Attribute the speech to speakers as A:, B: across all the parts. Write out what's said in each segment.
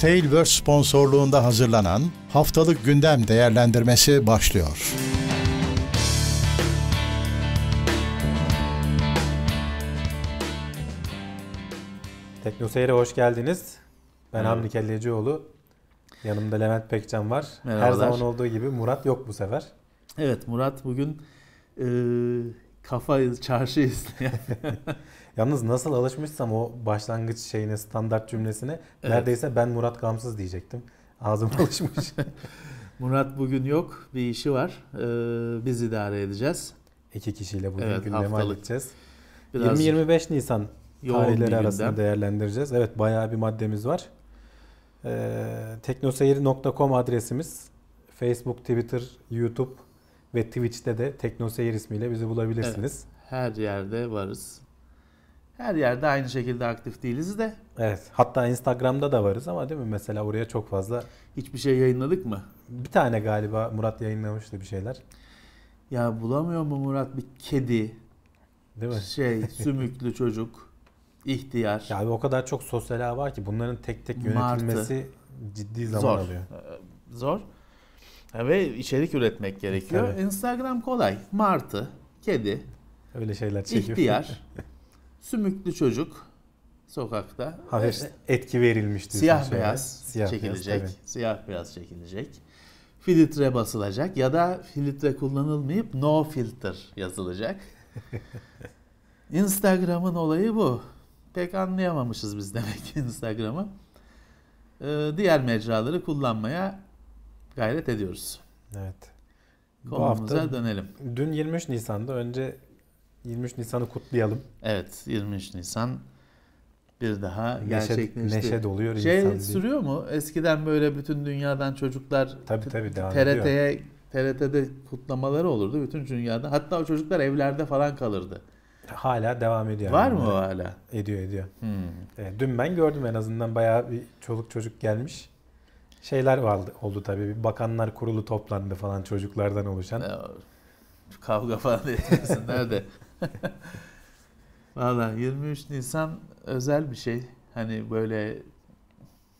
A: Tailverse sponsorluğunda hazırlanan Haftalık Gündem Değerlendirmesi başlıyor. Teknoseyir'e hoş geldiniz. Ben Hamdi Kellecioğlu. Yanımda Levent Pekcan var. Merhabalar. Her zaman olduğu gibi Murat yok bu sefer. Evet Murat bugün e, kafa çarşı izleyen Yalnız nasıl alışmışsam o başlangıç şeyine, standart cümlesine evet. neredeyse ben Murat Gamsız diyecektim. Ağzım alışmış. Murat bugün yok. Bir işi var. Ee, biz idare edeceğiz. İki kişiyle bugün evet, gündeme halledeceğiz. 20-25 Nisan tarihleri arasında değerlendireceğiz. Evet bayağı bir maddemiz var. Ee, teknoseyir.com adresimiz. Facebook, Twitter, YouTube ve Twitch'te de Teknoseyir ismiyle bizi bulabilirsiniz. Evet, her yerde varız. Her yerde aynı şekilde aktif değiliz de. Evet. Hatta Instagram'da da varız ama değil mi? Mesela oraya çok fazla. Hiçbir şey yayınladık mı? Bir tane galiba Murat yayınlamıştı bir şeyler. Ya bulamıyor mu Murat bir kedi? Değil mi? Şey, sümüklü çocuk, ihtiyar. Ya abi o kadar çok sosyal ağ var ki bunların tek tek yönetilmesi Martı. ciddi zaman Zor. alıyor. Ee, zor. Ve
B: içerik üretmek gerekiyor. Evet. Instagram kolay. Martı, kedi, öyle şeyler çekiyor. İhtiyar. sümüklü çocuk sokakta. Hafif e, etki verilmiş. Siyah beyaz siyah çekilecek. Beyaz, siyah beyaz çekilecek. Filtre basılacak ya da filtre kullanılmayıp no filter yazılacak. Instagram'ın olayı bu. Pek anlayamamışız biz demek Instagram'ı. Ee, diğer
A: mecraları kullanmaya gayret ediyoruz. Evet. Konumuza Bu hafta, dönelim. Dün 23 Nisan'da önce 23 Nisan'ı kutlayalım. Evet 23
B: Nisan bir daha neşe, gerçekleşti. Neşe doluyor şey insan. Şey sürüyor
A: mu? Eskiden
B: böyle bütün dünyadan çocuklar tabii, tabii, TRT'ye TRT'de kutlamaları olurdu
A: bütün dünyada. Hatta o çocuklar evlerde falan kalırdı. Hala devam ediyor. Var yani. mı hala? Ediyor ediyor. Hmm. E, dün ben gördüm en azından bayağı bir çoluk çocuk gelmiş. Şeyler vardı oldu tabii. Bir bakanlar kurulu toplandı falan çocuklardan oluşan.
B: kavga falan ediyorsun. Nerede?
A: Valla 23
B: Nisan özel bir şey. Hani böyle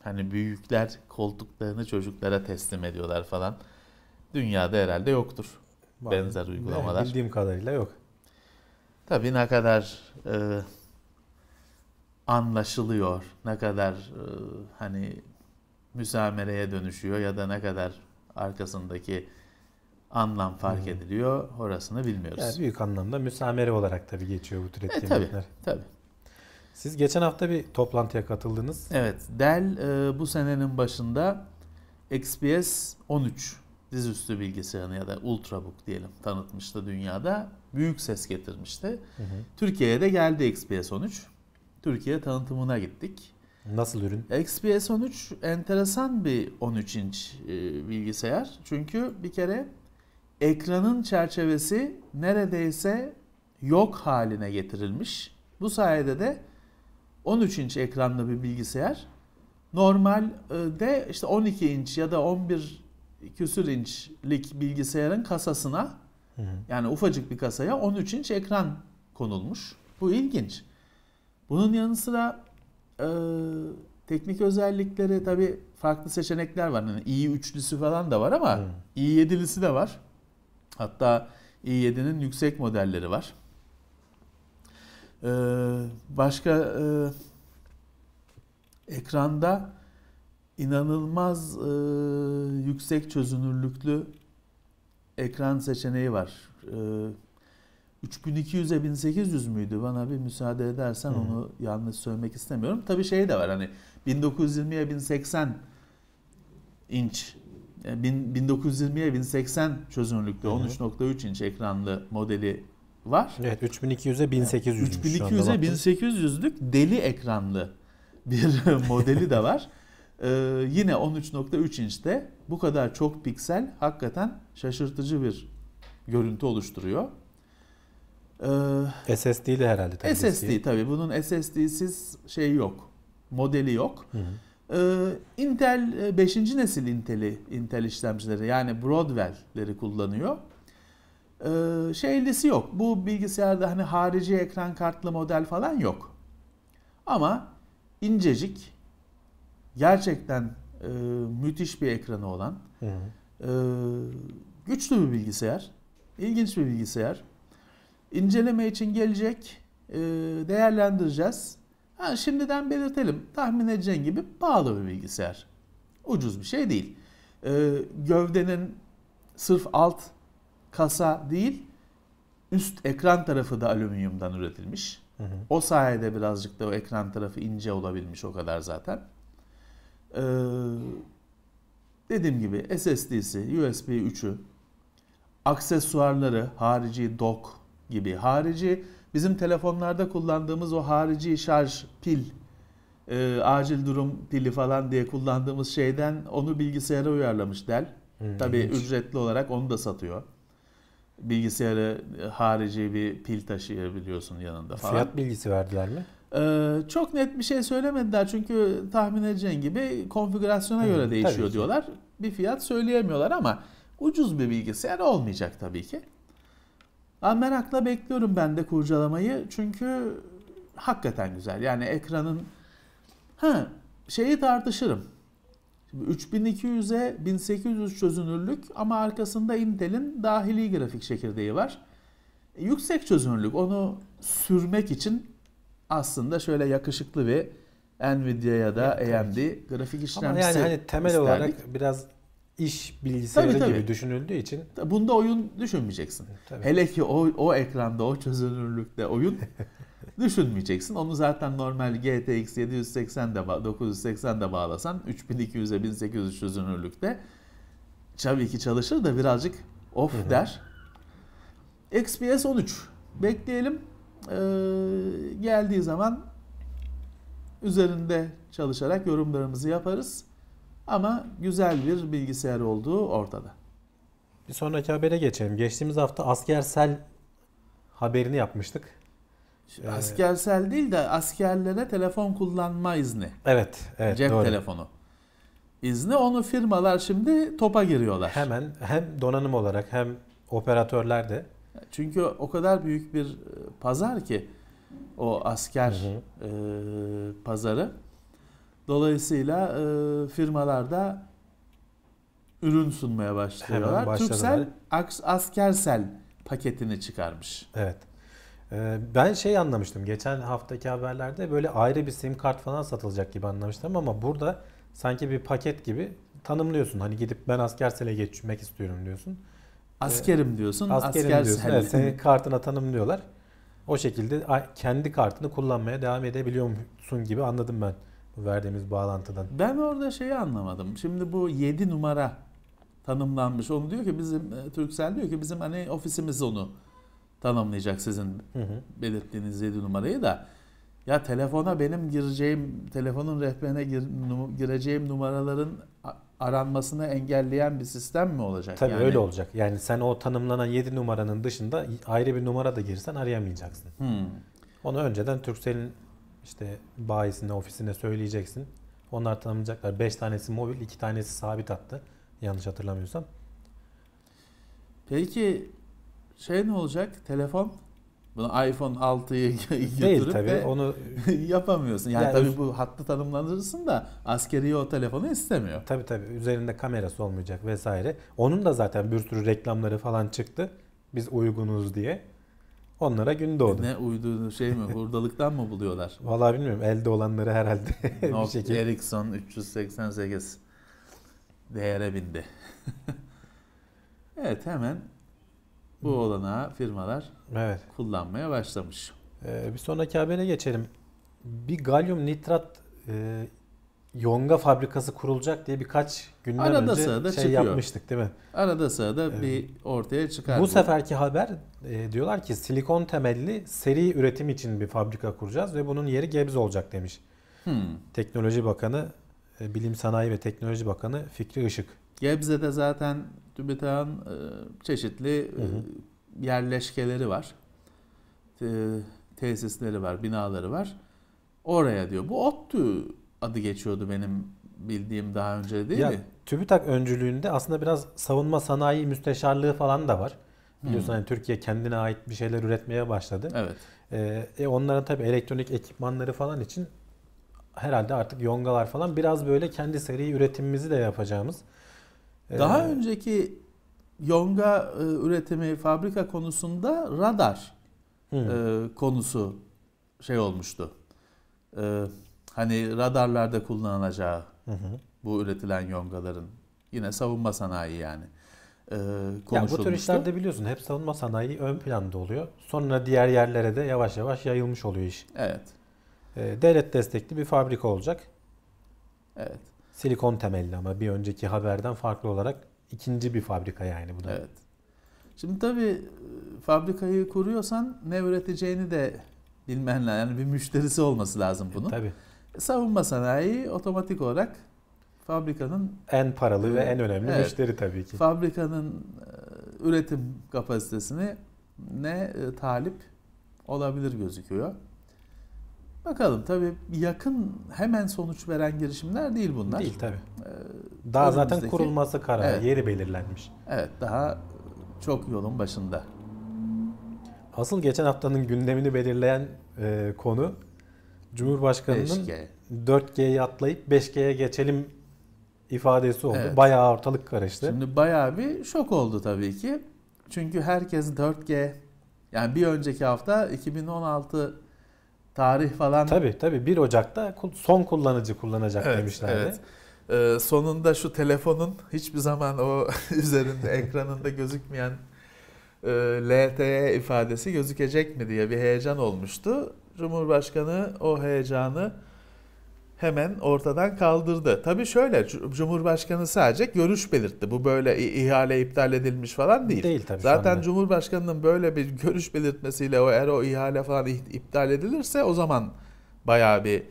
B: hani büyükler koltuklarını çocuklara teslim ediyorlar falan. Dünyada herhalde yoktur Var. benzer uygulamalar. bildiğim kadarıyla yok. Tabii ne kadar e, anlaşılıyor, ne kadar e, hani müsamereye dönüşüyor ya da ne kadar arkasındaki anlam fark hmm. ediliyor.
A: Orasını bilmiyoruz. Yani büyük anlamda müsamere olarak tabi geçiyor bu tür etkinlikler. E, tabii, tabii. Siz geçen hafta bir toplantıya katıldınız. Evet. Dell e, bu senenin başında
B: XPS 13 dizüstü bilgisayarını ya da Ultrabook diyelim tanıtmıştı dünyada. Büyük ses getirmişti. Hı hı. Türkiye'ye de geldi XPS 13. Türkiye tanıtımına gittik. Nasıl ürün? XPS 13 enteresan bir 13 inç e, bilgisayar. Çünkü bir kere ekranın çerçevesi neredeyse yok haline getirilmiş. Bu sayede de 13 inç ekranlı bir bilgisayar normalde e, işte 12 inç ya da 11 küsür inçlik bilgisayarın kasasına yani ufacık bir kasaya 13 inç ekran konulmuş. Bu ilginç. Bunun yanı sıra e, teknik özellikleri tabi farklı seçenekler var. Yani i3'lüsü falan da var ama hı. i7'lisi de var. Hatta i7'nin yüksek modelleri var. Ee, başka e, ekranda inanılmaz e, yüksek çözünürlüklü ekran seçeneği var. E, 3200'e 1800 müydü? Bana bir müsaade edersen hmm. onu yanlış söylemek istemiyorum. Tabii şey de var hani 1920'ye 1080 inç 1920'ye e, 1080 çözünürlükte 13.3 inç ekranlı modeli var. Evet 3200'e 1800. 3200'e 1800 1800'lük deli ekranlı bir modeli de var. Ee, yine 13.3 inçte bu kadar çok piksel hakikaten şaşırtıcı bir görüntü oluşturuyor. Ee, SSD ile herhalde tabii. SSD tabii bunun SSD'siz şey yok. Modeli yok. Hı hı. Ee, Intel 5. E, nesil Intel'i, Intel işlemcileri yani Broadwell'leri kullanıyor. Ee, Şeylisi yok. Bu bilgisayarda hani harici ekran kartlı model falan yok. Ama incecik, gerçekten e, müthiş bir ekranı olan, hı e, güçlü bir bilgisayar, ilginç bir bilgisayar. İnceleme için gelecek, değerlendireceğiz. Ha, şimdiden belirtelim tahmin edeceğin gibi pahalı bir bilgisayar. Ucuz bir şey değil. Ee, gövdenin sırf alt kasa değil üst ekran tarafı da alüminyumdan üretilmiş. Hı hı. O sayede birazcık da o ekran tarafı ince olabilmiş o kadar zaten. Ee, dediğim gibi SSD'si, USB 3'ü, aksesuarları, harici dock gibi harici bizim telefonlarda kullandığımız o harici şarj pil, e, acil durum pili falan diye kullandığımız şeyden onu bilgisayara uyarlamış Dell. Hmm, Tabii hiç. ücretli olarak onu da satıyor. Bilgisayarı e, harici bir pil taşıyabiliyorsun yanında falan. Fiyat
A: bilgisi verdiler mi?
B: Ee, çok net bir şey söylemediler çünkü tahmin edeceğin gibi konfigürasyona hmm, göre değişiyor diyorlar. Bir fiyat söyleyemiyorlar ama ucuz bir bilgisayar olmayacak tabii ki. Ben merakla bekliyorum ben de kurcalamayı. Çünkü hakikaten güzel. Yani ekranın ha şeyi tartışırım. 3200'e 1800 çözünürlük ama arkasında Intel'in dahili grafik çekirdeği var. E, yüksek çözünürlük onu sürmek için aslında şöyle yakışıklı bir Nvidia ya da evet, AMD evet. grafik işlemcisi Ama yani hani temel isterdik. olarak
A: biraz iş bilgisayarı tabii, tabii. gibi
B: düşünüldüğü için. Bunda oyun düşünmeyeceksin. Tabii. Hele ki o, o ekranda, o çözünürlükte oyun düşünmeyeceksin. Onu zaten normal GTX 780 de 980 de bağlasan 3200'e 1800 çözünürlükte tabii ki çalışır da birazcık of Hı-hı. der. XPS 13 bekleyelim. Ee, geldiği zaman üzerinde çalışarak yorumlarımızı yaparız. Ama
A: güzel bir bilgisayar olduğu ortada. Bir sonraki habere geçelim. Geçtiğimiz hafta askersel haberini yapmıştık. Ee,
B: askersel değil de askerlere telefon kullanma izni.
A: Evet, evet. Cep doğru. telefonu izni onu firmalar şimdi topa giriyorlar. Hemen hem donanım olarak hem operatörler
B: de. Çünkü o kadar büyük bir e, pazar ki o asker hı hı. E, pazarı. Dolayısıyla e, da
A: ürün sunmaya başlıyorlar. Türksel askersel paketini çıkarmış. Evet. E, ben şey anlamıştım. Geçen haftaki haberlerde böyle ayrı bir sim kart falan satılacak gibi anlamıştım ama burada sanki bir paket gibi tanımlıyorsun. Hani gidip ben askersele geçmek istiyorum diyorsun. E, askerim diyorsun. Askerim askersel. diyorsun. Evet, senin kartına tanımlıyorlar. O şekilde kendi kartını kullanmaya devam edebiliyorsun gibi anladım ben verdiğimiz bağlantıdan. Ben orada şeyi anlamadım. Şimdi
B: bu 7 numara tanımlanmış. Onu diyor ki bizim e, Türksel diyor ki bizim hani ofisimiz onu tanımlayacak sizin hı hı. belirttiğiniz 7 numarayı da. Ya telefona benim gireceğim, telefonun rehberine gir, num, gireceğim numaraların
A: aranmasını engelleyen bir sistem mi olacak? Tabii yani, öyle olacak. Yani sen o tanımlanan 7 numaranın dışında ayrı bir numara da girsen arayamayacaksın. Hmm. Onu önceden Türkcell'in işte bayisine, ofisine söyleyeceksin. Onlar tanımlayacaklar. 5 tanesi mobil, 2 tanesi sabit attı. Yanlış hatırlamıyorsam. Peki
B: şey ne olacak? Telefon? Bunu iPhone 6'yı götürüp Değil, tabii, de onu
A: yapamıyorsun. Yani, yani tabii bu hattı tanımlandırırsın da askeri o telefonu istemiyor. Tabii tabii üzerinde kamerası olmayacak vesaire. Onun da zaten bir sürü reklamları falan çıktı. Biz uygunuz diye. Onlara gün doğdu. Ne uyduğunu şey mi hurdalıktan mı buluyorlar? Vallahi bilmiyorum elde olanları herhalde bir şekilde.
B: Ericsson 388 değere bindi. evet hemen bu
A: olana firmalar evet. kullanmaya başlamış. Ee, bir sonraki habere geçelim. Bir galyum nitrat e, yonga fabrikası kurulacak diye birkaç günler Arada önce sırada şey çıkıyor. yapmıştık değil mi?
B: Arada sırada ee, bir ortaya çıkar. Bu, bu
A: seferki haber e, diyorlar ki silikon temelli seri üretim için bir fabrika kuracağız ve bunun yeri Gebze olacak demiş. Hmm. Teknoloji Bakanı, e, Bilim Sanayi ve Teknoloji Bakanı Fikri Işık. Gebze'de zaten TÜBİTAK'ın e, çeşitli e, hı hı.
B: E, yerleşkeleri var. E, tesisleri var, binaları var.
A: Oraya diyor. Bu ODTÜ adı geçiyordu benim bildiğim daha önce değil ya, mi? TÜBİTAK öncülüğünde aslında biraz savunma sanayi müsteşarlığı falan da var. Biliyorsun hmm. hani Türkiye kendine ait bir şeyler üretmeye başladı. Evet. Ee, e onların tabii elektronik ekipmanları falan için herhalde artık yongalar falan biraz böyle kendi seri üretimimizi de yapacağımız. Ee, daha önceki yonga e, üretimi fabrika
B: konusunda radar hmm. e, konusu şey olmuştu. E, hani radarlarda kullanılacağı hı hı. bu üretilen yongaların
A: yine savunma sanayi yani e, konuşulmuştu. Ya bu tür işlerde biliyorsun hep savunma sanayi ön planda oluyor. Sonra diğer yerlere de yavaş yavaş yayılmış oluyor iş. Evet. E, devlet destekli bir fabrika olacak. Evet. Silikon temelli ama bir önceki haberden farklı olarak ikinci bir fabrika yani bu da. Evet. Şimdi tabii e,
B: fabrikayı kuruyorsan ne üreteceğini de bilmen lazım. Yani bir müşterisi olması
A: lazım e, bunun. E, tabii
B: savunma sanayi otomatik olarak fabrikanın
A: en paralı e, ve en önemli evet, müşteri tabii ki.
B: Fabrikanın e, üretim kapasitesini ne e, talip olabilir gözüküyor. Bakalım tabii yakın hemen sonuç veren girişimler değil bunlar. Değil tabii. Ee, daha zaten kurulması kararı, evet,
A: yeri belirlenmiş. Evet, daha e, çok yolun başında. Asıl geçen haftanın gündemini belirleyen e, konu Cumhurbaşkanı'nın 5G. 4G'yi atlayıp 5G'ye geçelim ifadesi oldu. Evet. Bayağı ortalık karıştı. Şimdi bayağı bir şok oldu tabii ki.
B: Çünkü herkes 4G yani bir önceki hafta 2016 tarih falan. Tabii tabii 1 Ocak'ta son kullanıcı kullanacak evet, demişlerdi. Evet. Ee, sonunda şu telefonun hiçbir zaman o üzerinde ekranında gözükmeyen e, LTE ifadesi gözükecek mi diye bir heyecan olmuştu. Cumhurbaşkanı o heyecanı hemen ortadan kaldırdı. Tabii şöyle Cumhurbaşkanı sadece görüş belirtti. Bu böyle ihale iptal edilmiş falan değil. Değil tabii. Zaten Cumhurbaşkanının böyle bir görüş belirtmesiyle o eğer o ihale falan iptal edilirse o zaman bayağı bir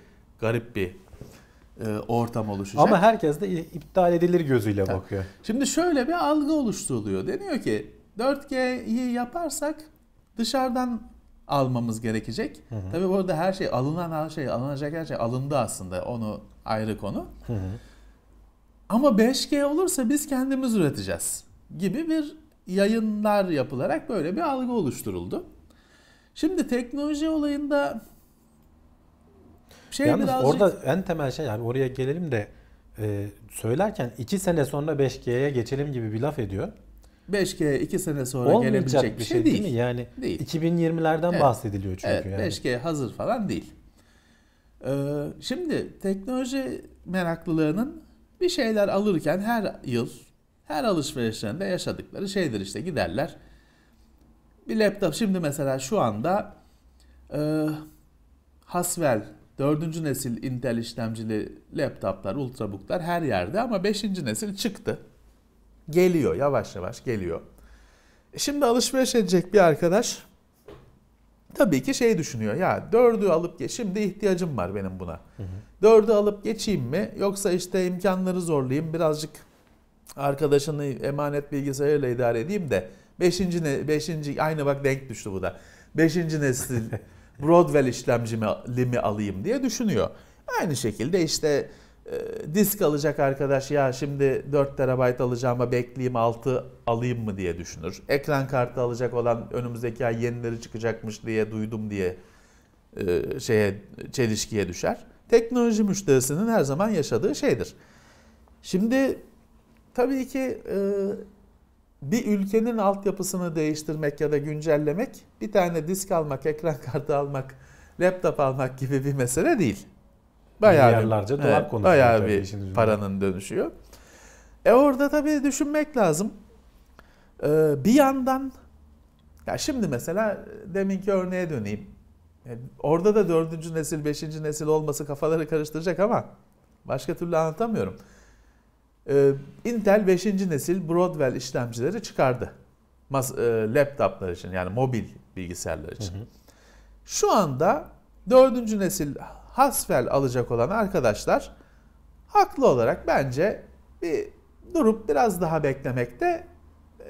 B: garip bir e, ortam oluşacak. Ama herkes de iptal edilir gözüyle bakıyor. Şimdi şöyle bir algı oluşturuluyor. Deniyor ki 4G'yi yaparsak dışarıdan almamız gerekecek. Hı hı. Tabii burada her şey alınan her şey alınacak her şey alındı aslında. Onu ayrı konu. Hı hı. Ama 5G olursa biz kendimiz üreteceğiz gibi bir yayınlar yapılarak böyle bir
A: algı oluşturuldu.
B: Şimdi teknoloji olayında şey Yalnız birazcık... orada
A: en temel şey yani oraya gelelim de e, söylerken 2 sene sonra 5G'ye geçelim gibi bir laf ediyor.
B: 5G 2 sene sonra Olmayacak gelebilecek bir şey, şey, değil. mi?
A: Yani değil. 2020'lerden evet. bahsediliyor çünkü. Evet, yani. 5G hazır falan değil.
B: Ee, şimdi teknoloji meraklılarının bir şeyler alırken her yıl her alışverişlerinde yaşadıkları şeydir işte giderler. Bir laptop şimdi mesela şu anda e, Haswell 4. nesil Intel işlemcili laptoplar, ultrabooklar her yerde ama 5. nesil çıktı. Geliyor yavaş yavaş geliyor. E şimdi alışveriş edecek bir arkadaş tabii ki şey düşünüyor. Ya dördü alıp geç. Şimdi ihtiyacım var benim buna. Dördü alıp geçeyim mi? Yoksa işte imkanları zorlayayım. Birazcık arkadaşını emanet bilgisayarıyla idare edeyim de. Beşinci, ne, beşinci aynı bak denk düştü bu da. Beşinci nesil Broadwell işlemcimi alayım diye düşünüyor. Aynı şekilde işte ee, disk alacak arkadaş ya şimdi 4 terabayt alacağıma bekleyeyim 6 alayım mı diye düşünür. Ekran kartı alacak olan önümüzdeki ay yenileri çıkacakmış diye duydum diye e, şeye çelişkiye düşer. Teknoloji müşterisinin her zaman yaşadığı şeydir. Şimdi tabii ki e, bir ülkenin altyapısını değiştirmek ya da güncellemek bir tane disk almak, ekran kartı almak, laptop almak gibi bir mesele değil bayağı milyarlarca bir, dolar evet, konuşuyor. Bayağı bir paranın dönüşüyor. E orada tabii düşünmek lazım. Ee, bir yandan ya şimdi mesela e, deminki örneğe döneyim. E, orada da dördüncü nesil, beşinci nesil olması kafaları karıştıracak ama başka türlü anlatamıyorum. Ee, Intel beşinci nesil Broadwell işlemcileri çıkardı. Mas- e, laptoplar için yani mobil bilgisayarlar için. Hı hı. Şu anda dördüncü nesil Hasfel alacak olan arkadaşlar haklı olarak bence bir durup biraz daha beklemekte e,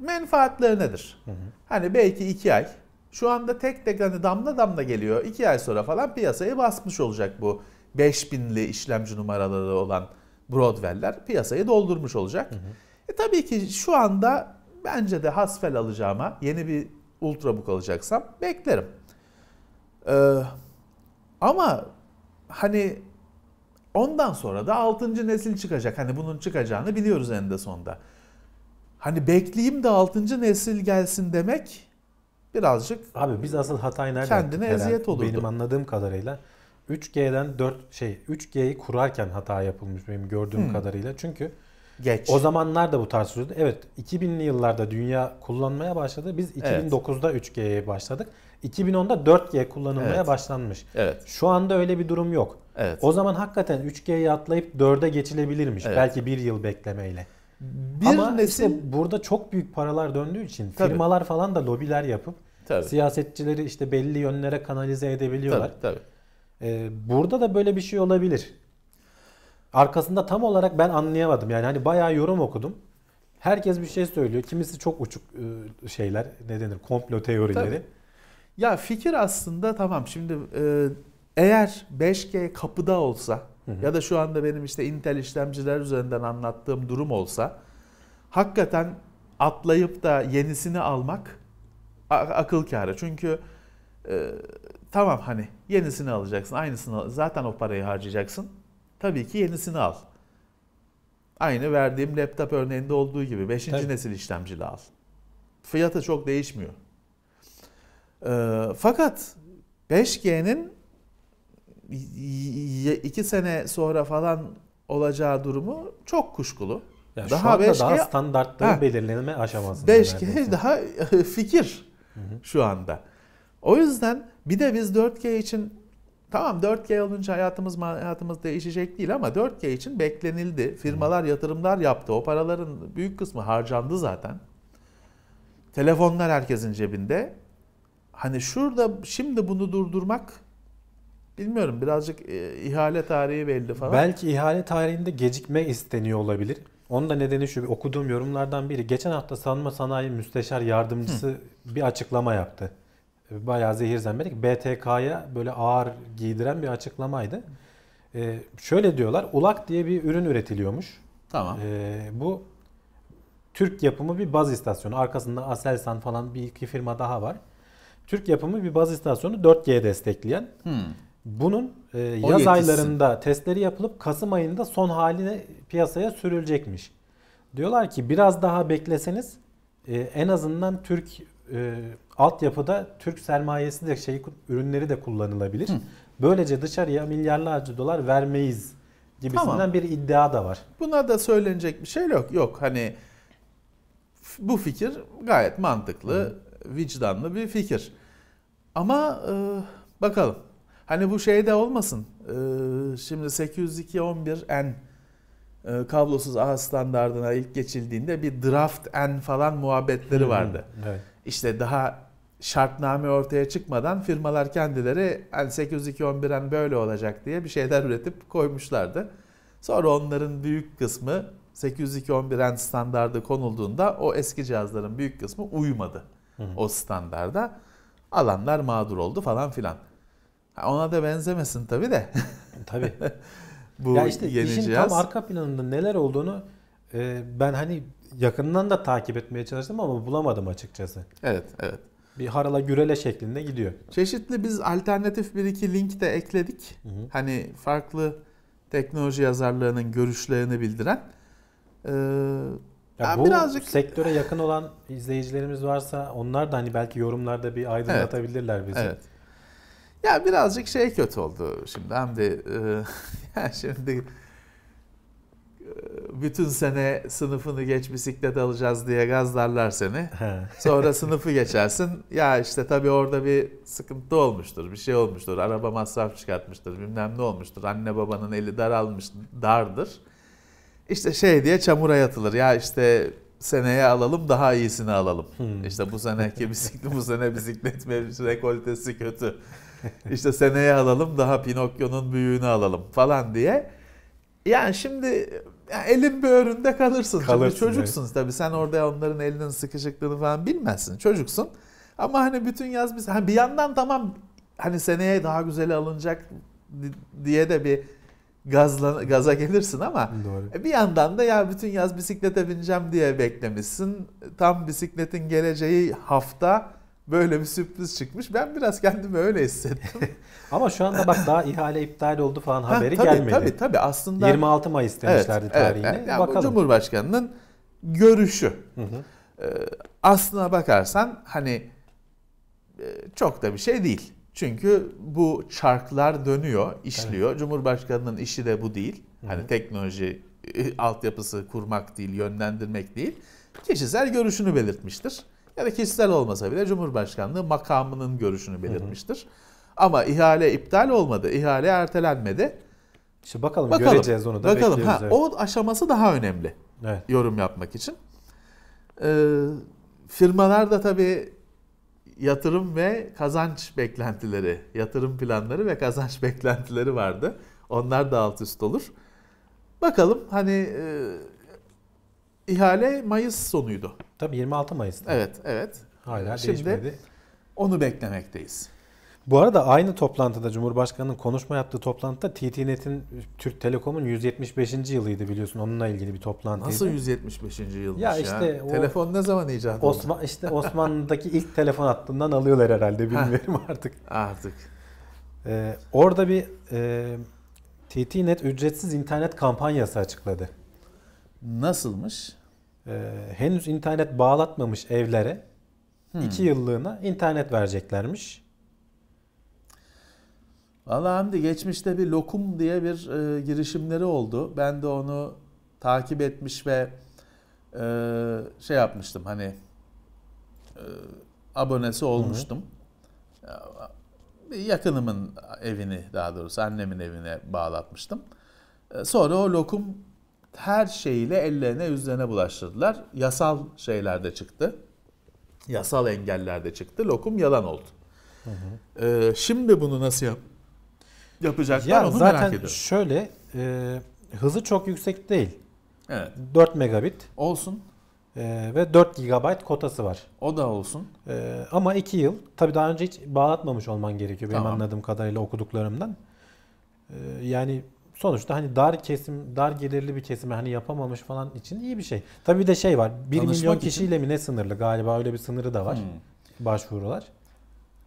B: menfaatlerinedir. Hı hı. Hani belki iki ay şu anda tek tek hani damla damla geliyor. İki ay sonra falan piyasayı basmış olacak bu 5000'li işlemci numaraları olan Broadwell'ler piyasayı doldurmuş olacak. Hı hı. E tabii ki şu anda bence de hasfel alacağıma yeni bir Ultrabook alacaksam beklerim. Ee, ama hani ondan sonra da 6. nesil çıkacak. Hani bunun çıkacağını biliyoruz eninde de sonda. Hani bekleyeyim de 6. nesil gelsin demek
A: birazcık Abi biz asıl hatayı nereden kendine ettik? eziyet olurdu. Benim anladığım kadarıyla 3G'den 4 şey 3G'yi kurarken hata yapılmış benim gördüğüm hmm. kadarıyla. Çünkü Geç. O zamanlar da bu tarz sürüyordu. Evet 2000'li yıllarda dünya kullanmaya başladı. Biz 2009'da evet. 3G'ye başladık. 2010'da 4G kullanılmaya evet. başlanmış. Evet. Şu anda öyle bir durum yok. Evet. O zaman hakikaten 3G'ye atlayıp 4'e geçilebilirmiş. Evet. Belki bir yıl beklemeyle. Bir Ama nesil... işte burada çok büyük paralar döndüğü için Tabii. firmalar falan da lobiler yapıp Tabii. siyasetçileri işte belli yönlere kanalize edebiliyorlar. Tabii, tabii. Ee, burada da böyle bir şey olabilir arkasında tam olarak ben anlayamadım. Yani hani bayağı yorum okudum. Herkes bir şey söylüyor. Kimisi çok uçuk e, şeyler ne denir komplo teorileri. Tabii. Ya fikir aslında tamam şimdi e, eğer
B: 5G kapıda olsa hı hı. ya da şu anda benim işte Intel işlemciler üzerinden anlattığım durum olsa hakikaten atlayıp da yenisini almak akıl kârı. Çünkü e, tamam hani yenisini alacaksın, aynısını zaten o parayı harcayacaksın. Tabii ki yenisini al. Aynı verdiğim laptop örneğinde olduğu gibi 5. nesil işlemcili al. Fiyatı çok değişmiyor. Ee, fakat 5G'nin 2 sene sonra falan olacağı durumu çok kuşkulu. Ya daha anda 5G, daha standartları ha, belirleme
A: aşamasında. 5G
B: neredeyse. daha e, fikir hı hı. şu anda. O yüzden bir de biz 4G için Tamam 4G olunca hayatımız hayatımız değişecek değil ama 4G için beklenildi. Firmalar yatırımlar yaptı. O paraların büyük kısmı harcandı zaten. Telefonlar herkesin cebinde. Hani şurada şimdi bunu durdurmak bilmiyorum birazcık e, ihale tarihi belli falan. Belki
A: ihale tarihinde gecikme isteniyor olabilir. Onun da nedeni şu okuduğum yorumlardan biri. Geçen hafta Sanma Sanayi Müsteşar Yardımcısı Hı. bir açıklama yaptı bayağı zehirlenmedik. BTK'ya böyle ağır giydiren bir açıklamaydı. Ee, şöyle diyorlar, ulak diye bir ürün üretiliyormuş. Tamam. Ee, bu Türk yapımı bir baz istasyonu. Arkasında Aselsan falan bir iki firma daha var. Türk yapımı bir baz istasyonu 4G destekleyen. Hmm. Bunun e, yaz yetişsin. aylarında testleri yapılıp Kasım ayında son haline piyasaya sürülecekmiş. Diyorlar ki biraz daha bekleseniz e, en azından Türk e, altyapıda Türk sermayesi de şey ürünleri de kullanılabilir. Hı. Böylece dışarıya milyarlarca dolar vermeyiz gibisinden tamam. bir iddia da var.
B: Buna da söylenecek bir şey yok. Yok hani bu fikir gayet mantıklı, Hı. vicdanlı bir fikir. Ama e, bakalım. Hani bu şey de olmasın. E, şimdi 802.11n e, kablosuz ağ standartına ilk geçildiğinde bir draft n falan muhabbetleri vardı. Hı. Evet. İşte daha şartname ortaya çıkmadan firmalar kendileri yani 802.11'en yani böyle olacak diye bir şeyler üretip koymuşlardı. Sonra onların büyük kısmı 802.11n standardı konulduğunda o eski cihazların büyük kısmı uymadı o standarda. Alanlar mağdur oldu falan filan. Ona da benzemesin
A: tabi de. E, tabi. Bu ya işte yeni işin cihaz. tam arka planında neler olduğunu e, ben hani yakından da takip etmeye çalıştım ama bulamadım açıkçası. Evet, evet. Bir harala gürele şeklinde gidiyor. Çeşitli biz alternatif bir iki link de ekledik.
B: Hı hı. Hani farklı teknoloji yazarlarının görüşlerini bildiren.
A: Ee, ya yani bu birazcık sektöre yakın olan izleyicilerimiz varsa onlar da hani belki yorumlarda bir aydınlatabilirler evet. bizi. Evet.
B: Ya birazcık şey kötü oldu şimdi hem de e, yani şimdi bütün sene sınıfını geç bisiklet alacağız diye gazlarlar seni. Sonra sınıfı geçersin. Ya işte tabii orada bir sıkıntı olmuştur, bir şey olmuştur. Araba masraf çıkartmıştır, bilmem ne olmuştur. Anne babanın eli daralmış, dardır. İşte şey diye çamura yatılır. Ya işte seneye alalım daha iyisini alalım. Hmm. İşte bu seneki bisiklet bu sene bisiklet rekoltesi kötü. İşte seneye alalım daha Pinokyo'nun büyüğünü alalım falan diye. Yani şimdi ya elin böğründe kalırsın. kalırsın Çünkü çocuksun evet. tabii. Sen orada onların elinin sıkışıklığını falan bilmezsin. Çocuksun. Ama hani bütün yaz biz hani bir yandan tamam hani seneye daha güzel alınacak diye de bir gazla, gaza gelirsin ama Doğru. E, bir yandan da ya bütün yaz bisiklete bineceğim diye beklemişsin. Tam bisikletin geleceği hafta
A: böyle bir sürpriz çıkmış. Ben biraz kendimi öyle hissettim. Ama şu anda bak daha ihale iptal oldu falan haberi ha, tabii, gelmedi. Tabii tabii aslında 26 Mayıs demişlerdi evet, tarihini. Evet, Yani Bakalım.
B: Cumhurbaşkanının görüşü. Hı hı. Ee, aslına bakarsan hani e, çok da bir şey değil. Çünkü bu çarklar dönüyor, işliyor. Evet. Cumhurbaşkanının işi de bu değil. Hı hı. Hani teknoloji e, altyapısı kurmak değil, yönlendirmek değil. Kişisel görüşünü belirtmiştir ya da kişisel olmasa bile Cumhurbaşkanlığı makamının görüşünü belirtmiştir. Hı hı. Ama ihale iptal olmadı, ihale ertelenmedi. İşte bakalım, bakalım göreceğiz onu da bakalım. Ha, evet. O aşaması daha önemli evet. yorum yapmak için. Ee, firmalar da tabii yatırım ve kazanç beklentileri, yatırım planları ve kazanç beklentileri vardı. Onlar da alt üst olur. Bakalım hani e,
A: ihale Mayıs sonuydu. Tabii 26 Mayıs'ta. Evet, evet. Hala Şimdi değişmedi. onu beklemekteyiz. Bu arada aynı toplantıda Cumhurbaşkanı'nın konuşma yaptığı toplantıda TTNet'in Türk Telekom'un 175. yılıydı biliyorsun. Onunla ilgili bir toplantıydı. Nasıl 175. yılmış ya? Işte ya? O, telefon ne zaman icat oldu? Osman, işte Osmanlı'daki ilk telefon hattından alıyorlar herhalde bilmiyorum artık. Artık. Ee, orada bir e, TTNet ücretsiz internet kampanyası açıkladı. Nasılmış? e, henüz internet bağlatmamış evlere 2 hmm. yıllığına internet vereceklermiş. Valla Hamdi
B: geçmişte bir Lokum diye bir e, girişimleri oldu. Ben de onu takip etmiş ve e, şey yapmıştım hani e, abonesi olmuştum. Hı hı. Yakınımın evini daha doğrusu annemin evine bağlatmıştım. E, sonra o Lokum her şeyiyle ellerine yüzlerine bulaştırdılar. Yasal şeyler de çıktı. Yasal engeller de çıktı. Lokum yalan oldu.
C: Hı hı.
B: Ee, şimdi bunu nasıl yap yapacaklar
A: ya onu merak ediyorum. Zaten şöyle e, hızı çok yüksek değil. Evet. 4 megabit. Olsun. E, ve 4 GB kotası var. O da olsun. E, ama 2 yıl. Tabii daha önce hiç bağlatmamış olman gerekiyor benim anladığım kadarıyla okuduklarımdan. E, yani sonuçta hani dar kesim, dar gelirli bir kesime hani yapamamış falan için iyi bir şey. Tabii bir de şey var. 1 Tanışmak milyon kişiyle için... mi ne sınırlı galiba öyle bir sınırı da var. Hmm. Başvurular.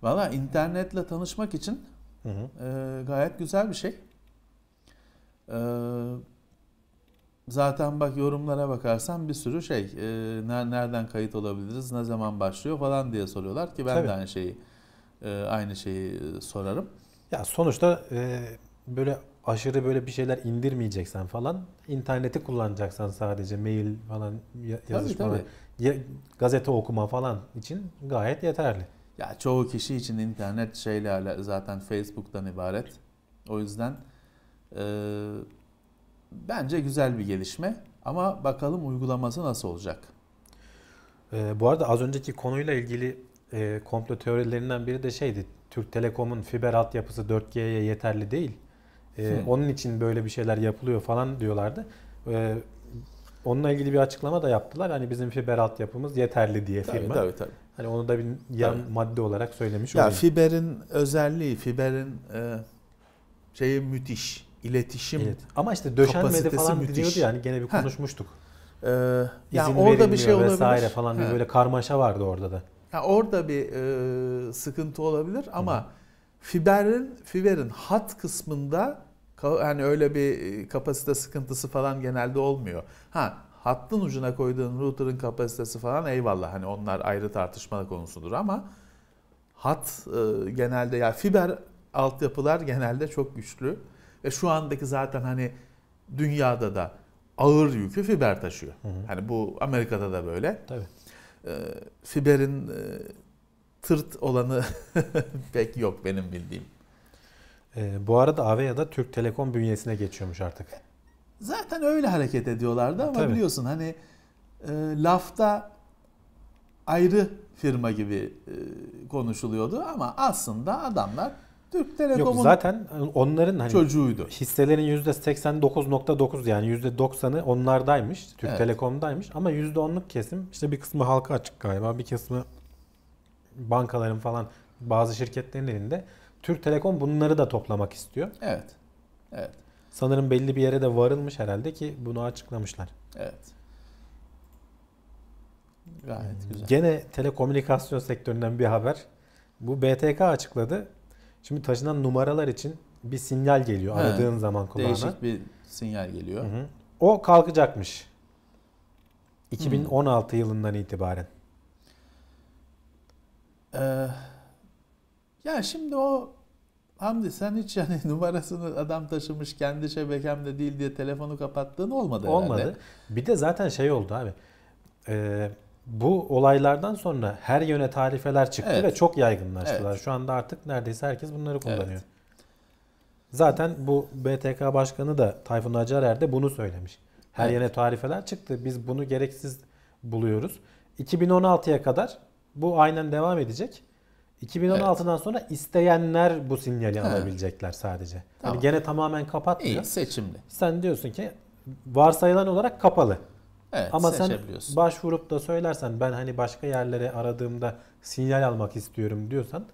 A: Valla internetle tanışmak için hı hı. E, gayet güzel
B: bir şey. E, zaten bak yorumlara bakarsan bir sürü şey e, nereden kayıt olabiliriz, ne zaman başlıyor falan diye soruyorlar ki ben Tabii. de aynı şeyi e, aynı şeyi e, sorarım.
A: Ya sonuçta e, böyle aşırı böyle bir şeyler indirmeyeceksen falan interneti kullanacaksan sadece mail falan yazışma, tabii, tabii. gazete okuma falan için gayet
B: yeterli. Ya çoğu kişi için internet şeyle zaten Facebook'tan ibaret. O yüzden e, bence güzel bir gelişme ama
A: bakalım uygulaması nasıl olacak. E, bu arada az önceki konuyla ilgili e, komplo teorilerinden biri de şeydi. Türk Telekom'un fiber altyapısı 4G'ye yeterli değil. E, ee, onun için böyle bir şeyler yapılıyor falan diyorlardı. E, onunla ilgili bir açıklama da yaptılar. Hani bizim fiber altyapımız yeterli diye tabii, firma. Tabii tabii. Hani onu da bir yan tabii. madde olarak söylemiş ya, olayım.
B: Fiberin özelliği, fiberin e,
A: şeyi müthiş. İletişim evet. Ama işte döşenmedi falan müthiş. diyordu ya hani gene bir konuşmuştuk. Ee, yani orada bir şey olabilir. vesaire falan ha. bir böyle karmaşa vardı orada da.
B: Yani orada bir e, sıkıntı olabilir ama Hı Fiberin, fiberin hat kısmında yani öyle bir e, kapasite sıkıntısı falan genelde olmuyor. Ha hattın ucuna koyduğun router'ın kapasitesi falan eyvallah hani onlar ayrı tartışma konusudur ama hat e, genelde ya yani fiber altyapılar genelde çok güçlü ve şu andaki zaten hani dünyada da ağır yükü fiber taşıyor. Hani bu Amerika'da da böyle. Tabii. E, fiberin e,
A: tırt olanı
B: pek yok benim bildiğim.
A: E, bu arada AVE'ya da Türk Telekom bünyesine geçiyormuş artık. Zaten öyle hareket ediyorlardı ama Tabii. biliyorsun
B: hani e, lafta ayrı firma gibi
A: e, konuşuluyordu
B: ama aslında adamlar Türk Telekom'un Yok, zaten
A: onların hani çocuğuydu. Hisselerin %89.9 yani %90'ı onlardaymış. Türk evet. Telekom'daymış ama %10'luk kesim işte bir kısmı halka açık galiba bir kısmı bankaların falan bazı şirketlerin elinde. Türk Telekom bunları da toplamak istiyor. Evet. Evet. Sanırım belli bir yere de varılmış herhalde ki bunu açıklamışlar. Evet. Gayet hmm. güzel. Gene telekomünikasyon sektöründen bir haber. Bu BTK açıkladı. Şimdi taşınan numaralar için bir sinyal geliyor He, aradığın zaman kulağına. Değişik
B: bir sinyal geliyor. Hı hı.
A: O kalkacakmış. 2016 hmm. hı. yılından itibaren.
B: Ee, ya şimdi o Hamdi sen hiç yani numarasını
A: adam taşımış kendi şebekemde değil diye telefonu kapattığın olmadı herhalde. Olmadı. Bir de zaten şey oldu abi. E, bu olaylardan sonra her yöne tarifeler çıktı evet. ve çok yaygınlaştılar. Evet. Şu anda artık neredeyse herkes bunları kullanıyor. Evet. Zaten bu BTK Başkanı da Tayfun Acarer de bunu söylemiş. Her evet. yöne tarifeler çıktı. Biz bunu gereksiz buluyoruz. 2016'ya kadar bu aynen devam edecek. 2016'dan evet. sonra isteyenler bu sinyali He. alabilecekler sadece. Hani tamam. Yani gene tamamen kapatmıyor. İyi seçimli. Sen diyorsun ki varsayılan olarak kapalı. Evet, Ama sen başvurup da söylersen ben hani başka yerlere aradığımda sinyal almak istiyorum diyorsan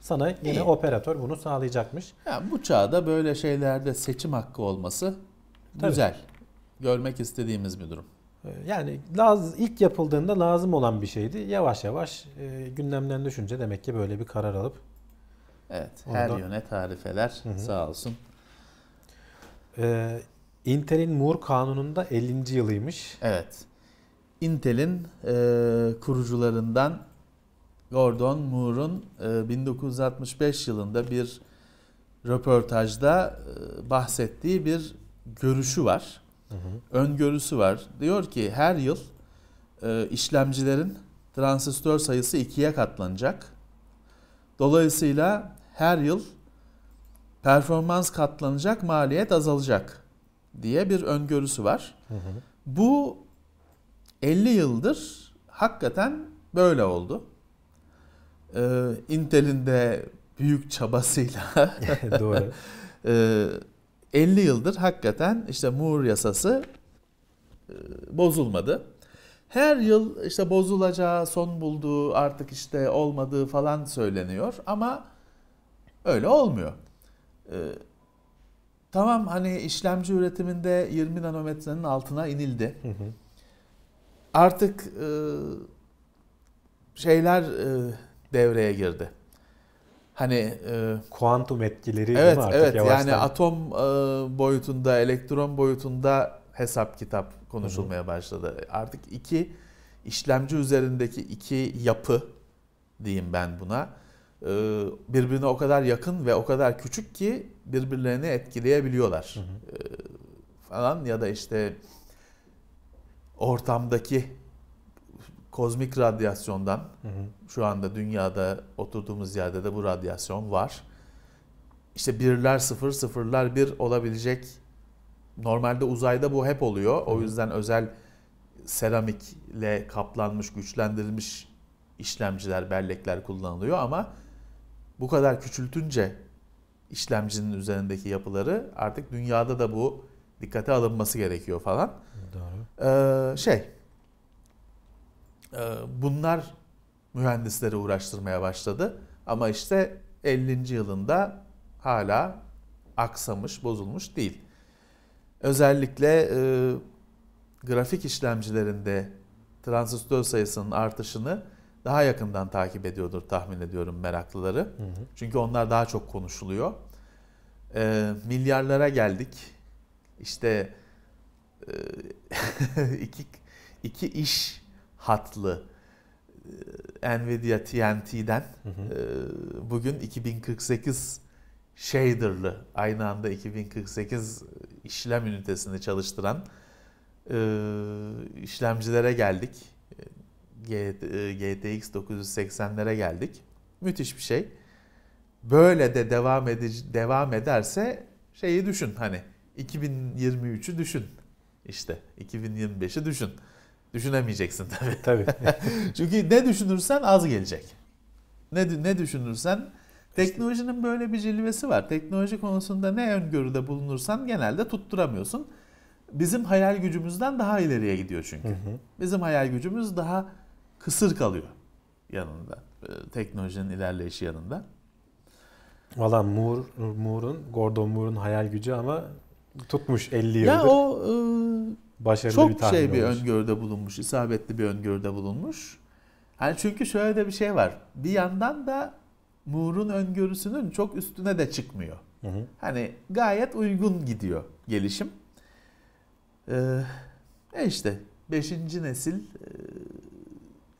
A: sana yine İyi. operatör bunu sağlayacakmış. Yani bu çağda böyle
B: şeylerde seçim
A: hakkı olması
B: Tabii. güzel. Görmek istediğimiz bir durum.
A: Ee, yani lazım, ilk yapıldığında lazım olan bir şeydi. Yavaş yavaş e, gündemden düşünce demek ki böyle bir karar alıp. Evet her ondan... yöne tarifeler Hı-hı. sağ olsun. Ee, Intel'in Moore kanununda 50. yılıymış.
B: Evet. Intel'in e, kurucularından Gordon Moore'un e, 1965 yılında bir röportajda e, bahsettiği bir görüşü var hı öngörüsü var. Diyor ki her yıl e, işlemcilerin transistör sayısı ikiye katlanacak. Dolayısıyla her yıl performans katlanacak, maliyet azalacak diye bir öngörüsü var. Hı hı. Bu 50 yıldır hakikaten böyle oldu. Ee, Intel'in de büyük çabasıyla doğru. E, 50 yıldır hakikaten işte Moore yasası e, bozulmadı. Her yıl işte bozulacağı, son bulduğu, artık işte olmadığı falan söyleniyor ama öyle olmuyor. Ee, tamam hani işlemci üretiminde 20 nanometrenin altına inildi. Artık e, şeyler e, devreye girdi
A: hani e, kuantum
B: etkileri evet, değil mi artık evet, yavaştan? Yani atom e, boyutunda, elektron boyutunda hesap kitap konuşulmaya Hı-hı. başladı. Artık iki işlemci üzerindeki iki yapı diyeyim ben buna e, birbirine o kadar yakın ve o kadar küçük ki birbirlerini etkileyebiliyorlar. E, falan ya da işte ortamdaki kozmik radyasyondan hı hı. şu anda dünyada oturduğumuz yerde de bu radyasyon var. İşte birler sıfır sıfırlar bir olabilecek normalde uzayda bu hep oluyor. O hı hı. yüzden özel seramikle kaplanmış güçlendirilmiş işlemciler bellekler kullanılıyor ama bu kadar küçültünce işlemcinin üzerindeki yapıları artık dünyada da bu dikkate alınması gerekiyor falan. Doğru. Ee, şey ee, bunlar mühendisleri uğraştırmaya başladı. Ama işte 50. yılında hala aksamış, bozulmuş değil. Özellikle e, grafik işlemcilerinde transistör sayısının artışını daha yakından takip ediyordur tahmin ediyorum meraklıları. Hı hı. Çünkü onlar daha çok konuşuluyor. E, milyarlara geldik. İşte e, iki, iki iş hatlı e, Nvidia TNT'den hı hı. E, bugün 2048 shader'lı aynı anda 2048 işlem ünitesini çalıştıran e, işlemcilere geldik. GTX 980'lere geldik. Müthiş bir şey. Böyle de devam edici devam ederse şeyi düşün hani 2023'ü düşün. İşte 2025'i düşün. Düşünemeyeceksin tabii. Tabii. Çünkü ne düşünürsen az gelecek. Ne, ne düşünürsen teknolojinin böyle bir cilvesi var. Teknoloji konusunda ne öngörüde bulunursan genelde tutturamıyorsun. Bizim hayal gücümüzden daha ileriye gidiyor çünkü. Hı hı. Bizim hayal gücümüz
A: daha kısır kalıyor yanında.
B: E, teknolojinin ilerleyişi yanında.
A: Valla Moore, Moore'un, Gordon Moore'un hayal gücü ama tutmuş 50 yıldır. Ya o
B: e, Başarılı çok bir tahmin şey bir olmuş. öngörüde bulunmuş, isabetli bir öngörüde bulunmuş. Yani çünkü şöyle de bir şey var. Bir yandan da Moore'un öngörüsünün çok üstüne de çıkmıyor. Hı hı. Hani gayet uygun gidiyor gelişim. Ee, e işte 5. nesil e,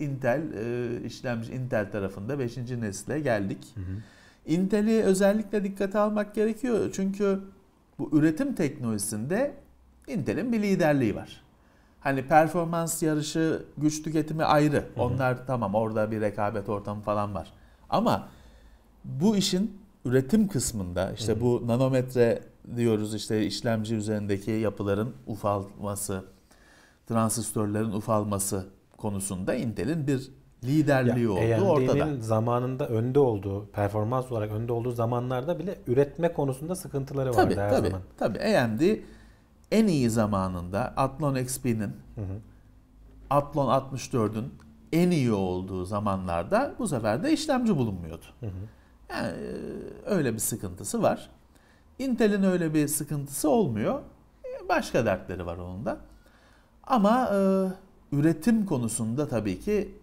B: Intel e, işlemci Intel tarafında 5. nesile geldik. Hı Intel'i özellikle dikkate almak gerekiyor. Çünkü bu üretim teknolojisinde Intel'in bir liderliği var. Hani performans yarışı, güç tüketimi ayrı. Hı-hı. Onlar tamam orada bir rekabet ortamı falan var. Ama bu işin üretim kısmında işte Hı-hı. bu nanometre diyoruz işte işlemci üzerindeki yapıların ufalması, transistörlerin
A: ufalması konusunda Intel'in bir liderliği ya, olduğu AMD'nin ortada. zamanında önde olduğu, performans olarak önde olduğu zamanlarda bile üretme konusunda sıkıntıları vardı tabii, her
B: tabii, zaman. Tabii AMD en iyi zamanında Athlon XP'nin Athlon 64'ün en iyi olduğu zamanlarda bu sefer de işlemci bulunmuyordu. Hı hı. Yani e, öyle bir sıkıntısı var. Intel'in öyle bir sıkıntısı olmuyor. E, başka dertleri var onun da. Ama e, üretim konusunda tabii ki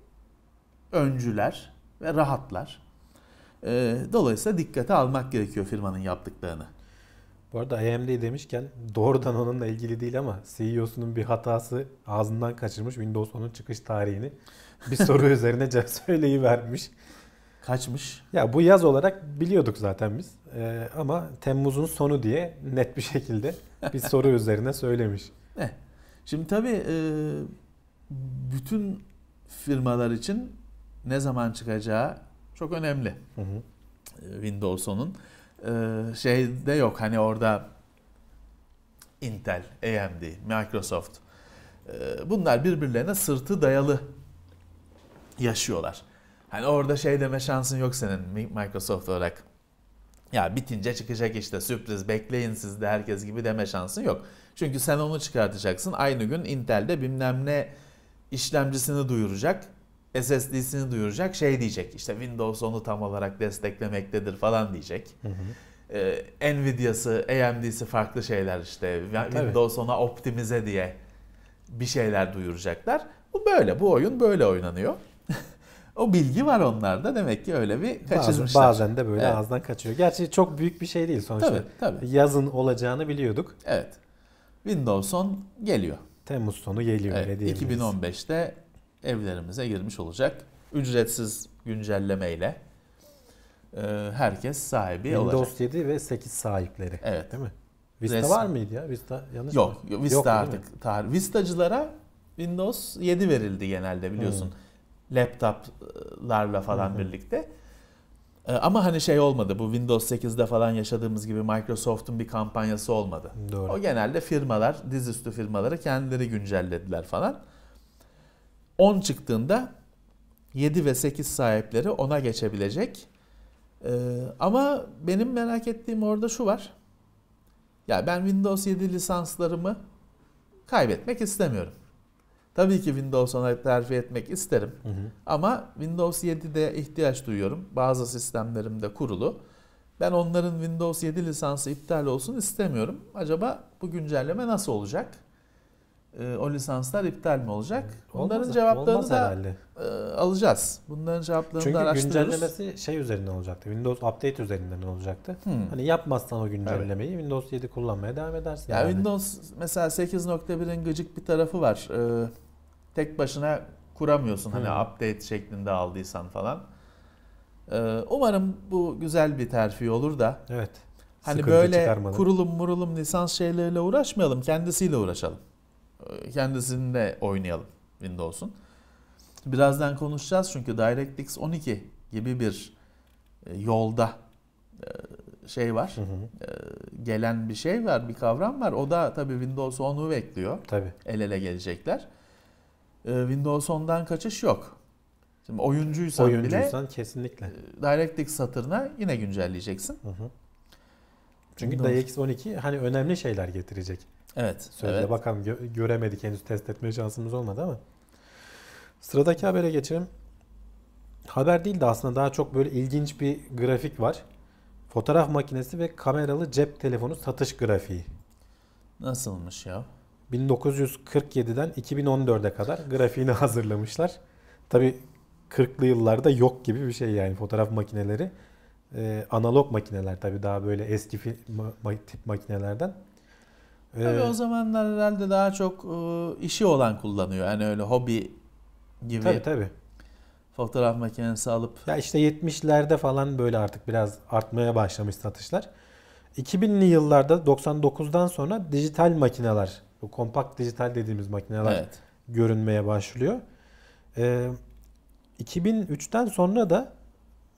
B: öncüler ve rahatlar. E, dolayısıyla dikkate almak gerekiyor firmanın yaptıklarını.
A: Bu arada AMD demişken doğrudan onunla ilgili değil ama CEO'sunun bir hatası ağzından kaçırmış Windows 10'un çıkış tarihini. Bir soru üzerine vermiş. Kaçmış? Ya bu yaz olarak biliyorduk zaten biz. Ee, ama Temmuz'un sonu diye net bir şekilde bir soru üzerine söylemiş. Eh. Şimdi tabii e,
B: bütün firmalar için ne zaman çıkacağı çok önemli. Hı hı. Windows 10'un. Ee, şey de yok hani orada Intel, AMD, Microsoft ee, bunlar birbirlerine sırtı dayalı yaşıyorlar. Hani orada şey deme şansın yok senin Microsoft olarak. Ya bitince çıkacak işte sürpriz bekleyin siz de herkes gibi deme şansın yok. Çünkü sen onu çıkartacaksın. Aynı gün Intel'de bilmem ne işlemcisini duyuracak. SSD'sini duyuracak şey diyecek. işte Windows onu tam olarak desteklemektedir falan diyecek. Hı hı. Ee, Nvidia'sı, AMD'si farklı şeyler işte. Tabii. Windows ona optimize diye bir şeyler duyuracaklar. Bu böyle. Bu oyun böyle oynanıyor. o bilgi var onlarda. Demek ki öyle bir kaçırmışlar. Bazen, bazen de böyle evet. ağızdan
A: kaçıyor. Gerçi çok büyük bir şey değil sonuçta. Tabii, tabii. Yazın olacağını biliyorduk. Evet. Windows 10 geliyor. Temmuz sonu geliyor. Evet,
B: 2015'te evlerimize girmiş olacak. Ücretsiz güncellemeyle e, herkes sahibi Windows olacak.
A: Windows 7 ve 8 sahipleri. Evet. Değil mi?
B: Vista Resmen. var mıydı ya? Vista yanlış Yok, mı? Vista Yok, artık tarih. Vistacılara Windows 7 verildi genelde biliyorsun. Hmm. Laptoplarla falan hmm. birlikte. E, ama hani şey olmadı bu Windows 8'de falan yaşadığımız gibi Microsoft'un bir kampanyası olmadı. Doğru. O genelde firmalar, dizüstü firmaları kendileri güncellediler falan. 10 çıktığında 7 ve 8 sahipleri ona geçebilecek. Ee, ama benim merak ettiğim orada şu var. Ya ben Windows 7 lisanslarımı kaybetmek istemiyorum. Tabii ki Windows 10'a terfi etmek isterim. Hı hı. Ama Windows 7'de ihtiyaç duyuyorum. Bazı sistemlerimde kurulu. Ben onların Windows 7 lisansı iptal olsun istemiyorum. Acaba bu güncelleme nasıl olacak? e, o lisanslar iptal mi olacak? Olmaz, Bunların cevaplarını olmaz da herhalde. E, alacağız. Bunların cevaplarını Çünkü da araştırırız. Çünkü
A: güncellemesi şey üzerinden olacaktı. Windows Update üzerinden olacaktı. Hmm. Hani yapmazsan o güncellemeyi evet. Windows 7 kullanmaya devam edersin. Ya yani.
B: Windows mesela 8.1'in gıcık bir tarafı var. Ee, tek başına kuramıyorsun hani hmm. hani update şeklinde aldıysan falan. Ee, umarım bu güzel bir terfi olur da. Evet. Hani böyle çıkarmadım. kurulum murulum lisans şeyleriyle uğraşmayalım. Kendisiyle uğraşalım kendisinde oynayalım Windows'un. Birazdan konuşacağız çünkü DirectX 12 gibi bir e, yolda e, şey var. Hı hı. E, gelen bir şey var, bir kavram var. O da tabii Windows 10'u bekliyor. Tabii. El ele gelecekler. Windows 10'dan kaçış yok. Şimdi oyuncuysan, oyuncuysan bile
A: kesinlikle. DirectX satırına yine güncelleyeceksin. Hı hı. Çünkü DirectX 12 hani önemli şeyler getirecek. Evet. Sözde evet. bakalım gö- göremedik henüz test etme şansımız olmadı ama. Sıradaki habere geçelim. Haber değil de aslında daha çok böyle ilginç bir grafik var. Fotoğraf makinesi ve kameralı cep telefonu satış grafiği.
B: Nasılmış ya?
A: 1947'den 2014'e kadar grafiğini hazırlamışlar. Tabi 40'lı yıllarda yok gibi bir şey yani fotoğraf makineleri. E, analog makineler tabi daha böyle eski film, ma- tip makinelerden. Tabii ee, o
B: zamanlar herhalde daha çok e, işi olan kullanıyor. Yani
A: öyle hobi gibi. Tabii tabii. Fotoğraf makinesi alıp. Ya işte 70'lerde falan böyle artık biraz artmaya başlamış satışlar. 2000'li yıllarda 99'dan sonra dijital makineler, bu kompakt dijital dediğimiz makineler evet. görünmeye başlıyor. Ee, 2003'ten sonra da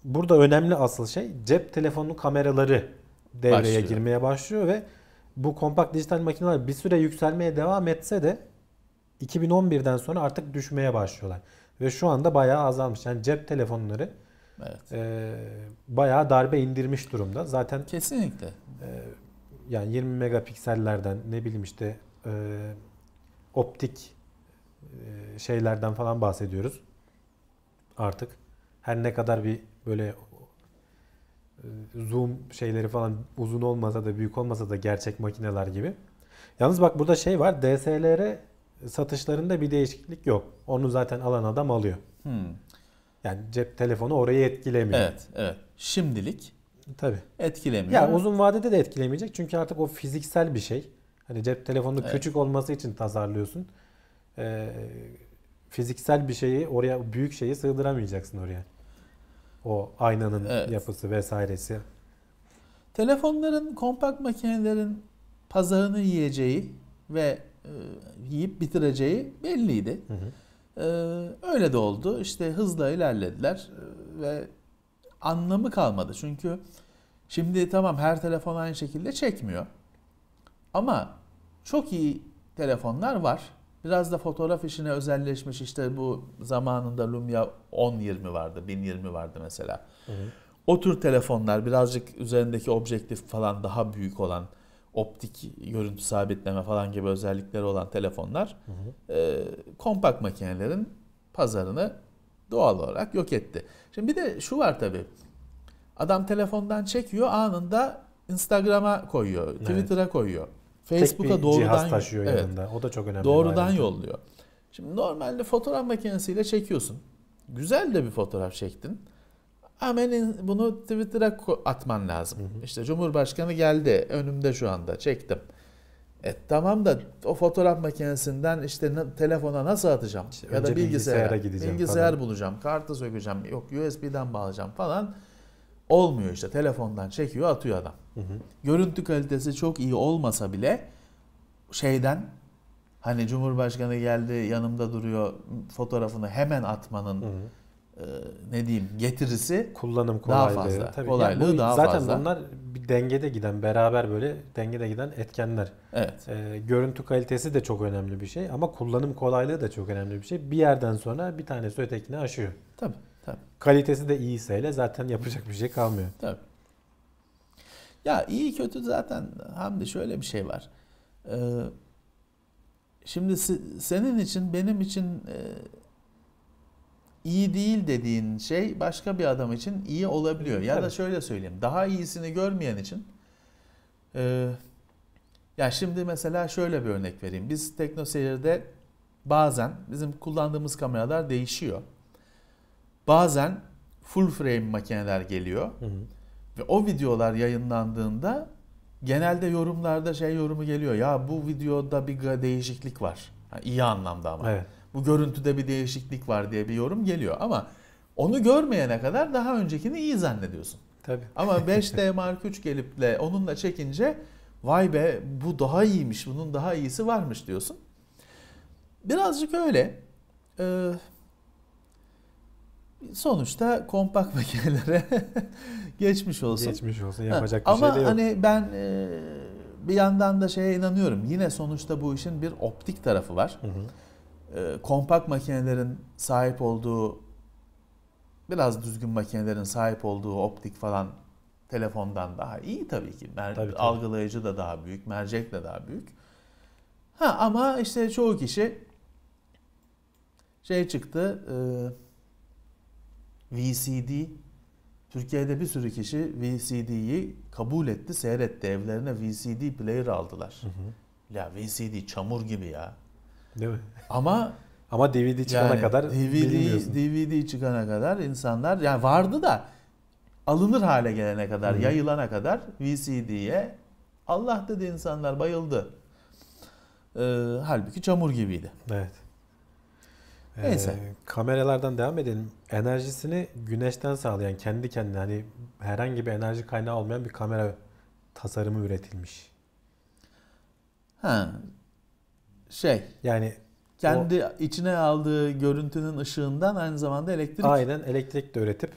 A: burada önemli asıl şey cep telefonu kameraları devreye başlıyor. girmeye başlıyor ve bu kompakt dijital makineler bir süre yükselmeye devam etse de 2011'den sonra artık düşmeye başlıyorlar. Ve şu anda bayağı azalmış. Yani cep telefonları evet. e, bayağı darbe indirmiş durumda. Zaten kesinlikle. E, yani 20 megapiksellerden ne bileyim işte e, optik e, şeylerden falan bahsediyoruz. Artık her ne kadar bir böyle e, zoom şeyleri falan uzun olmasa da büyük olmasa da gerçek makineler gibi. Yalnız bak burada şey var DSLR satışlarında bir değişiklik yok. Onu zaten alan adam alıyor. Hmm. Yani cep telefonu orayı etkilemiyor. Evet, evet. Şimdilik tabi etkilemiyor. Ya yani uzun vadede de etkilemeyecek çünkü artık o fiziksel bir şey. Hani cep telefonu evet. küçük olması için tasarlıyorsun. Ee, fiziksel bir şeyi oraya büyük şeyi sığdıramayacaksın oraya. O aynanın evet. yapısı vesairesi.
B: Telefonların, kompakt makinelerin pazarını yiyeceği ve e, yiyip bitireceği belliydi. Hı hı. E, öyle de oldu. İşte hızla ilerlediler e, ve anlamı kalmadı. Çünkü şimdi tamam her telefon aynı şekilde çekmiyor. Ama çok iyi telefonlar var. Biraz da fotoğraf işine özelleşmiş işte bu zamanında Lumia 10 vardı, 1020 vardı mesela. Hı hı. O tür telefonlar birazcık üzerindeki objektif falan daha büyük olan, optik görüntü sabitleme falan gibi özellikleri olan telefonlar hı hı. E, kompakt makinelerin pazarını doğal olarak yok etti. Şimdi bir de şu var tabii. Adam telefondan çekiyor anında Instagram'a koyuyor, Twitter'a evet. koyuyor. Facebook'a doğrudan cihaz taşıyor evet, yanında. O da çok önemli. Doğrudan yolluyor. Şimdi normalde fotoğraf makinesiyle çekiyorsun. Güzel de bir fotoğraf çektin. Hemen bunu Twitter'a atman lazım. Hı hı. İşte Cumhurbaşkanı geldi. Önümde şu anda. Çektim. E tamam da o fotoğraf makinesinden işte telefona nasıl atacağım? İşte ya da bilgisayara, bilgisayara gideceğim. Bilgisayar falan. bulacağım, kartı sökeceğim, yok USB'den bağlayacağım falan. Olmuyor işte telefondan çekiyor atıyor adam. Hı hı. Görüntü kalitesi çok iyi olmasa bile şeyden hani Cumhurbaşkanı geldi yanımda duruyor fotoğrafını hemen atmanın hı hı. E, ne diyeyim getirisi kullanım
C: kolaylığı daha fazla. Tabii. Kolaylığı yani bu, daha zaten fazla. bunlar
A: bir dengede giden beraber böyle dengede giden etkenler. Evet. E, görüntü kalitesi de çok önemli bir şey ama kullanım kolaylığı da çok önemli bir şey. Bir yerden sonra bir tanesi ötekini aşıyor. Tabii. Tabii. Kalitesi de iyiyse hele zaten yapacak bir şey kalmıyor. Tabii.
B: Ya iyi kötü zaten Hamdi şöyle bir şey var. Ee, şimdi senin için benim için e, iyi değil dediğin şey başka bir adam için iyi olabiliyor. Ya Tabii. da şöyle söyleyeyim. Daha iyisini görmeyen için e, ya şimdi mesela şöyle bir örnek vereyim. Biz teknoseyirde bazen bizim kullandığımız kameralar değişiyor bazen full frame makineler geliyor. Hı hı. Ve o videolar yayınlandığında genelde yorumlarda şey yorumu geliyor. Ya bu videoda bir değişiklik var. Yani iyi anlamda ama. Evet. Bu görüntüde bir değişiklik var diye bir yorum geliyor ama onu görmeyene kadar daha öncekini iyi zannediyorsun. Tabii. Ama 5D Mark 3 gelip de onunla çekince vay be bu daha iyiymiş, bunun daha iyisi varmış diyorsun. Birazcık öyle. Ee, sonuçta kompakt makinelere geçmiş olsun. Geçmiş olsun yapacak ha, bir şey de yok. Ama hani ben e, bir yandan da şeye inanıyorum. Yine sonuçta bu işin bir optik tarafı var. Hı hı. E, kompakt makinelerin sahip olduğu biraz düzgün makinelerin sahip olduğu optik falan telefondan daha iyi tabii ki. Mer- tabii, tabii. Algılayıcı da daha büyük, mercek de daha büyük. Ha ama işte çoğu kişi şey çıktı. E, VCD Türkiye'de bir sürü kişi VCD'yi kabul etti, seyretti. Evlerine VCD player aldılar. Hı
A: hı.
B: Ya VCD çamur gibi ya. Değil mi? Ama ama DVD çıkana yani, kadar DVD DVD çıkana kadar insanlar yani vardı da alınır hale gelene kadar, hı hı. yayılana kadar VCD'ye Allah dedi
A: insanlar bayıldı. Ee, halbuki çamur gibiydi. Evet. Neyse. Ee, kameralardan devam edelim. Enerjisini güneşten sağlayan kendi kendine hani herhangi bir enerji kaynağı olmayan bir kamera tasarımı üretilmiş. Ha. Şey. Yani
B: kendi o, içine
A: aldığı görüntünün ışığından aynı zamanda elektrik. Aynen elektrik de üretip.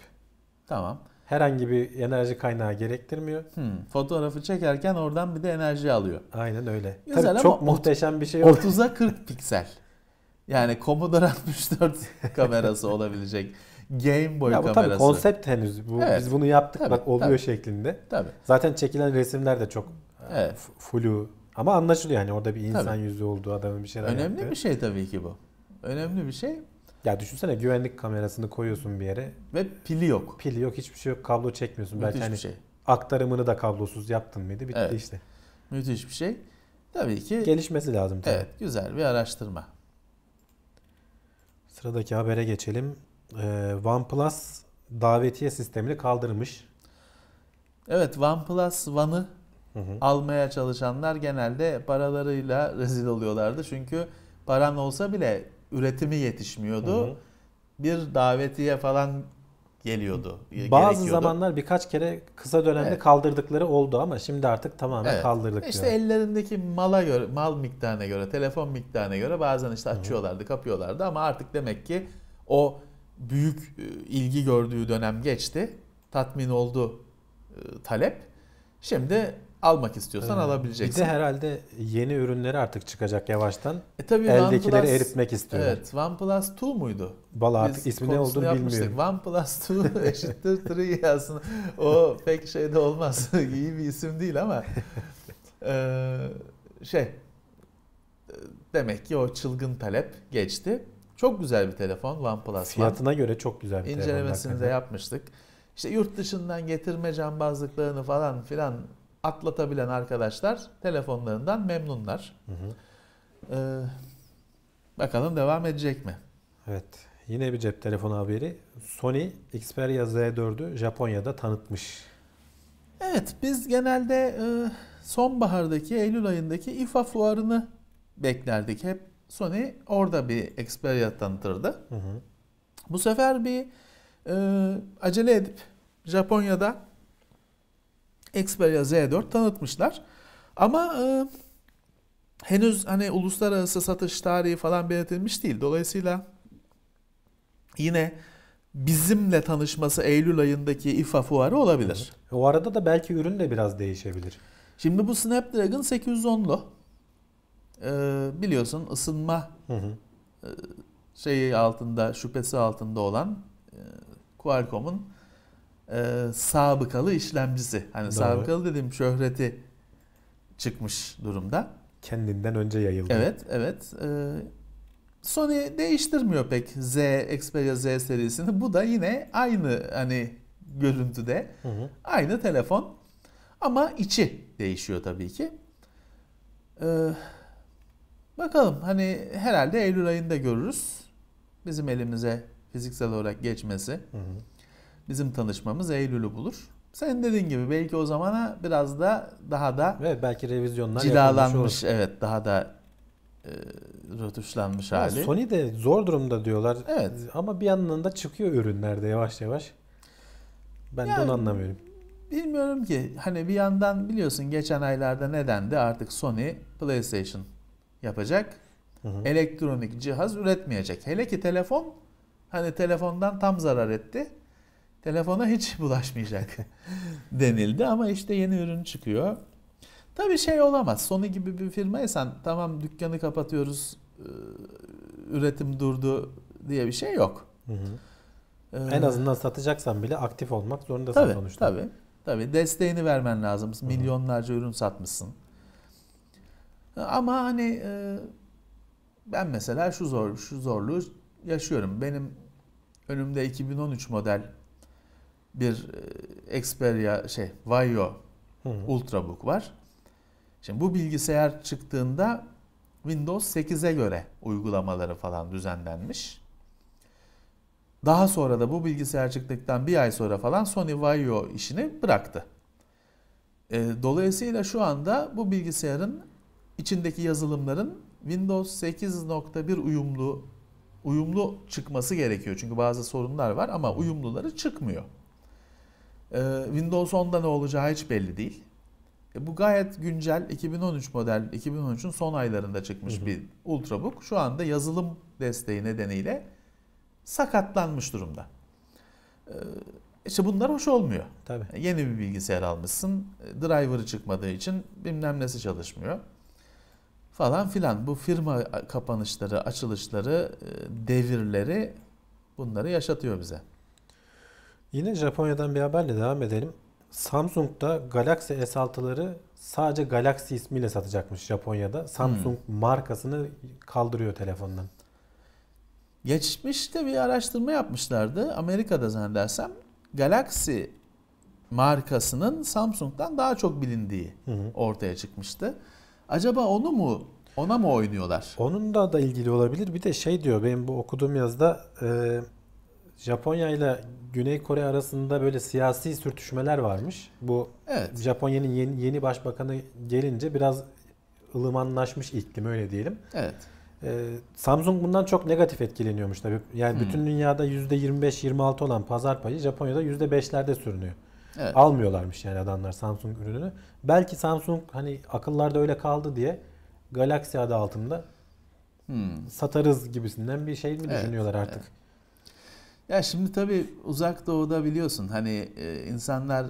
A: Tamam. Herhangi bir enerji kaynağı gerektirmiyor. Hmm, fotoğrafı çekerken oradan bir de enerji alıyor. Aynen öyle. Güzel Tabii çok muhteşem bir şey. 30'a 40 piksel. Yani
B: Commodore 64 kamerası olabilecek.
A: Game Boy ya bu kamerası. Tabii konsept henüz. Bu, evet. Biz bunu yaptık tabii, bak oluyor tabii. şeklinde. Tabii. Zaten çekilen resimler de çok e, evet. flu ama anlaşılıyor yani orada bir insan tabii. yüzü olduğu adamın bir şeyler Önemli yaptığı. bir şey tabii ki bu. Önemli bir şey. Ya düşünsene güvenlik kamerasını koyuyorsun bir yere. Ve pili yok. Pili yok hiçbir şey yok kablo çekmiyorsun. Müthiş Belki hani bir şey. aktarımını da kablosuz yaptın mıydı bitti evet. işte. Müthiş bir şey. Tabii ki. Gelişmesi lazım. Tabii. Evet güzel bir araştırma. Sıradaki habere geçelim. Ee, OnePlus davetiye sistemini kaldırmış. Evet OnePlus One'ı almaya çalışanlar
B: genelde paralarıyla rezil oluyorlardı. Çünkü paran olsa bile üretimi yetişmiyordu. Hı hı. Bir davetiye falan geliyordu. E, Bazı gerekiyordu.
A: zamanlar birkaç kere kısa dönemde evet. kaldırdıkları oldu ama şimdi artık tamamen evet. kaldırdık. İşte diyor.
B: ellerindeki mala göre, mal miktarına göre, telefon miktarına göre bazen işte açıyorlardı, Hı. kapıyorlardı ama artık demek ki o büyük e, ilgi gördüğü dönem geçti. Tatmin oldu e, talep. Şimdi almak istiyorsan evet. alabileceksin. Bir de
A: herhalde yeni ürünleri artık çıkacak yavaştan. E tabii Eldekileri OnePlus, eritmek istiyorlar. Evet OnePlus 2 muydu? Valla artık ismi ne olduğunu yapmıştık.
B: bilmiyorum. OnePlus 2 eşittir 3 aslında. O pek şey de olmaz. İyi bir isim değil ama. ee, şey demek ki o çılgın talep geçti. Çok güzel bir telefon OnePlus Fiyatına One. göre çok güzel bir İncelemesini telefon. İncelemesini de yapmıştık. İşte yurt dışından getirme cambazlıklarını falan filan atlatabilen arkadaşlar
A: telefonlarından memnunlar. Hı hı. Ee, bakalım devam edecek mi? Evet. Yine bir cep telefonu haberi. Sony Xperia Z4'ü Japonya'da tanıtmış.
B: Evet biz genelde e, sonbahardaki Eylül ayındaki IFA fuarını beklerdik. Hep Sony orada bir Xperia tanıtırdı. Hı hı. Bu sefer bir e, acele edip Japonya'da Xperia Z4 tanıtmışlar. Ama e, henüz hani uluslararası satış tarihi falan belirtilmiş değil. Dolayısıyla yine bizimle tanışması Eylül ayındaki ifa fuarı olabilir. O arada da belki ürün de biraz değişebilir. Şimdi bu Snapdragon 810'lu. Ee, biliyorsun ısınma hı hı. E, şeyi altında, şüphesi altında olan e, Qualcomm'un e, sabıkalı işlemcisi. Hani Doğru. sabıkalı dedim, şöhreti çıkmış durumda. Kendinden önce yayıldı. Evet, evet. E, Sony değiştirmiyor pek Z, Xperia Z serisini. Bu da yine aynı hani görüntüde. Hı hı. Aynı telefon. Ama içi değişiyor tabii ki. Ee, bakalım hani herhalde Eylül ayında görürüz. Bizim elimize fiziksel olarak geçmesi. Hı hı. Bizim tanışmamız Eylül'ü bulur. Sen dediğin gibi belki o zamana biraz da daha da evet, belki revizyonlar cilalanmış evet daha da e, rötuşlanmış ya hali. Sony
A: de zor durumda diyorlar. Evet. Ama bir yandan da çıkıyor ürünlerde yavaş yavaş. Ben yani, de onu anlamıyorum. Bilmiyorum ki hani bir yandan biliyorsun geçen aylarda nedendi artık
B: Sony PlayStation yapacak. Hı hı. Elektronik cihaz üretmeyecek. Hele ki telefon hani telefondan tam zarar etti telefona hiç bulaşmayacak denildi ama işte yeni ürün çıkıyor. Tabii şey olamaz. Sony gibi bir firmaysan tamam dükkanı kapatıyoruz, üretim durdu diye bir şey yok. Hı hı. Ee, en azından
A: satacaksan bile aktif olmak zorundasın
C: tabii,
B: sonuçta. Tabii. Tabii desteğini vermen lazım. Hı hı. Milyonlarca ürün satmışsın. Ama hani ben mesela şu zor şu zorluğu yaşıyorum. Benim önümde 2013 model bir e, Xperia şey Vaio Ultrabook var. Şimdi bu bilgisayar çıktığında Windows 8'e göre uygulamaları falan düzenlenmiş. Daha sonra da bu bilgisayar çıktıktan bir ay sonra falan Sony Vaio işini bıraktı. E, dolayısıyla şu anda bu bilgisayarın içindeki yazılımların Windows 8.1 uyumlu uyumlu çıkması gerekiyor. Çünkü bazı sorunlar var ama uyumluları çıkmıyor. Ee, Windows 10'da ne olacağı hiç belli değil. E, bu gayet güncel 2013 model, 2013'ün son aylarında çıkmış hı hı. bir Ultrabook. Şu anda yazılım desteği nedeniyle sakatlanmış durumda. Ee, işte bunlar hoş olmuyor. Tabii. E, yeni bir bilgisayar almışsın, e, driver'ı çıkmadığı için bilmem nesi çalışmıyor falan filan. Bu firma kapanışları, açılışları,
A: devirleri bunları yaşatıyor bize. Yine Japonya'dan bir haberle devam edelim. Samsung'da Galaxy S6'ları sadece Galaxy ismiyle satacakmış Japonya'da. Samsung hmm. markasını kaldırıyor telefondan. Geçmişte bir araştırma yapmışlardı. Amerika'da zannedersem Galaxy
B: markasının Samsung'dan daha çok bilindiği hı hı. ortaya çıkmıştı.
A: Acaba onu mu ona mı oynuyorlar? Onun da da ilgili olabilir. Bir de şey diyor benim bu okuduğum yazda Japonya ile Güney Kore arasında böyle siyasi sürtüşmeler varmış. Bu evet. Japonya'nın yeni, yeni başbakanı gelince biraz ılımanlaşmış iklim öyle diyelim. Evet. Ee, Samsung bundan çok negatif etkileniyormuş tabii. Yani hmm. bütün dünyada %25-26 olan pazar payı Japonya'da %5'lerde sürünüyor. Evet. Almıyorlarmış yani adamlar Samsung ürününü. Belki Samsung hani akıllarda öyle kaldı diye Galaxy adı altında hmm. satarız gibisinden bir şey mi evet. düşünüyorlar artık? Evet. Ya şimdi tabii uzak doğuda biliyorsun hani e,
B: insanlar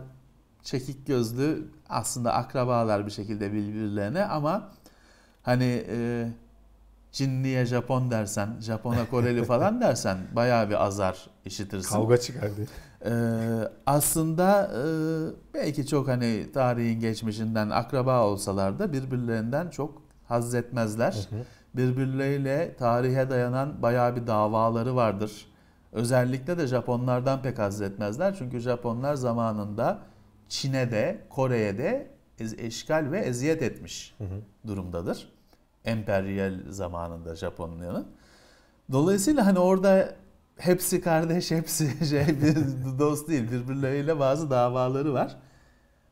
B: çekik gözlü aslında akrabalar bir şekilde birbirlerine ama hani e, Çinliye Japon dersen, Japona Koreli falan dersen bayağı bir azar işitirsin. Kavga çıkardı. Ee, aslında e, belki çok hani tarihin geçmişinden akraba olsalar da birbirlerinden çok haz etmezler. Birbirleriyle tarihe dayanan bayağı bir davaları vardır Özellikle de Japonlardan pek haz etmezler. Çünkü Japonlar zamanında Çin'e de Kore'ye de eşgal ve eziyet etmiş hı hı. durumdadır. Emperyal zamanında Japonya'nın. Dolayısıyla hani orada hepsi kardeş, hepsi şey bir dost değil. Birbirleriyle bazı davaları var.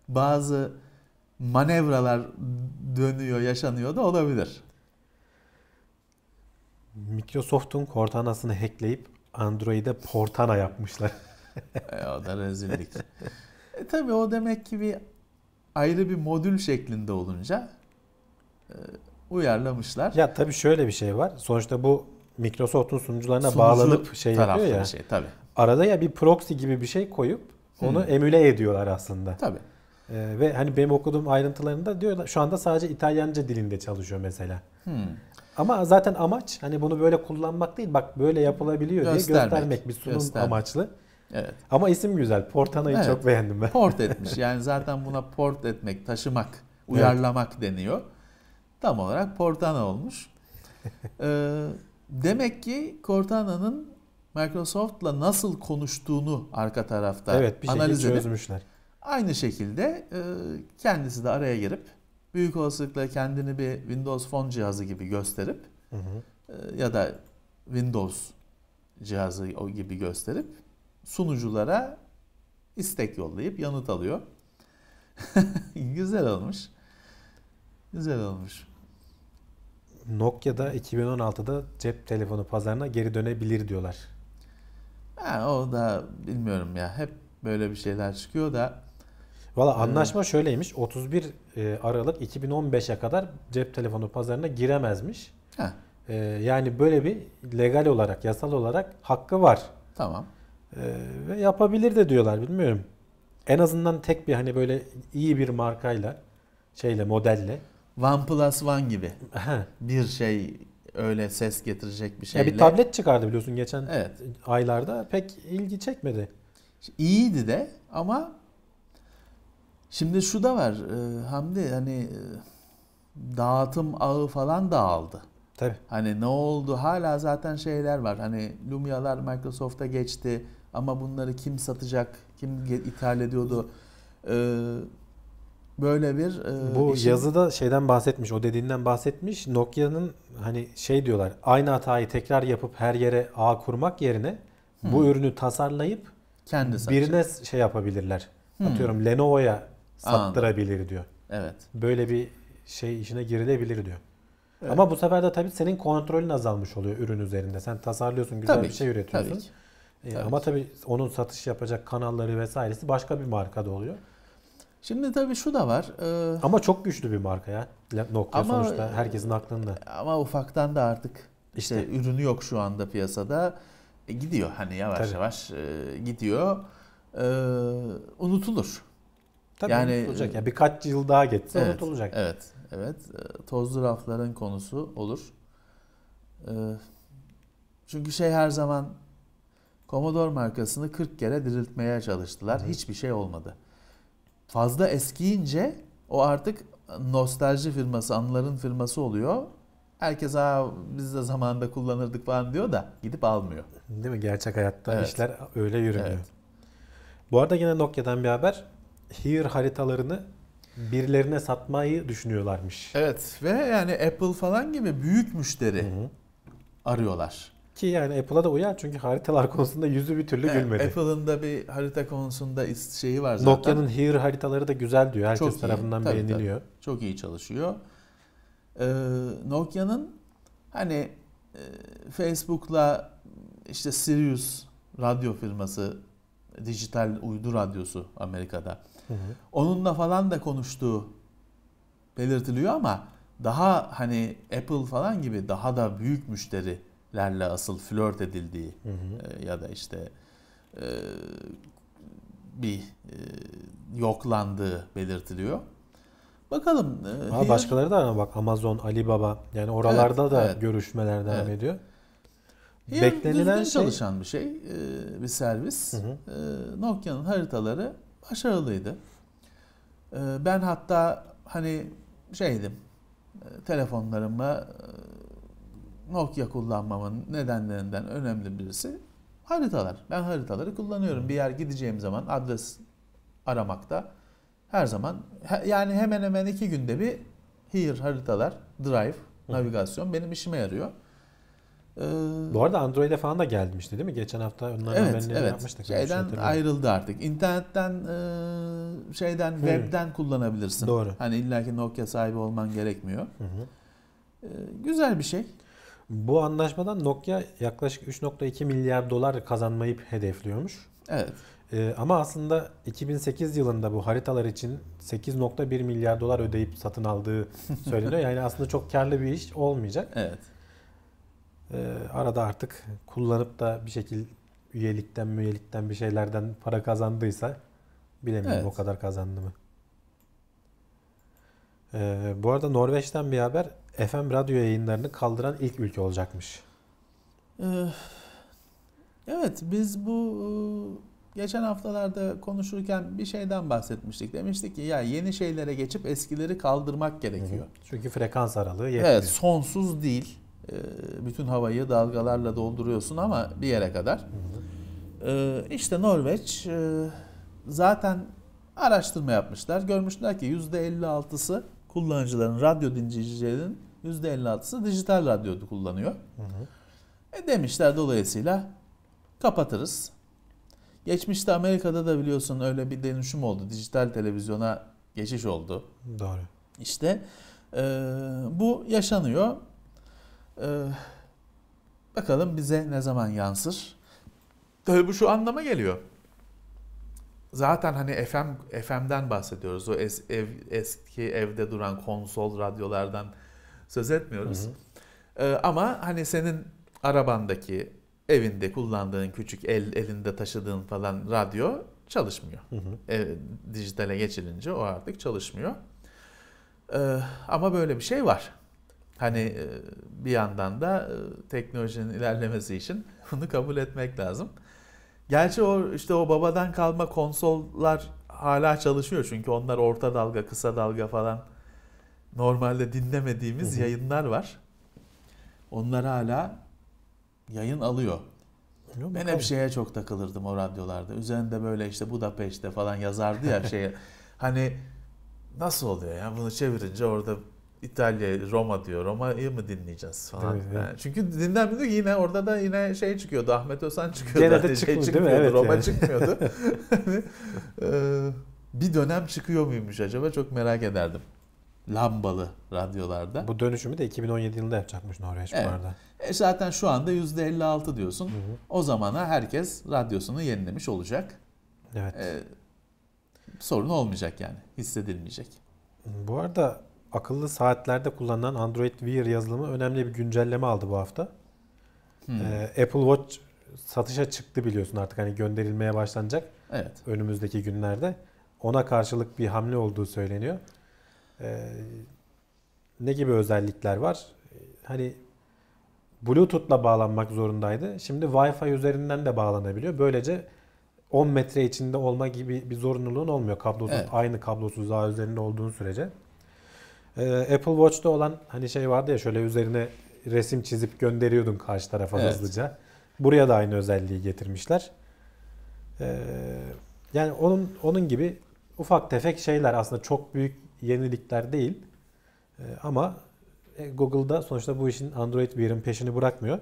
B: Bazı manevralar dönüyor,
A: yaşanıyor da olabilir. Microsoft'un Cortana'sını hackleyip Android'e Portana yapmışlar. e, o da rezillik.
B: e, tabii o demek ki bir
A: ayrı bir modül şeklinde olunca e, uyarlamışlar. Ya tabii şöyle bir şey var. Sonuçta bu Microsoft'un sunucularına Sunucu bağlanıp şey yapıyor ya. Şey, tabii. Arada ya bir proxy gibi bir şey koyup onu hmm. emüle ediyorlar aslında. Tabii. Ee, ve hani benim okuduğum ayrıntılarında diyor şu anda sadece İtalyanca dilinde çalışıyor mesela. Hmm. Ama zaten amaç hani bunu böyle kullanmak değil bak böyle yapılabiliyor göstermek, diye göstermek bir sunum göstermek. amaçlı. Evet. Ama isim güzel. Portana'yı evet. çok beğendim ben. Port etmiş.
B: Yani zaten buna port etmek, taşımak, uyarlamak evet. deniyor. Tam olarak Portana olmuş. ee, demek ki Cortana'nın Microsoft'la nasıl konuştuğunu arka tarafta analiz edip. evet, bir analiz çözmüşler. aynı şekilde e, kendisi de araya girip büyük olasılıkla kendini bir Windows Phone cihazı gibi gösterip hı hı. E, ya da Windows cihazı gibi gösterip sunuculara istek
A: yollayıp yanıt alıyor. Güzel olmuş. Güzel olmuş. Nokia'da 2016'da cep telefonu pazarına geri dönebilir diyorlar. Ha, o da bilmiyorum ya. Hep böyle bir şeyler çıkıyor da. Valla ee, anlaşma ee, şöyleymiş. 31 e, Aralık 2015'e kadar cep telefonu pazarına giremezmiş. E, yani böyle bir legal olarak, yasal olarak hakkı var. Tamam. E, ve yapabilir de diyorlar bilmiyorum. En azından tek bir hani böyle iyi bir markayla, şeyle, modelle. OnePlus One gibi. bir şey öyle ses getirecek bir şeyle. Ya bir tablet çıkardı
B: biliyorsun geçen evet. aylarda pek ilgi çekmedi. İyiydi de ama Şimdi şu da var e, Hamdi hani e, dağıtım ağı falan dağıldı. Tabii. Hani ne oldu hala zaten şeyler var. Hani Lumia'lar Microsoft'a geçti ama bunları kim satacak, kim ithal
A: ediyordu. E, böyle bir e, bu işin... yazıda şeyden bahsetmiş o dediğinden bahsetmiş Nokia'nın hani şey diyorlar aynı hatayı tekrar yapıp her yere ağ kurmak yerine bu hmm. ürünü tasarlayıp kendi birine şey yapabilirler. Hmm. Atıyorum Lenovo'ya sattırabilir diyor. Evet. Böyle bir şey işine girilebilir diyor. Evet. Ama bu sefer de tabii senin kontrolün azalmış oluyor ürün üzerinde. Sen tasarlıyorsun, güzel tabii bir şey üretiyorsun. Tabii ki. Ee, tabii ama tabii onun satış yapacak kanalları vesairesi başka bir markada oluyor. Şimdi tabii şu da var. Ee, ama çok güçlü bir marka ya. Nokia ama, sonuçta e,
B: herkesin aklında. Ama ufaktan da artık işte, işte ürünü yok şu anda piyasada. E, gidiyor hani yavaş tabii. yavaş e, gidiyor. E, unutulur. Tabii yani, unutulacak. E, yani birkaç yıl daha geçse evet, unutulacak. Evet, evet. E, tozlu rafların konusu olur. E, çünkü şey her zaman Commodore markasını 40 kere diriltmeye çalıştılar. Hı. Hiçbir şey olmadı. Fazla eskiyince o artık nostalji firması, anıların firması oluyor. Herkes Aa, biz de zamanında kullanırdık falan diyor da gidip
A: almıyor. Değil mi? Gerçek hayatta evet. işler öyle yürümüyor. Evet. Bu arada yine Nokia'dan bir haber. Here haritalarını birilerine satmayı düşünüyorlarmış. Evet
B: ve yani Apple falan gibi büyük müşteri hı hı. arıyorlar.
A: Ki yani Apple'a da uyar çünkü haritalar konusunda yüzü bir türlü evet, gülmedi. Apple'ın da bir harita konusunda şeyi
B: var zaten. Nokia'nın Here haritaları da güzel diyor. Herkes Çok tarafından iyi, tabii, beğeniliyor. Tabii. Çok iyi çalışıyor. Ee, Nokia'nın hani e, Facebook'la işte Sirius radyo firması dijital uydu radyosu Amerika'da Onunla falan da konuştuğu belirtiliyor ama daha hani Apple falan gibi daha da büyük müşterilerle asıl flört edildiği hı hı. E, ya da işte e, bir e, yoklandığı belirtiliyor.
A: Bakalım. E, ama Here... başkaları da ama bak Amazon, Alibaba yani oralarda evet, da evet. görüşmeler devam evet. ediyor.
B: Beklenilen şey... çalışan bir şey, e, bir servis. Hı e, Nokia'nın haritaları başarılıydı. Ee, ben hatta hani şeydim, e, telefonlarımı e, Nokia kullanmamın nedenlerinden önemli birisi haritalar. Ben haritaları kullanıyorum. Bir yer gideceğim zaman adres aramakta her zaman yani hemen hemen iki günde bir here haritalar, drive, navigasyon benim işime yarıyor. Ee, Bu arada Android'e falan da gelmişti
A: değil mi? Geçen hafta onların evet, haberlerini evet. yapmıştık. Şeyden şey
B: ayrıldı artık. İnternetten e, şeyden Hı. webden kullanabilirsin. Doğru. Hani illaki Nokia sahibi olman gerekmiyor.
A: Hı hı. E, güzel bir şey. Bu anlaşmadan Nokia yaklaşık 3.2 milyar dolar kazanmayıp hedefliyormuş. Evet. Ee, ama aslında 2008 yılında bu haritalar için 8.1 milyar dolar ödeyip satın aldığı söyleniyor. yani aslında çok karlı bir iş olmayacak. Evet. Ee, arada artık kullanıp da bir şekilde üyelikten müyelikten bir şeylerden para kazandıysa bilemiyorum evet. o kadar kazandı mı. Ee, bu arada Norveç'ten bir haber FM radyo yayınlarını kaldıran ilk ülke olacakmış.
C: Ee,
B: evet biz bu e, geçen haftalarda konuşurken bir şeyden bahsetmiştik. Demiştik ki ya yeni şeylere geçip eskileri kaldırmak gerekiyor. Çünkü frekans aralığı yetmiyor. Evet sonsuz değil ee, bütün havayı dalgalarla dolduruyorsun ama bir yere kadar. Ee, işte Norveç e, zaten araştırma yapmışlar. Görmüşler ki %56'sı kullanıcıların, radyo dinleyicilerinin %56'sı dijital radyoyu kullanıyor. Hı
C: hı.
B: E demişler dolayısıyla kapatırız. Geçmişte Amerika'da da biliyorsun öyle bir dönüşüm oldu. Dijital televizyona geçiş oldu. Doğru. İşte e, bu yaşanıyor. Ee, bakalım bize ne zaman yansır? Tabii bu şu anlama geliyor. Zaten hani FM FM'den bahsediyoruz. O es, ev, eski evde duran konsol radyolardan söz etmiyoruz. Ee, ama hani senin arabandaki, evinde kullandığın küçük el elinde taşıdığın falan radyo çalışmıyor. Hı hı. E, dijitale geçilince o artık çalışmıyor. E, ama böyle bir şey var. Hani e, bir yandan da e, teknolojinin ilerlemesi için bunu kabul etmek lazım. Gerçi o işte o babadan kalma konsollar hala çalışıyor çünkü onlar orta dalga, kısa dalga falan normalde dinlemediğimiz yayınlar var. Onlar hala yayın alıyor. Öyle ben hep şeye çok takılırdım o radyolarda. Üzerinde böyle işte Budapeşte falan yazardı ya şeye. hani nasıl oluyor ya bunu çevirince orada İtalya, Roma diyor. Roma'yı mı dinleyeceğiz falan. Evet, yani. Çünkü dinlenmiyordu yine orada da yine şey çıkıyordu. Ahmet Özhan çıkıyordu. Gene de çıkmış, hani şey çıkmıyordu. Değil mi? Evet, Roma yani. çıkmıyordu. Hani, e, bir dönem çıkıyor muymuş acaba çok merak ederdim. Lambalı radyolarda. Bu dönüşümü de 2017 yılında yapacakmış Norveç evet. bu arada. E zaten şu anda %56 diyorsun. Hı hı. O zamana herkes radyosunu yenilemiş olacak. Evet. E, sorun olmayacak yani. Hissedilmeyecek.
A: Bu arada akıllı saatlerde kullanılan Android Wear yazılımı önemli bir güncelleme aldı bu hafta. Hmm. Ee, Apple Watch satışa çıktı biliyorsun artık hani gönderilmeye başlanacak. Evet. Önümüzdeki günlerde. Ona karşılık bir hamle olduğu söyleniyor. Ee, ne gibi özellikler var? Hani Bluetooth'la bağlanmak zorundaydı. Şimdi Wi-Fi üzerinden de bağlanabiliyor. Böylece 10 metre içinde olma gibi bir zorunluluğun olmuyor. Kablosuz evet. aynı kablosuz ağ üzerinde olduğun sürece. Ee, Apple Watch'ta olan hani şey vardı ya şöyle üzerine resim çizip gönderiyordun karşı tarafa evet. hızlıca. Buraya da aynı özelliği getirmişler. E, yani onun onun gibi ufak tefek şeyler aslında çok büyük yenilikler değil. Ee, e, ama Google'da sonuçta bu işin Android birim peşini bırakmıyor.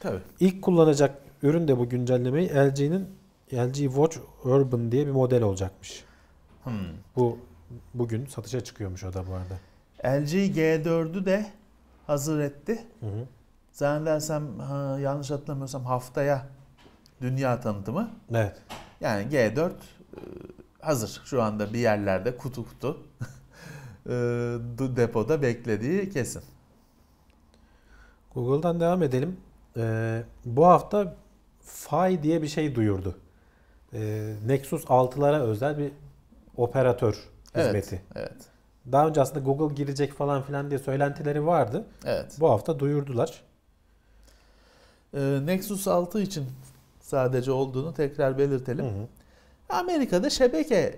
A: Tabii. İlk kullanacak ürün de bu güncellemeyi LG'nin LG Watch Urban diye bir model olacakmış. Hmm. Bu bugün satışa çıkıyormuş o da bu arada. LG G4'ü
B: de hazır etti. Hı hı. Zannedersem ha, yanlış hatırlamıyorsam haftaya dünya tanıtımı. Evet. Yani G4 e, hazır. Şu anda bir yerlerde kutu kutu e, depoda beklediği
A: kesin. Google'dan devam edelim. Ee, bu hafta Fi diye bir şey duyurdu. Ee, Nexus 6'lara özel bir operatör hizmeti. Evet, evet daha önce aslında Google girecek falan filan diye söylentileri vardı. Evet. Bu hafta duyurdular. Ee, Nexus
B: 6 için sadece olduğunu tekrar belirtelim. Hı hı. Amerika'da şebeke e,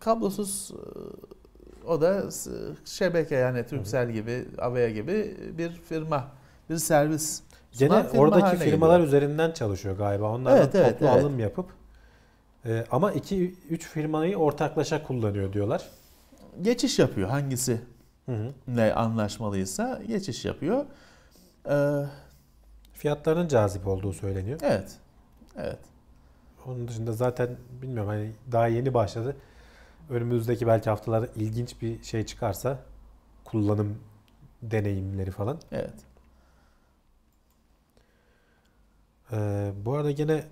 B: kablosuz e, o da şebeke yani Turkcell gibi,
A: avaya gibi bir firma, bir servis. Gene firma oradaki firmalar gibi. üzerinden çalışıyor galiba. Onlar evet, evet, toplu evet. alım yapıp e, ama 2 3 firmayı ortaklaşa kullanıyor diyorlar geçiş yapıyor hangisi ne
B: anlaşmalıysa
A: geçiş yapıyor. Ee, Fiyatların cazip olduğu söyleniyor. Evet. Evet. Onun dışında zaten bilmiyorum hani daha yeni başladı. Önümüzdeki belki haftalarda ilginç bir şey çıkarsa kullanım deneyimleri falan. Evet. Ee, bu arada gene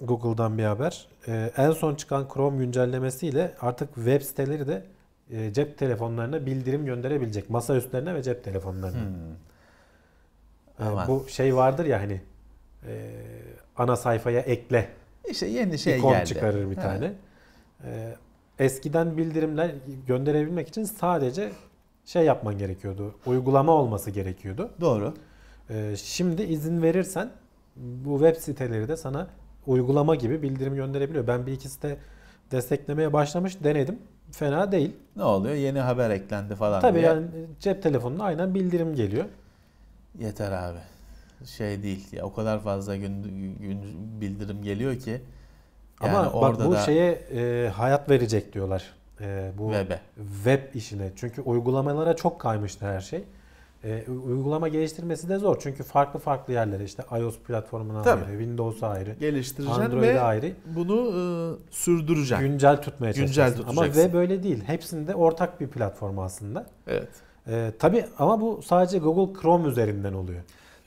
A: Google'dan bir haber. Ee, en son çıkan Chrome güncellemesiyle artık web siteleri de e, cep telefonlarına bildirim gönderebilecek. Masa üstlerine ve cep telefonlarına. Hmm. E, bu şey vardır ya hani e, ana sayfaya ekle. İşte yeni şey ikon geldi. çıkarır bir tane. E, eskiden bildirimler gönderebilmek için sadece şey yapman gerekiyordu. Uygulama olması gerekiyordu. Doğru. E, şimdi izin verirsen bu web siteleri de sana uygulama gibi bildirim gönderebiliyor. Ben bir ikisi de desteklemeye başlamış denedim. Fena değil. Ne oluyor? Yeni haber eklendi falan Tabii diye. yani cep telefonuna aynen bildirim geliyor. Yeter abi. Şey değil ya o kadar fazla gün,
B: gün bildirim geliyor ki. Yani Ama orada bak bu da... şeye
A: e, hayat verecek diyorlar. E, bu Web'e. Web işine. Çünkü uygulamalara çok kaymıştı her şey e, uygulama geliştirmesi de zor. Çünkü farklı farklı yerlere işte iOS platformuna Tabii. ayrı, Windows'a ayrı, Android'e ayrı. Bunu e, sürdüreceksin. Güncel tutmaya Güncel tutacaksın. Ama ve böyle değil. Hepsinde ortak bir platform aslında. Evet. E, tabii ama bu sadece Google Chrome üzerinden oluyor.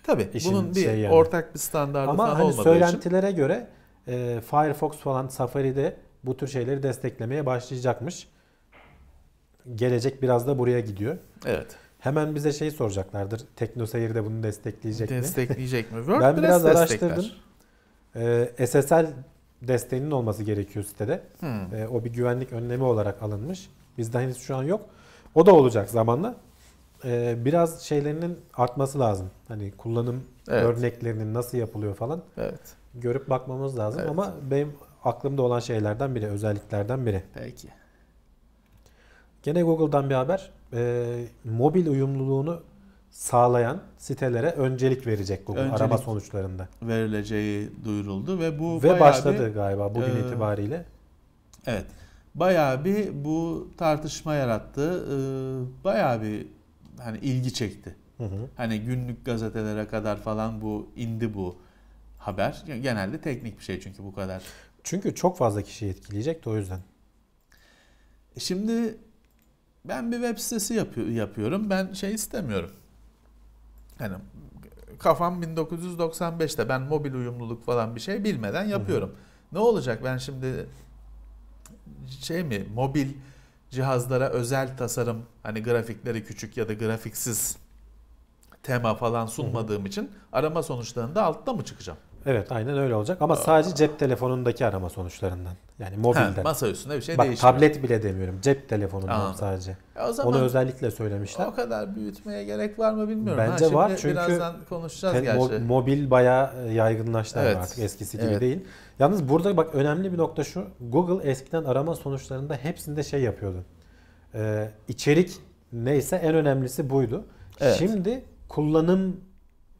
A: Tabii. İşin bunun bir şey yani. ortak bir standardı ama falan hani olmadığı söylentilere göre e, Firefox falan Safari'de bu tür şeyleri desteklemeye başlayacakmış. Gelecek biraz da buraya gidiyor. Evet hemen bize şey soracaklardır. Teknoseyir de bunu destekleyecek, mi? Destekleyecek mi? ben biraz destekler. araştırdım. Ee, SSL desteğinin olması gerekiyor sitede. Hmm. Ee, o bir güvenlik önlemi olarak alınmış. Bizde henüz şu an yok. O da olacak zamanla. Ee, biraz şeylerinin artması lazım. Hani kullanım evet. örneklerinin nasıl yapılıyor falan. Evet. Görüp bakmamız lazım evet. ama benim aklımda olan şeylerden biri, özelliklerden biri. Peki. Gene Google'dan bir haber e, mobil uyumluluğunu sağlayan sitelere öncelik verecek Google öncelik arama sonuçlarında.
B: Verileceği duyuruldu ve bu
C: ve başladı bir, galiba bugün e,
A: itibariyle.
C: Evet.
B: Bayağı bir bu tartışma yarattı. E, bayağı bir hani
A: ilgi çekti.
B: Hı hı. Hani günlük gazetelere kadar falan bu indi bu haber. Genelde teknik bir şey çünkü bu kadar.
A: Çünkü çok fazla kişi etkileyecek de o yüzden.
B: E, şimdi ben bir web sitesi yapıyor, yapıyorum. Ben şey istemiyorum. Hani kafam 1995'te ben mobil uyumluluk falan bir şey bilmeden yapıyorum. Hı hı. Ne olacak ben şimdi şey mi mobil cihazlara özel tasarım hani grafikleri küçük ya da grafiksiz tema falan sunmadığım hı hı. için arama sonuçlarında altta mı çıkacağım?
A: Evet aynen öyle olacak ama sadece cep telefonundaki arama sonuçlarından. Yani mobilden. Ha, masa üstünde bir şey Bak, değişmiyor. tablet bile demiyorum. Cep telefonundan Aa. sadece. E, o zaman Onu özellikle söylemişler. O kadar büyütmeye
B: gerek var mı bilmiyorum. Bence ha, var çünkü birazdan konuşacağız te- gerçi.
A: mobil bayağı e, yaygınlaştı evet. artık eskisi gibi evet. değil. Yalnız burada bak önemli bir nokta şu. Google eskiden arama sonuçlarında hepsinde şey yapıyordu. Ee, içerik neyse en önemlisi buydu. Evet. Şimdi kullanım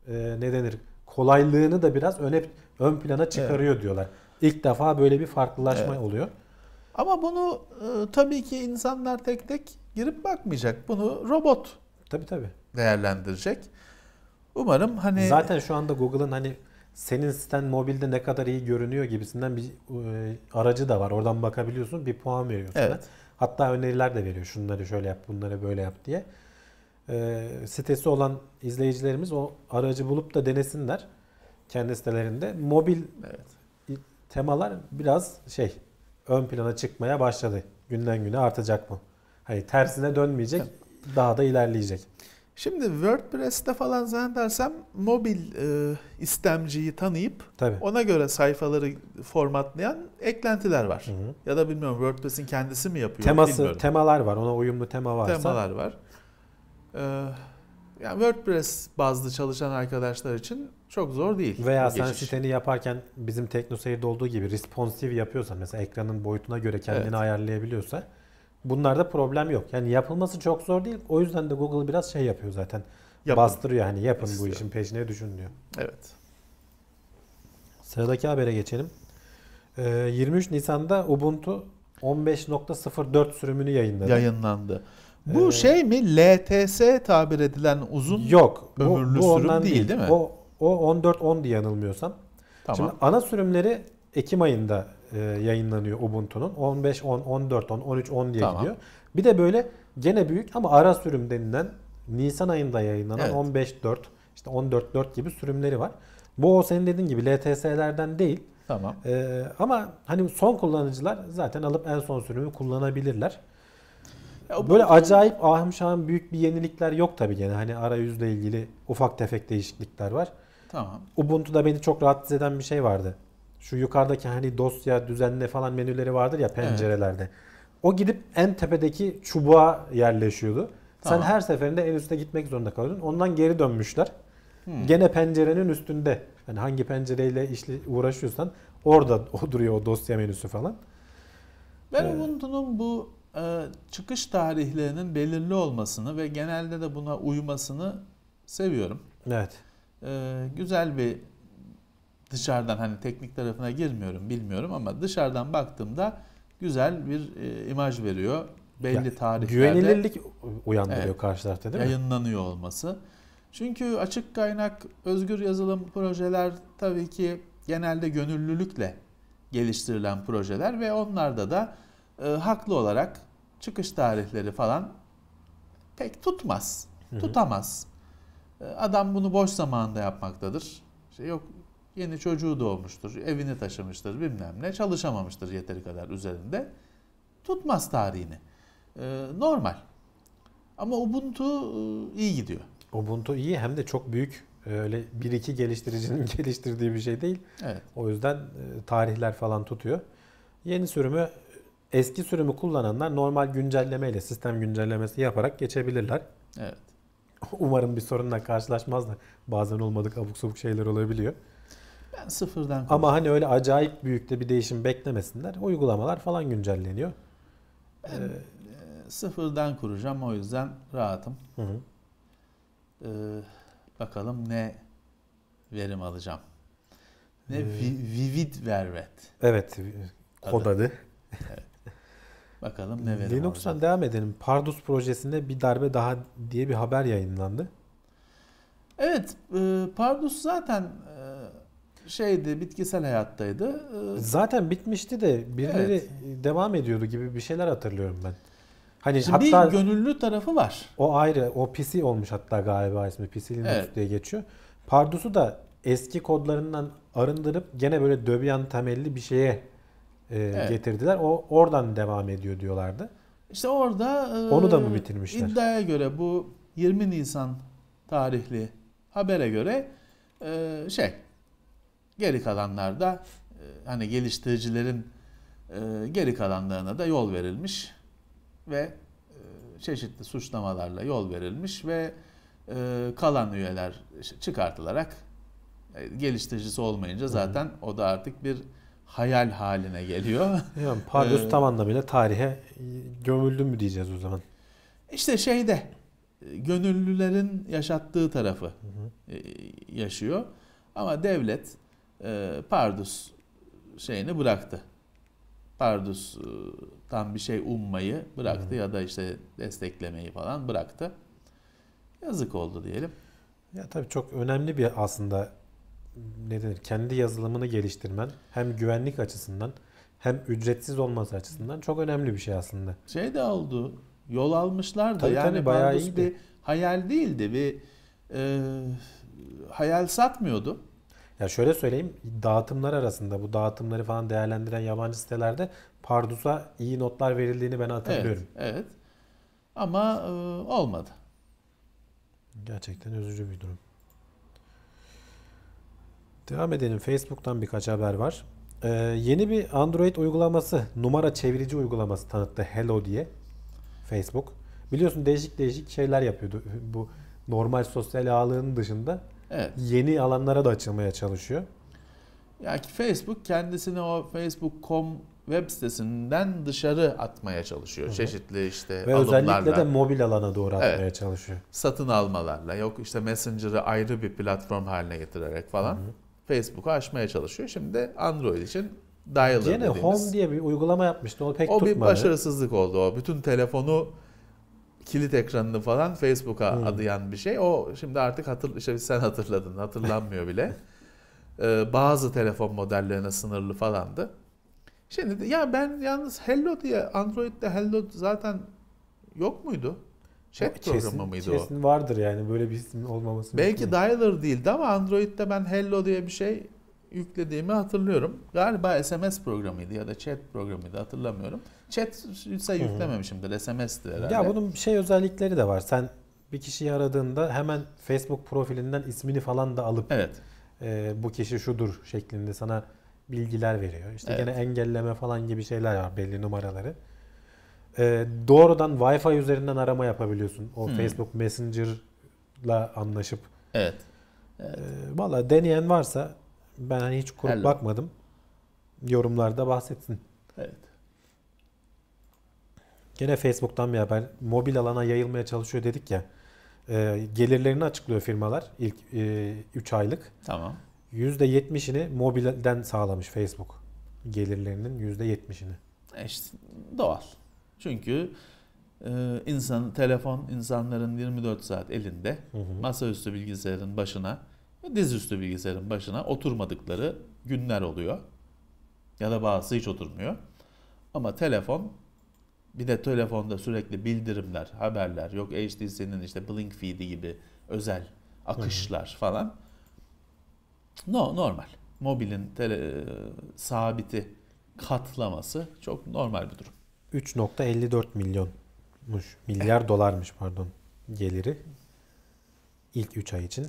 A: e, ne denir? kolaylığını da biraz öne ön plana çıkarıyor evet. diyorlar. İlk defa böyle bir farklılaşma evet. oluyor.
B: Ama bunu e, tabii ki insanlar tek tek girip bakmayacak. Bunu robot
A: tabii tabii değerlendirecek. Umarım hani Zaten şu anda Google'ın hani senin siten mobilde ne kadar iyi görünüyor gibisinden bir e, aracı da var. Oradan bakabiliyorsun, bir puan veriyor sana. Evet. Hatta öneriler de veriyor. Şunları şöyle yap, bunları böyle yap diye e, sitesi olan izleyicilerimiz o aracı bulup da denesinler kendi sitelerinde. Mobil evet. temalar biraz şey ön plana çıkmaya başladı. Günden güne artacak mı Hani tersine dönmeyecek, evet. daha da ilerleyecek. Şimdi WordPress'te falan zannedersem mobil e, istemciyi tanıyıp Tabii.
B: ona göre sayfaları formatlayan eklentiler var. Hı hı. Ya da bilmiyorum WordPress'in
A: kendisi mi yapıyor Teması, bilmiyorum. Temalar var ona uyumlu tema varsa. Temalar
B: var. Ee, yani WordPress bazlı çalışan arkadaşlar için çok zor değil. Veya sen geçiş. siteni
A: yaparken bizim TeknoSeyir'de olduğu gibi responsive yapıyorsan mesela ekranın boyutuna göre kendini evet. ayarlayabiliyorsa bunlarda problem yok. Yani yapılması çok zor değil. O yüzden de Google biraz şey yapıyor zaten. Yapın. Bastırıyor hani yapın İstiyor. bu işin peşine düşün Evet. Sıradaki habere geçelim. 23 ee, Nisan'da Ubuntu 15.04 sürümünü yayınladı. Yayınlandı. Bu ee, şey mi LTS tabir edilen uzun yok, ömürlü bu, bu sürüm değil, değil mi? O o 14-10 diye yanılmıyorsam. Tamam. Şimdi ana sürümleri Ekim ayında e, yayınlanıyor Ubuntu'nun. 15 10 14 10 13 10 diye tamam. gidiyor. Bir de böyle gene büyük ama ara sürüm denilen Nisan ayında yayınlanan evet. 15 4 işte 14 4 gibi sürümleri var. Bu o senin dediğin gibi LTS'lerden değil. Tamam. E, ama hani son kullanıcılar zaten alıp en son sürümü kullanabilirler. Böyle acayip ahım şahım büyük bir yenilikler yok tabii gene. Hani arayüzle ilgili ufak tefek değişiklikler var. Tamam. Ubuntu'da beni çok rahatsız eden bir şey vardı. Şu yukarıdaki hani dosya, düzenle falan menüleri vardır ya pencerelerde. Evet. O gidip en tepedeki çubuğa yerleşiyordu. Tamam. Sen her seferinde en üste gitmek zorunda kalıyordun. Ondan geri dönmüşler. Hmm. Gene pencerenin üstünde. Yani hangi pencereyle işli uğraşıyorsan orada o duruyor o dosya menüsü falan.
B: Ben ee, Ubuntu'nun bu e, çıkış tarihlerinin belirli olmasını ve genelde de buna uymasını seviyorum. Evet. E, güzel bir dışarıdan hani teknik tarafına girmiyorum bilmiyorum ama dışarıdan baktığımda güzel bir e, imaj veriyor. Belli ya, tarihlerde. Güvenilirlik uyandırıyor evet, karşı tarafta değil mi? Yayınlanıyor olması. Çünkü açık kaynak, özgür yazılım projeler tabii ki genelde gönüllülükle geliştirilen projeler ve onlarda da e, haklı olarak çıkış tarihleri falan pek tutmaz. Hı-hı. Tutamaz. E, adam bunu boş zamanında yapmaktadır. İşte yok yeni çocuğu doğmuştur, evini taşımıştır bilmem ne, çalışamamıştır yeteri kadar üzerinde.
A: Tutmaz tarihini. E, normal. Ama Ubuntu e, iyi gidiyor. Ubuntu iyi hem de çok büyük e, öyle bir iki geliştiricinin geliştirdiği bir şey değil. Evet. O yüzden e, tarihler falan tutuyor. Yeni sürümü Eski sürümü kullananlar normal güncellemeyle sistem güncellemesi yaparak geçebilirler. Evet. Umarım bir sorunla karşılaşmazlar. Bazen olmadık abuk sabuk şeyler olabiliyor. Ben
B: sıfırdan Ama hani
A: öyle acayip büyük de bir değişim beklemesinler. Uygulamalar falan güncelleniyor.
C: Ben ee,
A: sıfırdan
B: kuracağım o yüzden rahatım. Hı hı. Ee, bakalım ne verim alacağım. Ne ee, vivid
A: vervet. Evet. Kod adı. adı. Evet. Bakalım ne verim Linux'tan orada. devam edelim. Pardus projesinde bir darbe daha diye bir haber yayınlandı. Evet, e, Pardus zaten e, şeydi, bitkisel hayattaydı. E, zaten bitmişti de birileri evet. devam ediyordu gibi bir şeyler hatırlıyorum ben. Hani Şimdi hatta bir gönüllü tarafı var. O ayrı. O PC olmuş hatta galiba ismi. PC Linux evet. diye geçiyor. Pardus'u da eski kodlarından arındırıp gene böyle Debian temelli bir şeye e, evet. getirdiler. O oradan devam ediyor diyorlardı.
B: İşte orada e, onu da mı bitirmişler? İddiaya
A: göre bu 20 Nisan
B: tarihli habere göre e, şey geri kalanlarda e, hani geliştiricilerin e, geri kalanlarına da yol verilmiş ve e, çeşitli suçlamalarla yol verilmiş ve e, kalan üyeler çıkartılarak e, geliştiricisi olmayınca zaten o da artık bir hayal haline geliyor. Yani Pardus ee, tam anlamıyla tarihe gömüldü mü diyeceğiz o zaman. İşte şeyde gönüllülerin yaşattığı tarafı hı hı. E, yaşıyor. Ama devlet e, Pardus şeyini bıraktı. Pardus e, tam bir şey ummayı bıraktı hı. ya da işte desteklemeyi falan bıraktı. Yazık oldu diyelim.
A: Ya tabii çok önemli bir aslında ne denir, kendi yazılımını geliştirmen hem güvenlik açısından hem ücretsiz olması açısından çok önemli bir şey aslında. Şey de oldu. Yol almışlardı. Tabii, yani tabii, bayağı iyiydi. bir hayal değildi. ve e, hayal satmıyordu. Ya şöyle söyleyeyim dağıtımlar arasında bu dağıtımları falan değerlendiren yabancı sitelerde Pardus'a iyi notlar verildiğini ben hatırlıyorum. Evet. evet. Ama e, olmadı. Gerçekten üzücü bir durum. Devam edelim. Facebook'tan birkaç haber var. Ee, yeni bir Android uygulaması, numara çevirici uygulaması tanıttı Hello diye Facebook. Biliyorsun değişik değişik şeyler yapıyordu. Bu normal sosyal ağlarının dışında evet. yeni alanlara da açılmaya çalışıyor.
B: Yani Facebook kendisini o Facebook.com web sitesinden dışarı atmaya çalışıyor. Hı-hı. Çeşitli işte Ve alımlarla. özellikle de
A: mobil alana doğru atmaya evet, çalışıyor.
B: Satın almalarla yok işte Messenger'ı ayrı bir platform haline getirerek falan. Hı-hı. Facebook'u aşmaya çalışıyor. Şimdi de Android için Dialer Gene dediğimiz. Home
A: diye bir uygulama yapmıştı. O pek o tutmadı. O bir başarısızlık
B: oldu o. Bütün telefonu kilit ekranını falan Facebook'a hmm. adayan bir şey. O şimdi artık hatır, işte sen hatırladın. Hatırlanmıyor bile. ee, bazı telefon modellerine sınırlı falandı. Şimdi ya ben yalnız Hello diye Android'de Hello zaten yok muydu? Chat şey programı kesin, mıydı kesin
A: o? vardır yani böyle bir isim olmaması. Belki
B: dialer değildi ama Android'de ben hello diye bir şey yüklediğimi hatırlıyorum. Galiba SMS programıydı ya da chat programıydı hatırlamıyorum. Chat ise yüklememişimdir. SMS'ti herhalde. Ya
A: bunun şey özellikleri de var. Sen bir kişiyi aradığında hemen Facebook profilinden ismini falan da alıp evet. e, bu kişi şudur şeklinde sana bilgiler veriyor. İşte evet. gene engelleme falan gibi şeyler var belli numaraları e, doğrudan Wi-Fi üzerinden arama yapabiliyorsun. O hmm. Facebook Messenger'la anlaşıp. Evet. evet. E, Valla deneyen varsa ben hani hiç kurup Hello. bakmadım. Yorumlarda bahsetsin. Evet. Gene Facebook'tan bir haber. Mobil alana yayılmaya çalışıyor dedik ya. E, gelirlerini açıklıyor firmalar ilk 3 e, aylık. Tamam. %70'ini mobilden sağlamış Facebook. Gelirlerinin %70'ini. E işte
B: doğal. Çünkü e, insan telefon insanların 24 saat elinde, masaüstü bilgisayarın başına, dizüstü bilgisayarın başına oturmadıkları günler oluyor. Ya da bazısı hiç oturmuyor. Ama telefon bir de telefonda sürekli bildirimler, haberler, yok HTC'nin işte Blink feed'i gibi özel akışlar hı falan. No, normal. Mobilin tele, e, sabiti katlaması çok normal bir durum.
A: 3.54 milyonmuş. Milyar evet. dolarmış pardon geliri. ilk 3 ay için.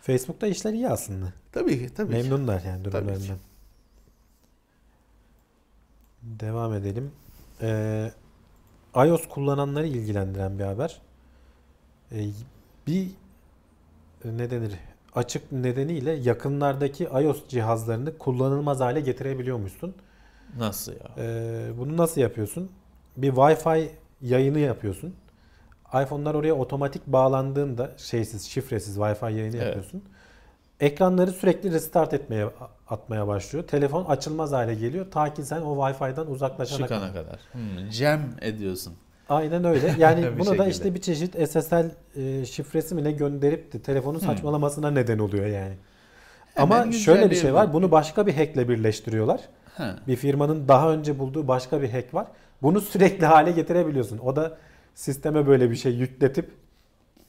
A: Facebook'ta işler iyi aslında. Tabii ki. Tabii Memnunlar ki. yani durumlarından. Devam edelim. Ee, iOS kullananları ilgilendiren bir haber. Ee, bir ne denir? Açık nedeniyle yakınlardaki iOS cihazlarını kullanılmaz hale getirebiliyormuşsun. musun? Nasıl ya? Ee, bunu nasıl yapıyorsun? Bir Wi-Fi yayını yapıyorsun. iPhone'lar oraya otomatik bağlandığında şeysiz, şifresiz Wi-Fi yayını evet. yapıyorsun. Ekranları sürekli restart etmeye atmaya başlıyor. Telefon açılmaz hale geliyor. Ta ki sen o Wi-Fi'den uzaklaşana Çıkana kadar. kadar. Hmm, cem ediyorsun. Aynen öyle. Yani bunu şekilde. da işte bir çeşit SSL e, şifresi mi gönderip de telefonun hmm. neden oluyor yani. Hemen Ama şöyle bir şey var. Bunu başka bir hackle birleştiriyorlar. He. Bir firmanın daha önce bulduğu başka bir hack var. Bunu sürekli hale getirebiliyorsun. O da sisteme böyle bir şey yükletip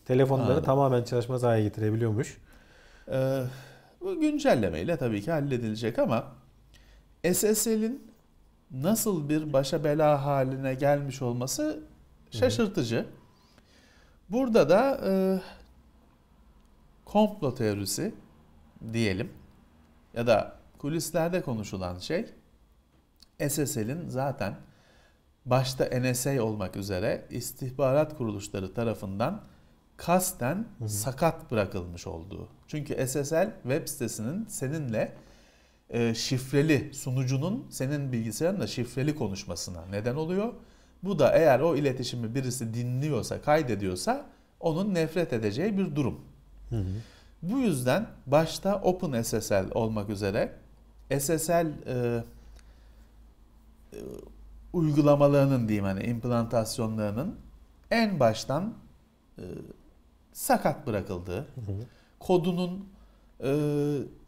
A: telefonları Aynen. tamamen çalışmaz hale getirebiliyormuş. Ee, bu güncellemeyle tabii ki halledilecek
B: ama SSL'in nasıl bir başa bela haline gelmiş olması şaşırtıcı. Burada da e, komplo teorisi diyelim ya da kulislerde konuşulan şey SSL'in zaten başta NSA olmak üzere istihbarat kuruluşları tarafından kasten hı hı. sakat bırakılmış olduğu. Çünkü SSL web sitesinin seninle e, şifreli sunucunun senin bilgisayarınla şifreli konuşmasına neden oluyor. Bu da eğer o iletişimi birisi dinliyorsa, kaydediyorsa onun nefret edeceği bir durum. Hı hı. Bu yüzden başta OpenSSL olmak üzere SSL e, e, uygulamalarının diyeyim hani implantasyonlarının en baştan e, sakat bırakıldığı, kodunun e,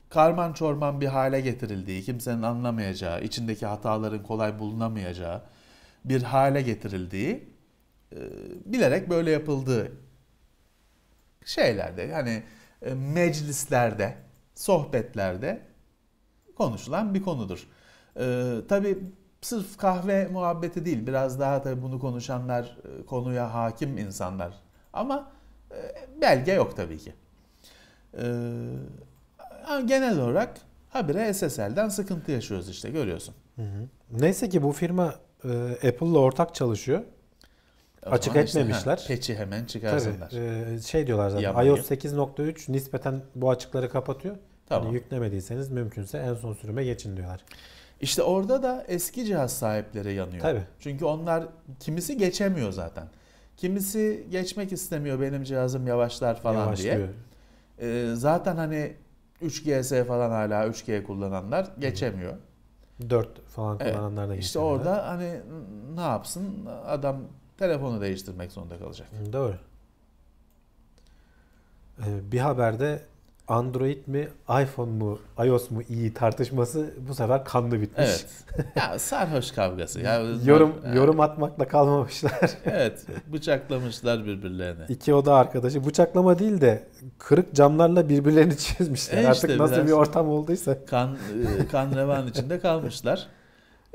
B: karman çorman bir hale getirildiği, kimsenin anlamayacağı, içindeki hataların kolay bulunamayacağı bir hale getirildiği e, bilerek böyle yapıldığı şeylerde hani e, meclislerde, sohbetlerde konuşulan bir konudur. Ee, tabii sırf kahve muhabbeti değil. Biraz daha tabii bunu konuşanlar e, konuya hakim insanlar. Ama e, belge yok tabii ki. Ee, genel olarak habire SSL'den sıkıntı yaşıyoruz işte görüyorsun.
C: Hı hı.
A: Neyse ki bu firma e, Apple'la ortak çalışıyor.
B: O Açık etmemişler. Işte, peçi hemen çıkarsınlar.
A: Tabii, e, şey diyorlar zaten Yapmayı. iOS 8.3 nispeten bu açıkları kapatıyor. Tamam. Yani yüklemediyseniz mümkünse en son sürüme geçin diyorlar. İşte orada da eski cihaz sahipleri yanıyor. Tabii. Çünkü onlar
B: kimisi geçemiyor zaten. Kimisi geçmek istemiyor benim cihazım yavaşlar falan Yavaşlıyor. diye. Ee, zaten hani 3GS falan hala 3G kullananlar geçemiyor.
A: 4 falan kullananlar da geçemiyor. İşte orada
B: hani ne yapsın adam telefonu değiştirmek zorunda kalacak.
A: Doğru. Ee, bir haberde Android mi, iPhone mu, iOS mu iyi tartışması bu sefer kanlı bitmiş. Evet.
B: Ya sarhoş kavgası. Ya, yorum yani. yorum
A: atmakla kalmamışlar. evet.
B: Bıçaklamışlar birbirlerini.
A: İki oda arkadaşı bıçaklama değil de kırık camlarla birbirlerini çizmişler. E işte, Artık nasıl bir
B: ortam olduysa. Kan e, kan revan içinde kalmışlar.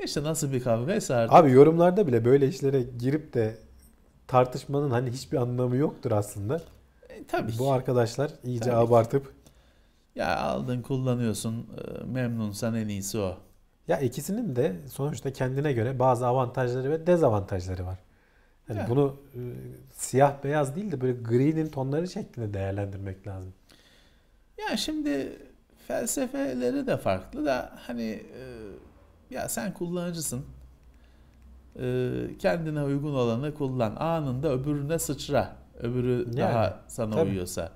B: İşte nasıl bir kavgaysa artık. Abi
A: yorumlarda bile böyle işlere girip de tartışmanın hani hiçbir anlamı yoktur aslında. E, tabii. Bu arkadaşlar iyice tabii. abartıp ya aldın kullanıyorsun e, memnunsan en iyisi o. Ya ikisinin de sonuçta kendine göre bazı avantajları ve dezavantajları var. Yani ya. bunu e, siyah beyaz değil de böyle gri'nin tonları şeklinde değerlendirmek lazım. Ya şimdi felsefeleri de farklı
B: da hani e, ya sen kullanıcısın. E, kendine uygun olanı kullan. Anında öbürüne sıçra. Öbürü yani, daha sana tabii. uyuyorsa.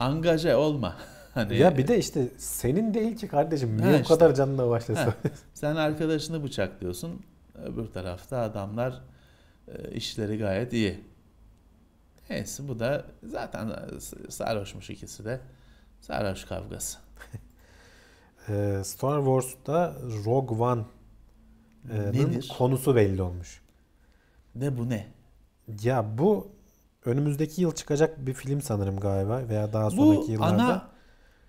B: Angaje olma. Hani... Ya bir
A: de işte senin değil ki kardeşim. Niye bu işte. kadar canına başlasın?
B: Sen arkadaşını bıçaklıyorsun. Öbür tarafta adamlar e, işleri gayet iyi. Neyse bu da zaten sarhoşmuş ikisi de. Sarhoş kavgası.
A: E, Star Wars'ta Rogue One'ın e, konusu belli olmuş. Ne bu ne? Ya bu önümüzdeki yıl çıkacak bir film sanırım galiba veya daha sonraki bu yıllarda. Bu ana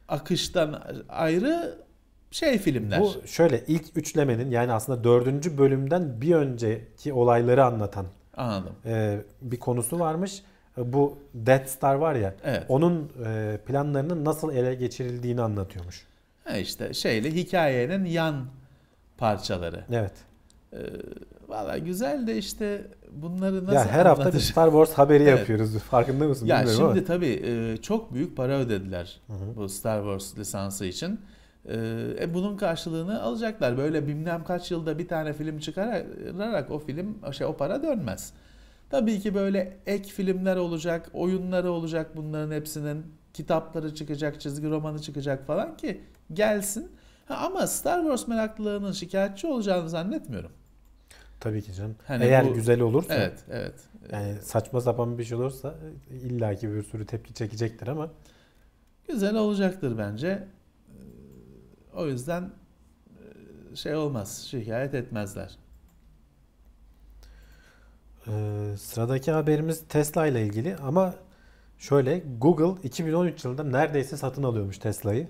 A: akıştan ayrı şey filmler. Bu şöyle ilk üçlemenin yani aslında dördüncü bölümden bir önceki olayları anlatan Anladım. E, bir konusu varmış. E, bu Death Star var ya evet. onun e, planlarının nasıl ele geçirildiğini anlatıyormuş.
B: Ha işte şeyle hikayenin yan parçaları. Evet. Ee, Valla güzel de
A: işte bunları nasıl Ya her hafta bir Star Wars haberi evet. yapıyoruz. Farkında mısın ya bilmiyorum şimdi ama.
B: tabii e, çok büyük para ödediler hı hı. bu Star Wars lisansı için. E, e, bunun karşılığını alacaklar. Böyle bilmem kaç yılda bir tane film çıkararak o film şey o para dönmez. Tabii ki böyle ek filmler olacak, oyunları olacak bunların hepsinin. Kitapları çıkacak, çizgi romanı çıkacak falan ki gelsin. Ha, ama Star Wars meraklılığının şikayetçi olacağını zannetmiyorum.
A: Tabii ki canım. Hani Eğer bu, güzel olursa. Evet, evet. Yani saçma sapan bir şey olursa illaki bir sürü tepki çekecektir ama güzel olacaktır bence. O yüzden e, şey olmaz, şikayet etmezler. Ee, sıradaki haberimiz Tesla ile ilgili ama şöyle Google 2013 yılında neredeyse satın alıyormuş Tesla'yı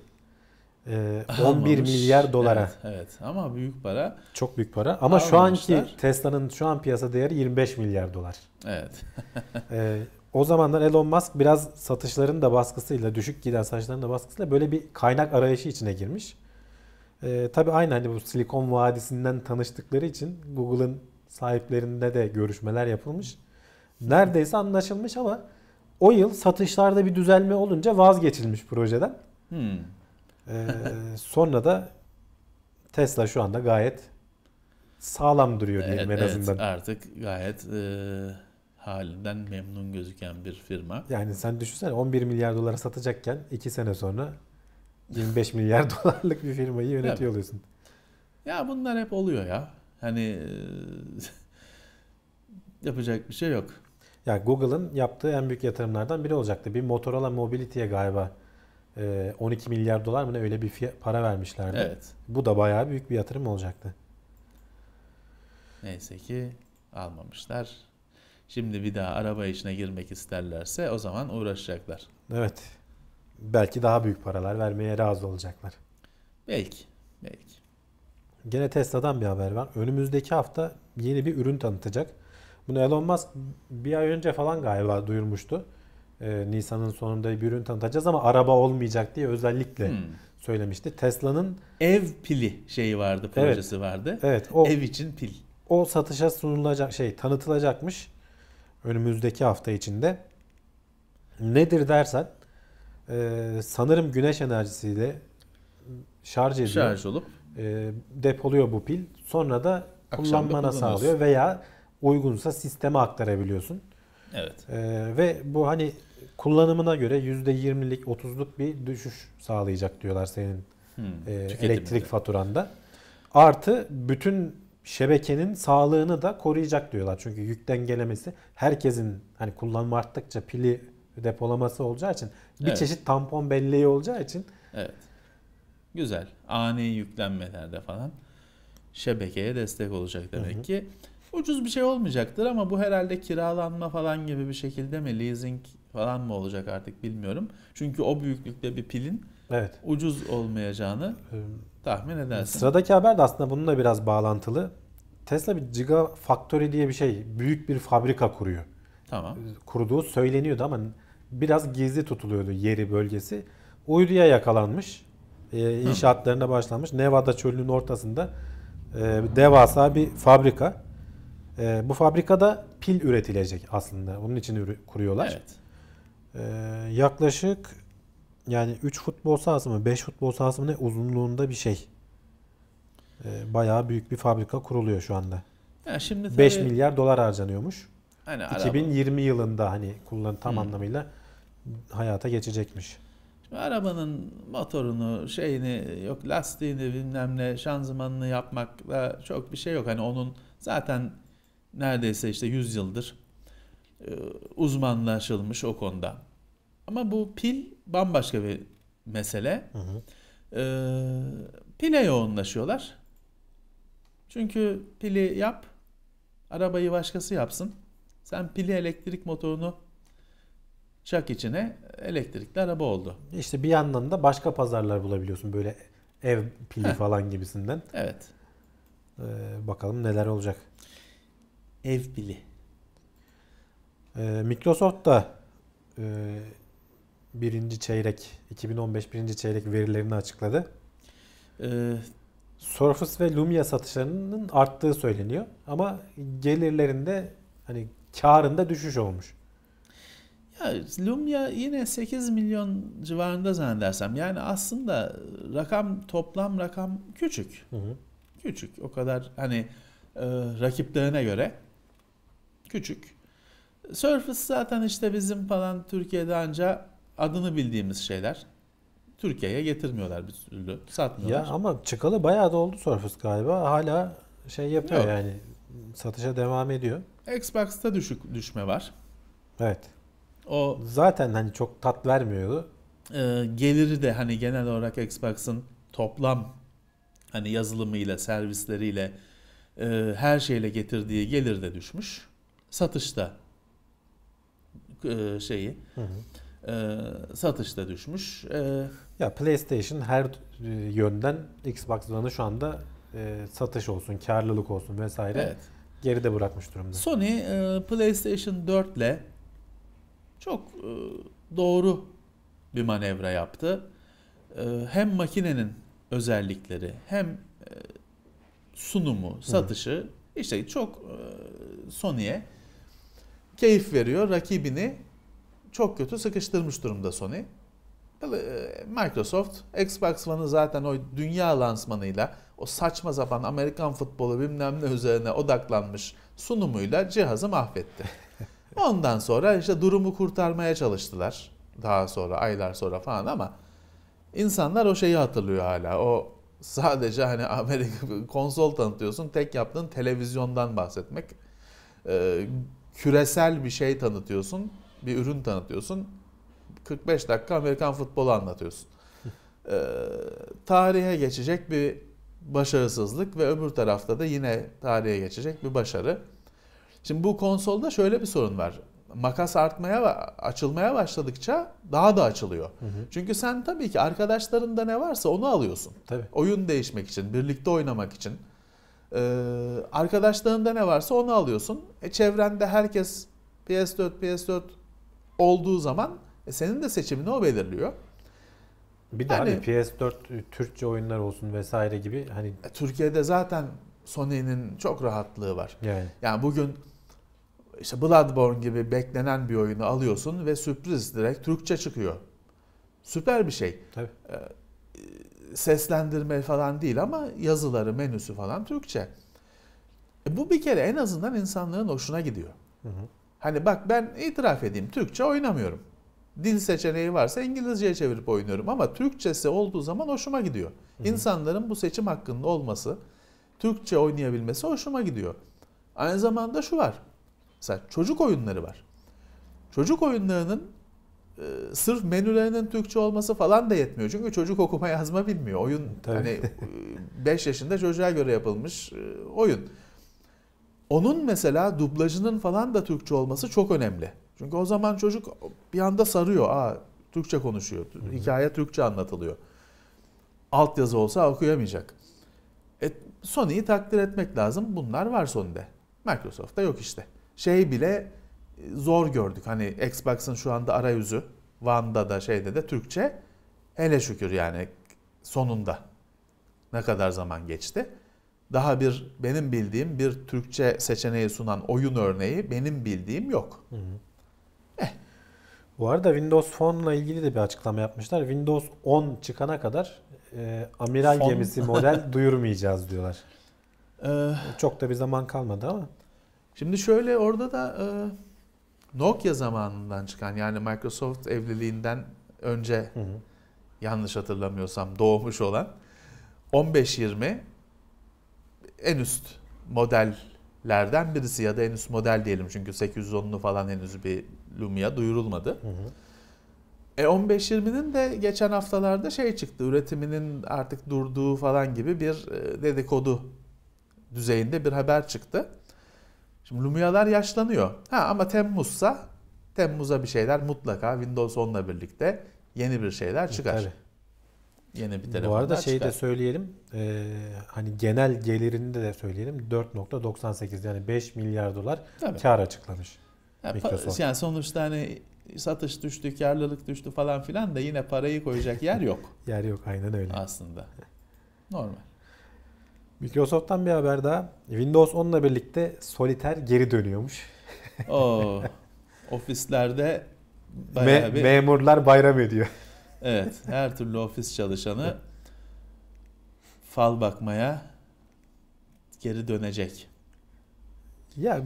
A: e, ee, 11 milyar dolara.
B: Evet, evet ama büyük para. Çok büyük para ama Almamışlar. şu anki
A: Tesla'nın şu an piyasa değeri 25 milyar dolar. Evet. e, o zamanlar Elon Musk biraz satışların da baskısıyla, düşük giden satışların da baskısıyla böyle bir kaynak arayışı içine girmiş. E, tabii aynı hani bu Silikon Vadisi'nden tanıştıkları için Google'ın sahiplerinde de görüşmeler yapılmış. Neredeyse anlaşılmış ama o yıl satışlarda bir düzelme olunca vazgeçilmiş projeden. Hmm. Ee, sonra da Tesla şu anda gayet sağlam duruyor diyelim evet, en azından. Evet,
B: artık gayet e, halinden memnun gözüken bir firma.
A: Yani sen düşünsene 11 milyar dolara satacakken 2 sene sonra 25 milyar dolarlık bir firmayı yönetiyor evet. oluyorsun. Ya bunlar hep oluyor ya. Hani e, yapacak bir şey yok. Ya Google'ın yaptığı en büyük yatırımlardan biri olacaktı. Bir Motorola Mobility'ye galiba 12 e, milyar dolar mı ne öyle bir fiyat, para vermişlerdi. Evet. Bu da bayağı büyük bir yatırım olacaktı.
B: Neyse ki
A: almamışlar.
B: Şimdi bir daha araba işine girmek isterlerse o zaman uğraşacaklar.
A: Evet. Belki daha büyük paralar vermeye razı olacaklar. Belki. Belki. Gene Tesla'dan bir haber var. Önümüzdeki hafta yeni bir ürün tanıtacak. Bunu Elon Musk bir ay önce falan galiba duyurmuştu e, Nisan'ın sonunda bir ürün tanıtacağız ama araba olmayacak diye özellikle hmm. söylemişti. Tesla'nın ev pili şeyi vardı, projesi evet, vardı. Evet. O, ev için pil. O satışa sunulacak şey tanıtılacakmış önümüzdeki hafta içinde. Nedir dersen e, sanırım güneş enerjisiyle şarj ediyor. Şarj olup e, depoluyor bu pil. Sonra da Akşam kullanmana sağlıyor veya uygunsa sisteme aktarabiliyorsun. Evet. E, ve bu hani kullanımına göre %20'lik 30'luk bir düşüş sağlayacak diyorlar senin hmm, e, elektrik faturanda. Artı bütün şebekenin sağlığını da koruyacak diyorlar. Çünkü yük dengelemesi herkesin hani kullanma arttıkça pili depolaması olacağı için bir evet. çeşit tampon belleği olacağı için
B: Evet. Güzel. Ani yüklenmelerde falan şebekeye destek olacak demek Hı-hı. ki.
A: Ucuz bir şey olmayacaktır
B: ama bu herhalde kiralanma falan gibi bir şekilde mi leasing falan mı olacak artık bilmiyorum. Çünkü o büyüklükte bir pilin evet. ucuz olmayacağını tahmin
A: edersin. Sıradaki haber de aslında bununla biraz bağlantılı. Tesla bir Gigafactory diye bir şey, büyük bir fabrika kuruyor. Tamam. Kurduğu söyleniyordu ama biraz gizli tutuluyordu yeri, bölgesi. Uyduya yakalanmış. E, inşaatlarına başlanmış. Nevada çölünün ortasında e, devasa bir fabrika. E, bu fabrikada pil üretilecek aslında. Bunun için kuruyorlar. Evet. Ee, yaklaşık yani 3 futbol sahası mı 5 futbol sahası mı ne uzunluğunda bir şey. Ee, bayağı büyük bir fabrika kuruluyor şu anda. Ya şimdi tabii, milyar dolar harcanıyormuş. Hani 2020 araba. yılında hani kullan tam hmm. anlamıyla hayata geçecekmiş.
B: Şimdi arabanın motorunu, şeyini, yok lastiğini bilmem ne, şanzımanını yapmakla çok bir şey yok. Hani onun zaten neredeyse işte 100 yıldır e, uzmanlaşılmış o konuda. Ama bu pil bambaşka bir mesele. Hı hı. E, pile yoğunlaşıyorlar. Çünkü pili yap, arabayı başkası yapsın. Sen pili elektrik motorunu çak içine
A: elektrikli araba oldu. İşte bir yandan da başka pazarlar bulabiliyorsun böyle ev pili falan gibisinden. Evet. Ee, bakalım neler olacak. Ev pili. Ee, Microsoft da e, birinci çeyrek, 2015 birinci çeyrek verilerini açıkladı. Ee, Surface ve Lumia satışlarının arttığı söyleniyor. Ama gelirlerinde hani karında düşüş olmuş.
B: Ya, Lumia yine 8 milyon civarında zannedersem. Yani aslında rakam toplam rakam küçük. Hı hı. Küçük. O kadar hani e, rakiplerine göre küçük. Surface zaten işte bizim falan Türkiye'de anca adını bildiğimiz şeyler. Türkiye'ye getirmiyorlar bir türlü. Satmıyorlar. Ya
A: ama çıkalı bayağı da oldu Surface galiba. Hala şey yapıyor Yok. yani. Satışa devam ediyor.
B: Xbox'ta düşük düşme var.
A: Evet. O zaten hani çok tat
B: vermiyordu. E, geliri de hani genel olarak Xbox'ın toplam hani yazılımıyla, servisleriyle e, her şeyle getirdiği gelir de düşmüş.
A: Satışta e, şeyi. Hı hı. E, satışta düşmüş. E, ya PlayStation her e, yönden Xbox One'ı şu anda e, satış olsun, karlılık olsun vesaire evet. geride bırakmış durumda. Sony
B: e, PlayStation 4 ile çok e, doğru bir manevra yaptı. E, hem makinenin özellikleri hem e, sunumu, satışı Hı. işte çok e, Sony'e keyif veriyor. Rakibini çok kötü sıkıştırmış durumda Sony. E, Microsoft Xbox One'ı zaten o dünya lansmanıyla o saçma sapan Amerikan futbolu bilmem ne üzerine odaklanmış sunumuyla cihazı mahvetti. Ondan sonra işte durumu kurtarmaya çalıştılar. Daha sonra aylar sonra falan ama insanlar o şeyi hatırlıyor hala. O sadece hani Amerika konsol tanıtıyorsun tek yaptığın televizyondan bahsetmek. Ee, küresel bir şey tanıtıyorsun, bir ürün tanıtıyorsun. 45 dakika Amerikan futbolu anlatıyorsun. Ee, tarihe geçecek bir başarısızlık ve öbür tarafta da yine tarihe geçecek bir başarı. Şimdi bu konsolda şöyle bir sorun var. Makas artmaya açılmaya başladıkça daha da açılıyor. Hı hı. Çünkü sen tabii ki arkadaşlarında ne varsa onu alıyorsun. Tabii. Oyun değişmek için, birlikte oynamak için ee, arkadaşlarında ne varsa onu alıyorsun. E, çevrende herkes PS4, PS4 olduğu zaman e, senin de seçimini o belirliyor.
A: Bir de hani, hani PS4 Türkçe oyunlar olsun vesaire gibi
B: hani e, Türkiye'de zaten Sony'nin çok rahatlığı var. Yani. yani bugün işte Bloodborne gibi beklenen bir oyunu alıyorsun ve sürpriz direkt Türkçe çıkıyor. Süper bir şey. Tabii. Ee, seslendirme falan değil ama yazıları, menüsü falan Türkçe. E bu bir kere en azından insanlığın hoşuna gidiyor. Hı hı. Hani bak ben itiraf edeyim Türkçe oynamıyorum. Dil seçeneği varsa İngilizceye çevirip oynuyorum ama Türkçesi olduğu zaman hoşuma gidiyor. Hı hı. İnsanların bu seçim hakkında olması, Türkçe oynayabilmesi hoşuma gidiyor. Aynı zamanda şu var. Mesela çocuk oyunları var. Çocuk oyunlarının e, sırf menülerinin Türkçe olması falan da yetmiyor. Çünkü çocuk okuma yazma bilmiyor. Oyun Tabii. hani 5 e, yaşında çocuğa göre yapılmış e, oyun. Onun mesela dublajının falan da Türkçe olması çok önemli. Çünkü o zaman çocuk bir anda sarıyor. Aa Türkçe konuşuyor. Hikaye Türkçe anlatılıyor. Altyazı olsa okuyamayacak. E, Sony'yi takdir etmek lazım. Bunlar var Sony'de. Microsoft'ta yok işte. Şey bile zor gördük. Hani Xbox'ın şu anda arayüzü Van'da da şeyde de Türkçe hele şükür yani sonunda ne kadar zaman geçti. Daha bir benim bildiğim bir Türkçe seçeneği sunan oyun
A: örneği benim bildiğim yok.
C: Hı hı. Eh.
A: Bu arada Windows Phone'la ilgili de bir açıklama yapmışlar. Windows 10 çıkana kadar e, amiral Fon. gemisi model duyurmayacağız diyorlar. Ee, Çok da bir zaman kalmadı ama. Şimdi şöyle orada da e,
B: Nokia zamanından çıkan yani Microsoft evliliğinden önce hı hı. yanlış hatırlamıyorsam doğmuş olan 15-20 en üst modellerden birisi ya da en üst model diyelim çünkü 810'lu falan henüz bir Lumia duyurulmadı. Hı hı. E 15-20'nin de geçen haftalarda şey çıktı. Üretiminin artık durduğu falan gibi bir e, dedikodu düzeyinde bir haber çıktı. Şimdi Lumia'lar yaşlanıyor. Ha ama Temmuz'sa Temmuz'a bir şeyler mutlaka Windows 10'la birlikte
A: yeni bir şeyler e, çıkar. Tabii.
B: Yeni bir telefon Bu arada şeyi çıkar. de
A: söyleyelim. E, hani genel gelirini de, de söyleyelim. 4.98 yani 5 milyar dolar Tabii. kar açıklamış. Ya, Microsoft. Yani
B: sonuçta hani satış düştü, karlılık düştü falan filan da yine parayı koyacak yer yok.
A: yer yok aynen öyle. Aslında. Normal. Microsoft'tan bir haber daha. Windows 10 ile birlikte soliter geri dönüyormuş.
B: Oo. Ofislerde bayağı Me- bir...
A: memurlar bayram ediyor.
B: evet, her türlü ofis çalışanı fal bakmaya geri dönecek.
A: Ya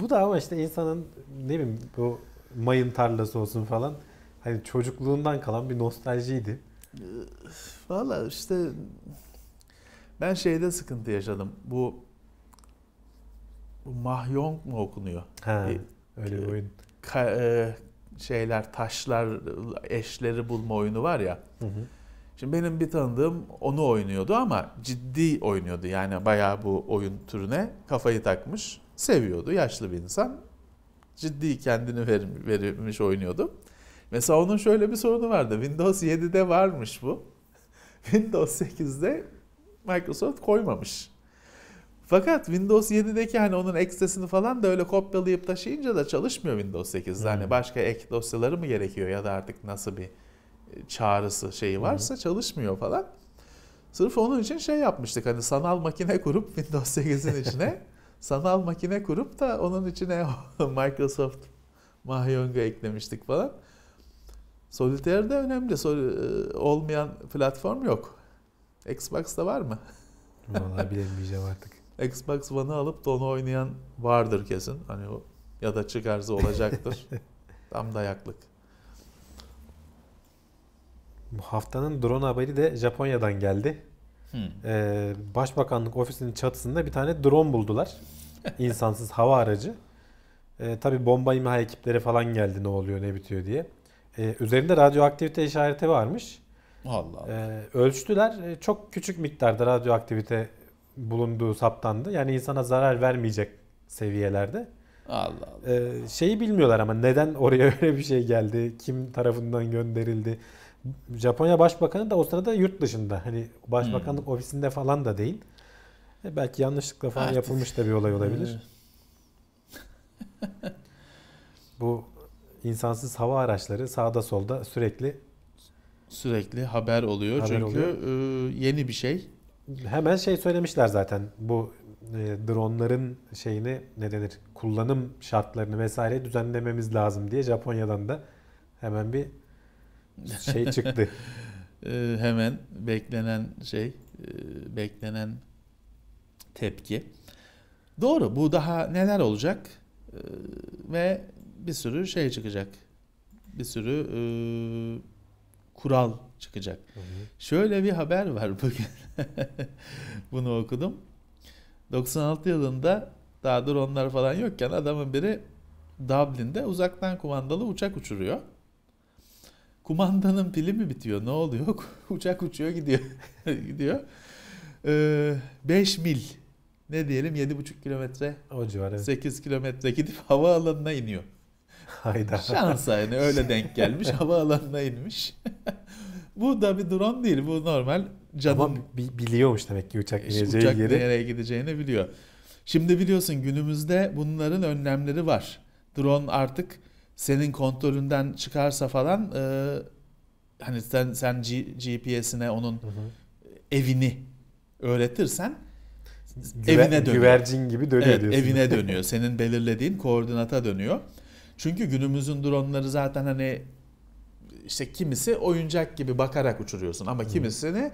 A: bu da ama işte insanın ne bileyim bu mayın tarlası olsun falan hani çocukluğundan kalan bir nostaljiydi. Valla işte
B: ben şeyde sıkıntı yaşadım. Bu, bu Mahyong mu okunuyor? Ha, ee, öyle bir e, oyun. Ka, e, şeyler, taşlar, eşleri bulma oyunu var ya. Hı hı. Şimdi benim bir tanıdığım onu oynuyordu ama ciddi oynuyordu. Yani bayağı bu oyun türüne kafayı takmış. Seviyordu yaşlı bir insan. Ciddi kendini verim, verilmiş oynuyordu. Mesela onun şöyle bir sorunu vardı. Windows 7'de varmış bu. Windows 8'de Microsoft koymamış. Fakat Windows 7'deki hani onun ekstesini falan da öyle kopyalayıp taşıyınca da çalışmıyor Windows 8. Hmm. Hani başka ek dosyaları mı gerekiyor ya da artık nasıl bir e, çağrısı şeyi hmm. varsa hmm. çalışmıyor falan. Sırf onun için şey yapmıştık hani sanal makine kurup Windows 8'in içine sanal makine kurup da onun içine Microsoft Mahyong'a eklemiştik falan. Solitaire'de önemli. Sol, e, olmayan platform yok. Xbox'ta var mı?
A: Vallahi bilemeyeceğim
B: artık. Xbox One'ı alıp da onu oynayan vardır kesin. Hani o
A: ya da çıkarsa olacaktır. Tam dayaklık. Bu haftanın drone haberi de Japonya'dan geldi. Hmm. Ee, Başbakanlık ofisinin çatısında bir tane drone buldular. İnsansız hava aracı. Ee, Tabi bomba imha ekipleri falan geldi ne oluyor ne bitiyor diye. Ee, üzerinde radyoaktivite işareti varmış. Allah Allah. E, ölçtüler. E, çok küçük miktarda radyoaktivite bulunduğu saptandı. Yani insana zarar vermeyecek seviyelerde. Allah Allah. Ee, şeyi bilmiyorlar ama neden oraya öyle bir şey geldi? Kim tarafından gönderildi? Japonya Başbakanı da o sırada yurt dışında. Hani başbakanlık hmm. ofisinde falan da değil. E belki yanlışlıkla falan Artık. yapılmış da bir olay olabilir. Bu insansız hava araçları sağda solda sürekli
B: sürekli haber oluyor. Haber Çünkü oluyor. E, yeni bir şey.
A: Hemen şey söylemişler zaten bu e, dronların şeyini ne denir kullanım şartlarını vesaire düzenlememiz lazım diye Japonya'dan da hemen bir
B: şey çıktı. e, hemen beklenen şey e, beklenen tepki. Doğru bu daha neler olacak e, ve bir sürü şey çıkacak. Bir sürü e, kural çıkacak. Hı hı. Şöyle bir haber var bugün. Bunu okudum. 96 yılında daha dur onlar falan yokken adamın biri Dublin'de uzaktan kumandalı uçak uçuruyor. Kumandanın pili mi bitiyor? Ne oluyor? uçak uçuyor gidiyor. gidiyor. Ee, 5 mil ne diyelim 7,5 kilometre o civarı. 8 kilometre gidip havaalanına iniyor. Hayda. Şans yani öyle denk gelmiş havaalanına inmiş. bu da bir drone değil bu normal canım. Ama biliyormuş demek ki uçak ineceği uçak yeri. nereye gideceğini biliyor. Şimdi biliyorsun günümüzde bunların önlemleri var. Drone artık senin kontrolünden çıkarsa falan e, hani sen sen GPS'ine onun hı hı. evini öğretirsen Güver, evine dönüyor. Güvercin gibi dönüyor evet, diyorsun. Evine dönüyor. Senin belirlediğin koordinata dönüyor. Çünkü günümüzün dronları zaten hani işte kimisi oyuncak gibi bakarak uçuruyorsun ama kimisini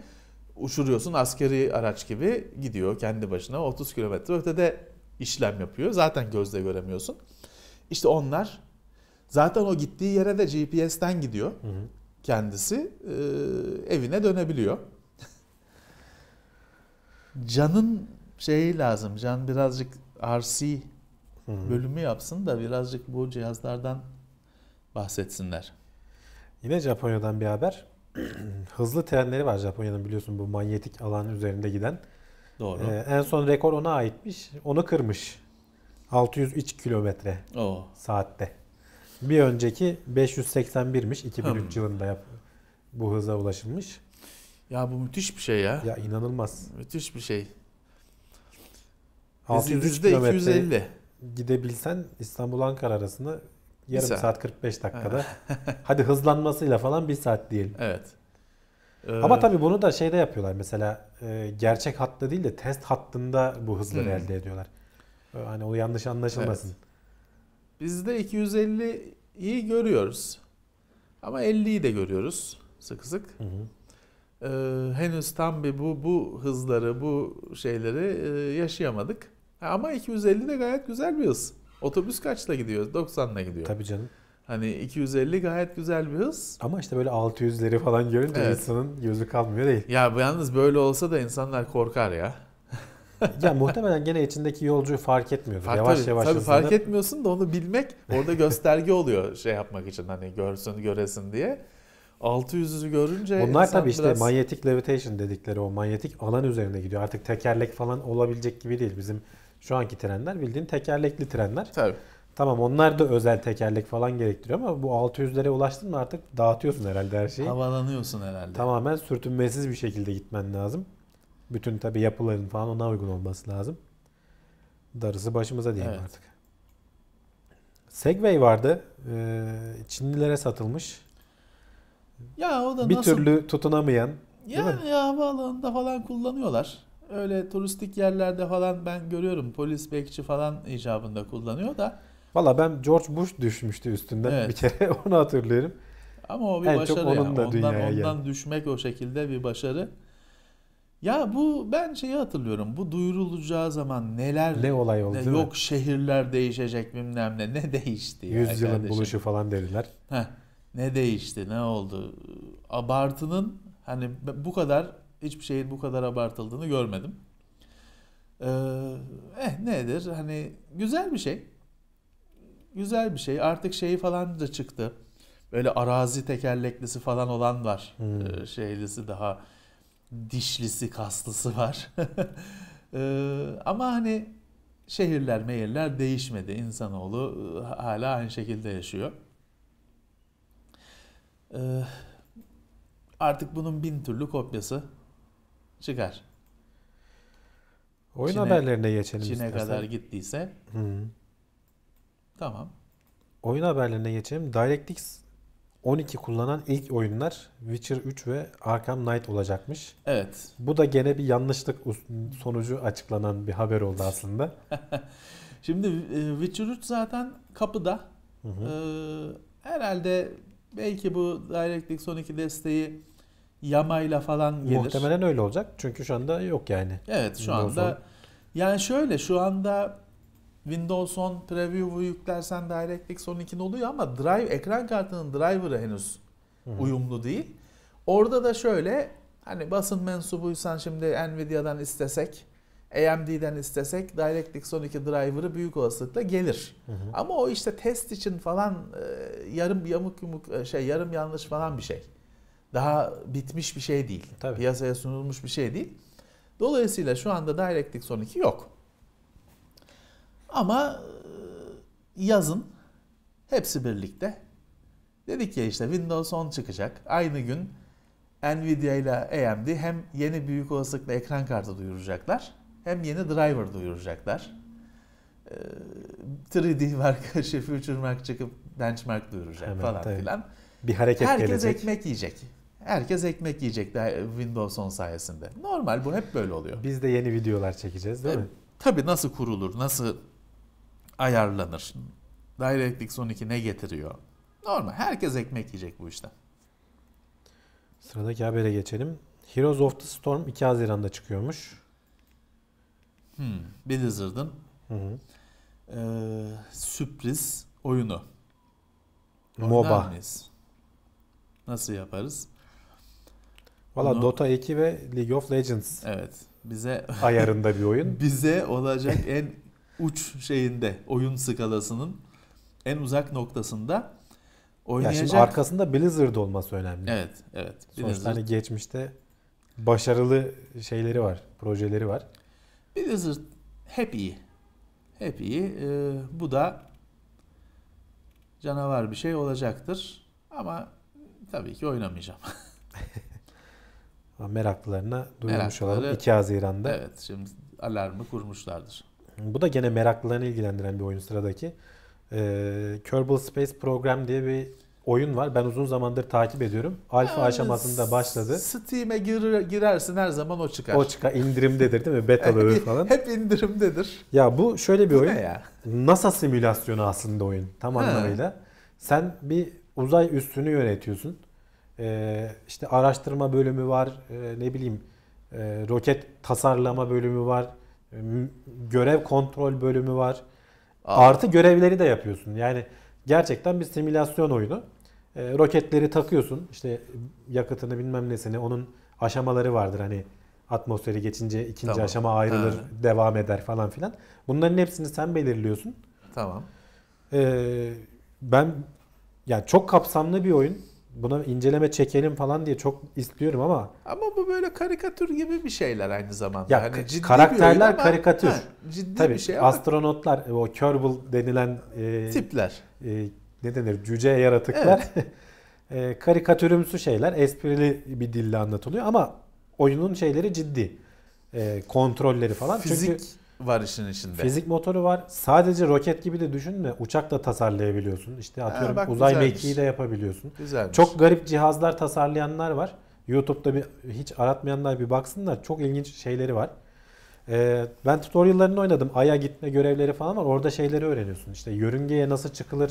B: uçuruyorsun askeri araç gibi gidiyor kendi başına 30 kilometre ötede işlem yapıyor. Zaten gözle göremiyorsun. İşte onlar zaten o gittiği yere de GPS'ten gidiyor. Hı hı. Kendisi e, evine dönebiliyor. Can'ın şeyi lazım. Can birazcık RC Hı-hı. bölümü yapsın da
A: birazcık bu cihazlardan
B: bahsetsinler.
A: Yine Japonya'dan bir haber. Hızlı trenleri var Japonya'nın biliyorsun bu manyetik alan üzerinde giden. Doğru. Ee, en son rekor ona aitmiş. Onu kırmış. 603 kilometre saatte. Bir önceki 581'miş. 2003 hmm. yılında yap bu hıza ulaşılmış. Ya bu müthiş bir şey ya. Ya inanılmaz. Müthiş bir şey. 600 de 250 gidebilsen İstanbul Ankara arasında yarım saat. saat 45 dakikada. Hadi hızlanmasıyla falan bir saat diyelim. Evet. Ee... Ama tabii bunu da şeyde yapıyorlar mesela e, gerçek hatta değil de test hattında bu hızları hmm. elde ediyorlar. Hani o yanlış anlaşılmasın. Evet.
B: Biz de 250'yi görüyoruz. Ama 50'yi de görüyoruz sık sık. Hı hı. Ee, henüz tam bir bu bu hızları, bu şeyleri e, yaşayamadık ama 250 de gayet güzel bir hız. Otobüs kaçla gidiyor? 90'la gidiyor. Tabii canım. Hani 250 gayet güzel bir hız.
A: Ama işte böyle 600'leri falan görünce evet. insanın gözü kalmıyor değil.
B: Ya yalnız böyle olsa da insanlar korkar ya.
A: ya muhtemelen gene içindeki yolcuyu fark etmiyordur. Fark, yavaş tabii, yavaş tabii hızlanıp... fark etmiyorsun da onu bilmek
B: orada gösterge oluyor şey yapmak için hani görsün göresin diye.
A: 600'ü görünce Bunlar tabii işte biraz... manyetik levitation dedikleri o manyetik alan üzerine gidiyor. Artık tekerlek falan olabilecek gibi değil. Bizim şu anki trenler bildiğin tekerlekli trenler. Tabii. Tamam onlar da özel tekerlek falan gerektiriyor ama bu 600'lere ulaştın mı artık dağıtıyorsun herhalde her şeyi. Havalanıyorsun herhalde. Tamamen sürtünmesiz bir şekilde gitmen lazım. Bütün tabi yapıların falan ona uygun olması lazım. Darısı başımıza diyelim evet. artık. Segway vardı. Ee, Çinlilere satılmış. Ya o da bir nasıl... türlü tutunamayan. Ya, ya havaalanında falan kullanıyorlar
B: öyle turistik yerlerde falan ben görüyorum polis bekçi falan icabında kullanıyor da.
A: Valla ben George Bush düşmüştü üstünden evet. bir kere onu hatırlıyorum. Ama o bir en başarı. Çok onunla ya. Ondan, ondan
B: yani. düşmek o şekilde bir başarı. Ya bu ben şeyi hatırlıyorum. Bu duyurulacağı zaman neler ne olay oldu? Ne, yok mi? şehirler değişecek bilmem ne. Ne değişti? Yüzyılın yani buluşu falan dediler. Heh, ne değişti? Ne oldu? Abartının hani bu kadar hiçbir şeyin bu kadar abartıldığını görmedim. Ee, eh nedir? Hani güzel bir şey. Güzel bir şey. Artık şeyi falan da çıktı. Böyle arazi tekerleklisi falan olan var. Hmm. Ee, şeylisi daha dişlisi, kaslısı var. ee, ama hani şehirler, meyirler değişmedi. İnsanoğlu e, hala aynı şekilde yaşıyor. Ee, artık bunun bin türlü kopyası çıkar.
A: Oyun Çin'e, haberlerine geçelim Çin'e istersen. kadar
B: gittiyse. Hı. Tamam.
A: Oyun haberlerine geçelim. DirectX 12 kullanan ilk oyunlar Witcher 3 ve Arkham Knight olacakmış. Evet. Bu da gene bir yanlışlık sonucu açıklanan bir haber oldu aslında.
B: Şimdi e,
A: Witcher 3 zaten
B: kapıda. Hı hı. Ee, herhalde belki bu DirectX 12
A: desteği
B: yamayla falan gelir. Muhtemelen
A: öyle olacak. Çünkü şu anda yok yani. Evet şu Windows anda. 10.
B: Yani şöyle şu anda Windows 10 Preview'u yüklersen DirectX 12'de oluyor ama drive ekran kartının driver'ı henüz Hı-hı. uyumlu değil. Orada da şöyle hani basın mensubuysan şimdi Nvidia'dan istesek AMD'den istesek DirectX 12 driver'ı büyük olasılıkla gelir. Hı hı. Ama o işte test için falan e, yarım yamuk yumuk e, şey yarım yanlış falan bir şey daha bitmiş bir şey değil. Tabii. Piyasaya sunulmuş bir şey değil. Dolayısıyla şu anda DirectX 12 yok. Ama e, yazın hepsi birlikte dedik ya işte Windows 10 çıkacak. Aynı gün Nvidia ile AMD hem yeni büyük olasılıkla ekran kartı duyuracaklar hem yeni driver duyuracaklar. 3D e, marka, Future Mark çıkıp benchmark duyuracak Hemen, falan tabii. filan. Bir hareket Herkes gelecek. ekmek yiyecek. Herkes ekmek yiyecek Windows 10 sayesinde. Normal bu hep böyle oluyor. Biz de yeni videolar çekeceğiz değil tabii, e, mi? Tabii nasıl kurulur, nasıl ayarlanır?
A: DirectX 12 ne getiriyor?
C: Normal.
B: Herkes ekmek yiyecek bu işten.
A: Sıradaki habere geçelim. Heroes of the Storm 2 Haziran'da çıkıyormuş. Hmm, bir Blizzard'ın hı hı. E, sürpriz
B: oyunu. Oynar MOBA. Nasıl yaparız?
A: Valla Bunu... Dota 2 ve League of Legends. Evet. Bize
B: ayarında bir oyun. bize olacak en uç şeyinde oyun skalasının en uzak noktasında
A: oynayacak. Ya şimdi arkasında Blizzard olması önemli. Evet, evet. Blizzard. Sonuçta hani geçmişte başarılı şeyleri var, projeleri var.
B: Blizzard hep iyi. Hep iyi. Ee, bu da canavar bir şey olacaktır. Ama tabii ki oynamayacağım.
A: Meraklılarına duyurmuş Merakları, olalım 2 Haziran'da. Evet şimdi alarmı kurmuşlardır. Bu da gene meraklılarını ilgilendiren bir oyun sıradaki. Ee, Kerbal Space Program diye bir oyun var. Ben uzun zamandır takip ediyorum. Alfa yani aşamasında başladı.
B: Steam'e girer, girersin her zaman o çıkar. O çıkar.
A: İndirimdedir değil mi? Beta falan. Hep indirimdedir. Ya bu şöyle bir bu oyun. Ya? NASA simülasyonu aslında oyun tam anlamıyla. Sen bir uzay üstünü yönetiyorsun e, işte araştırma bölümü var, e, ne bileyim e, roket tasarlama bölümü var, e, görev kontrol bölümü var. Aa. Artı görevleri de yapıyorsun. Yani gerçekten bir simülasyon oyunu. E, roketleri takıyorsun, işte yakıtını bilmem nesini, onun aşamaları vardır hani atmosferi geçince ikinci tamam. aşama ayrılır, ha. devam eder falan filan. Bunların hepsini sen belirliyorsun. Tamam. Ee, ben yani çok kapsamlı bir oyun buna inceleme çekelim falan diye çok istiyorum ama. Ama
B: bu böyle karikatür gibi bir şeyler aynı zamanda. Ya, hani ciddi karakterler bir ama, karikatür. Ha, ciddi Tabii, bir şey ama.
A: Astronotlar o Kerbal denilen e, tipler. E, ne denir cüce yaratıklar. Evet. e, karikatürümsü şeyler esprili bir dille anlatılıyor ama oyunun şeyleri ciddi. E, kontrolleri falan. Fizik Çünkü, var işin içinde. Fizik motoru var. Sadece roket gibi de düşünme. Uçak da tasarlayabiliyorsun. İşte atıyorum bak, uzay güzelmiş. mekiği de yapabiliyorsun. Güzelmiş. Çok garip cihazlar tasarlayanlar var. YouTube'da bir hiç aratmayanlar bir baksınlar. Çok ilginç şeyleri var. Ee, ben tutorial'larını oynadım. Ay'a gitme görevleri falan var. Orada şeyleri öğreniyorsun. İşte yörüngeye nasıl çıkılır,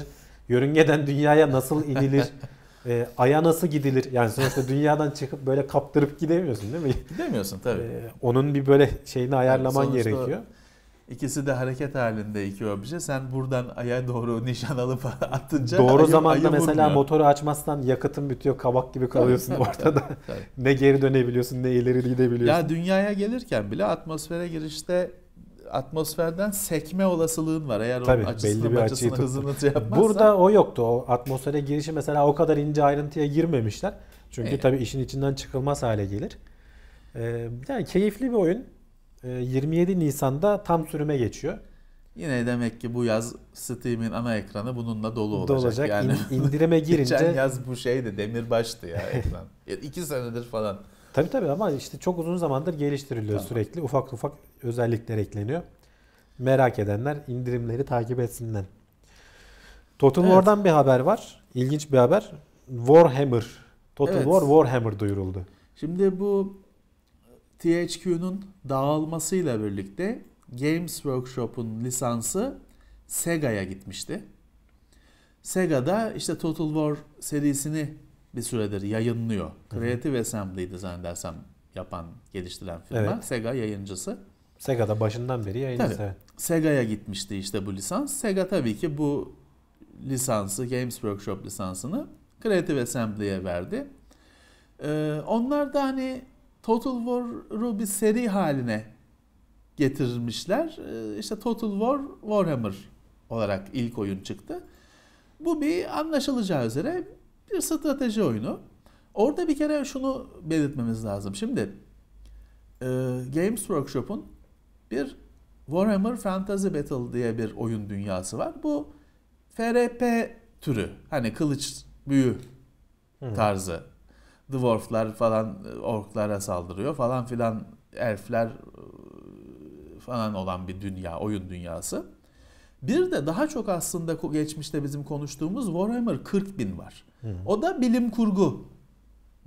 A: yörüngeden dünyaya nasıl inilir. E, aya nasıl gidilir? Yani sonuçta dünyadan çıkıp böyle kaptırıp gidemiyorsun değil mi? Gidemiyorsun tabii. E, onun bir böyle şeyini ayarlaman sonuçta gerekiyor.
B: İkisi de hareket halinde iki obje. Sen buradan aya doğru
A: nişan alıp attınca Doğru ayı, zamanda ayı mesela vurmuyor. motoru açmazsan yakıtın bitiyor. Kabak gibi kalıyorsun ortada. ne geri dönebiliyorsun ne ileri gidebiliyorsun. Ya
B: dünyaya gelirken bile atmosfere girişte atmosferden sekme olasılığın var. Eğer Tabii, onun belli bir açısını tuttum. hızını şey yapmazsa. Burada
A: o yoktu. O atmosfere girişi mesela o kadar ince ayrıntıya girmemişler. Çünkü evet. tabii işin içinden çıkılmaz hale gelir. Ee, yani keyifli bir oyun. Ee, 27 Nisan'da tam sürüme geçiyor. Yine demek ki bu yaz Steam'in ana
B: ekranı bununla dolu olacak. Dolacak. Yani İn, indirime girince. Geçen yaz bu şeydi demirbaştı ya ekran. İki senedir falan.
A: Tabii tabii ama işte çok uzun zamandır geliştiriliyor tamam. sürekli. Ufak ufak özellikler ekleniyor. Merak edenler indirimleri takip etsinler. Total evet. War'dan bir haber var. İlginç bir haber. Warhammer. Total evet. War Warhammer duyuruldu.
B: Şimdi bu THQ'nun dağılmasıyla birlikte Games Workshop'un lisansı Sega'ya gitmişti. Sega'da işte Total War serisini bir süredir yayınlıyor. Creative Assembly'di zannedersem yapan, geliştiren firma. Evet. Sega yayıncısı. Sega'da başından beri yayıncısı. Sega'ya gitmişti işte bu lisans. Sega tabii ki bu lisansı, Games Workshop lisansını Creative Assembly'ye verdi. Ee, onlar da hani Total War'u bir seri haline getirmişler. Ee, işte Total War, Warhammer olarak ilk oyun çıktı. Bu bir anlaşılacağı üzere bir strateji oyunu. Orada bir kere şunu belirtmemiz lazım. Şimdi e, Games Workshop'un bir Warhammer Fantasy Battle diye bir oyun dünyası var. Bu FRP türü. Hani kılıç büyü tarzı. Dwarflar falan e, orklara saldırıyor falan filan elfler e, falan olan bir dünya, oyun dünyası. Bir de daha çok aslında geçmişte bizim konuştuğumuz Warhammer 40.000 var. O da bilim kurgu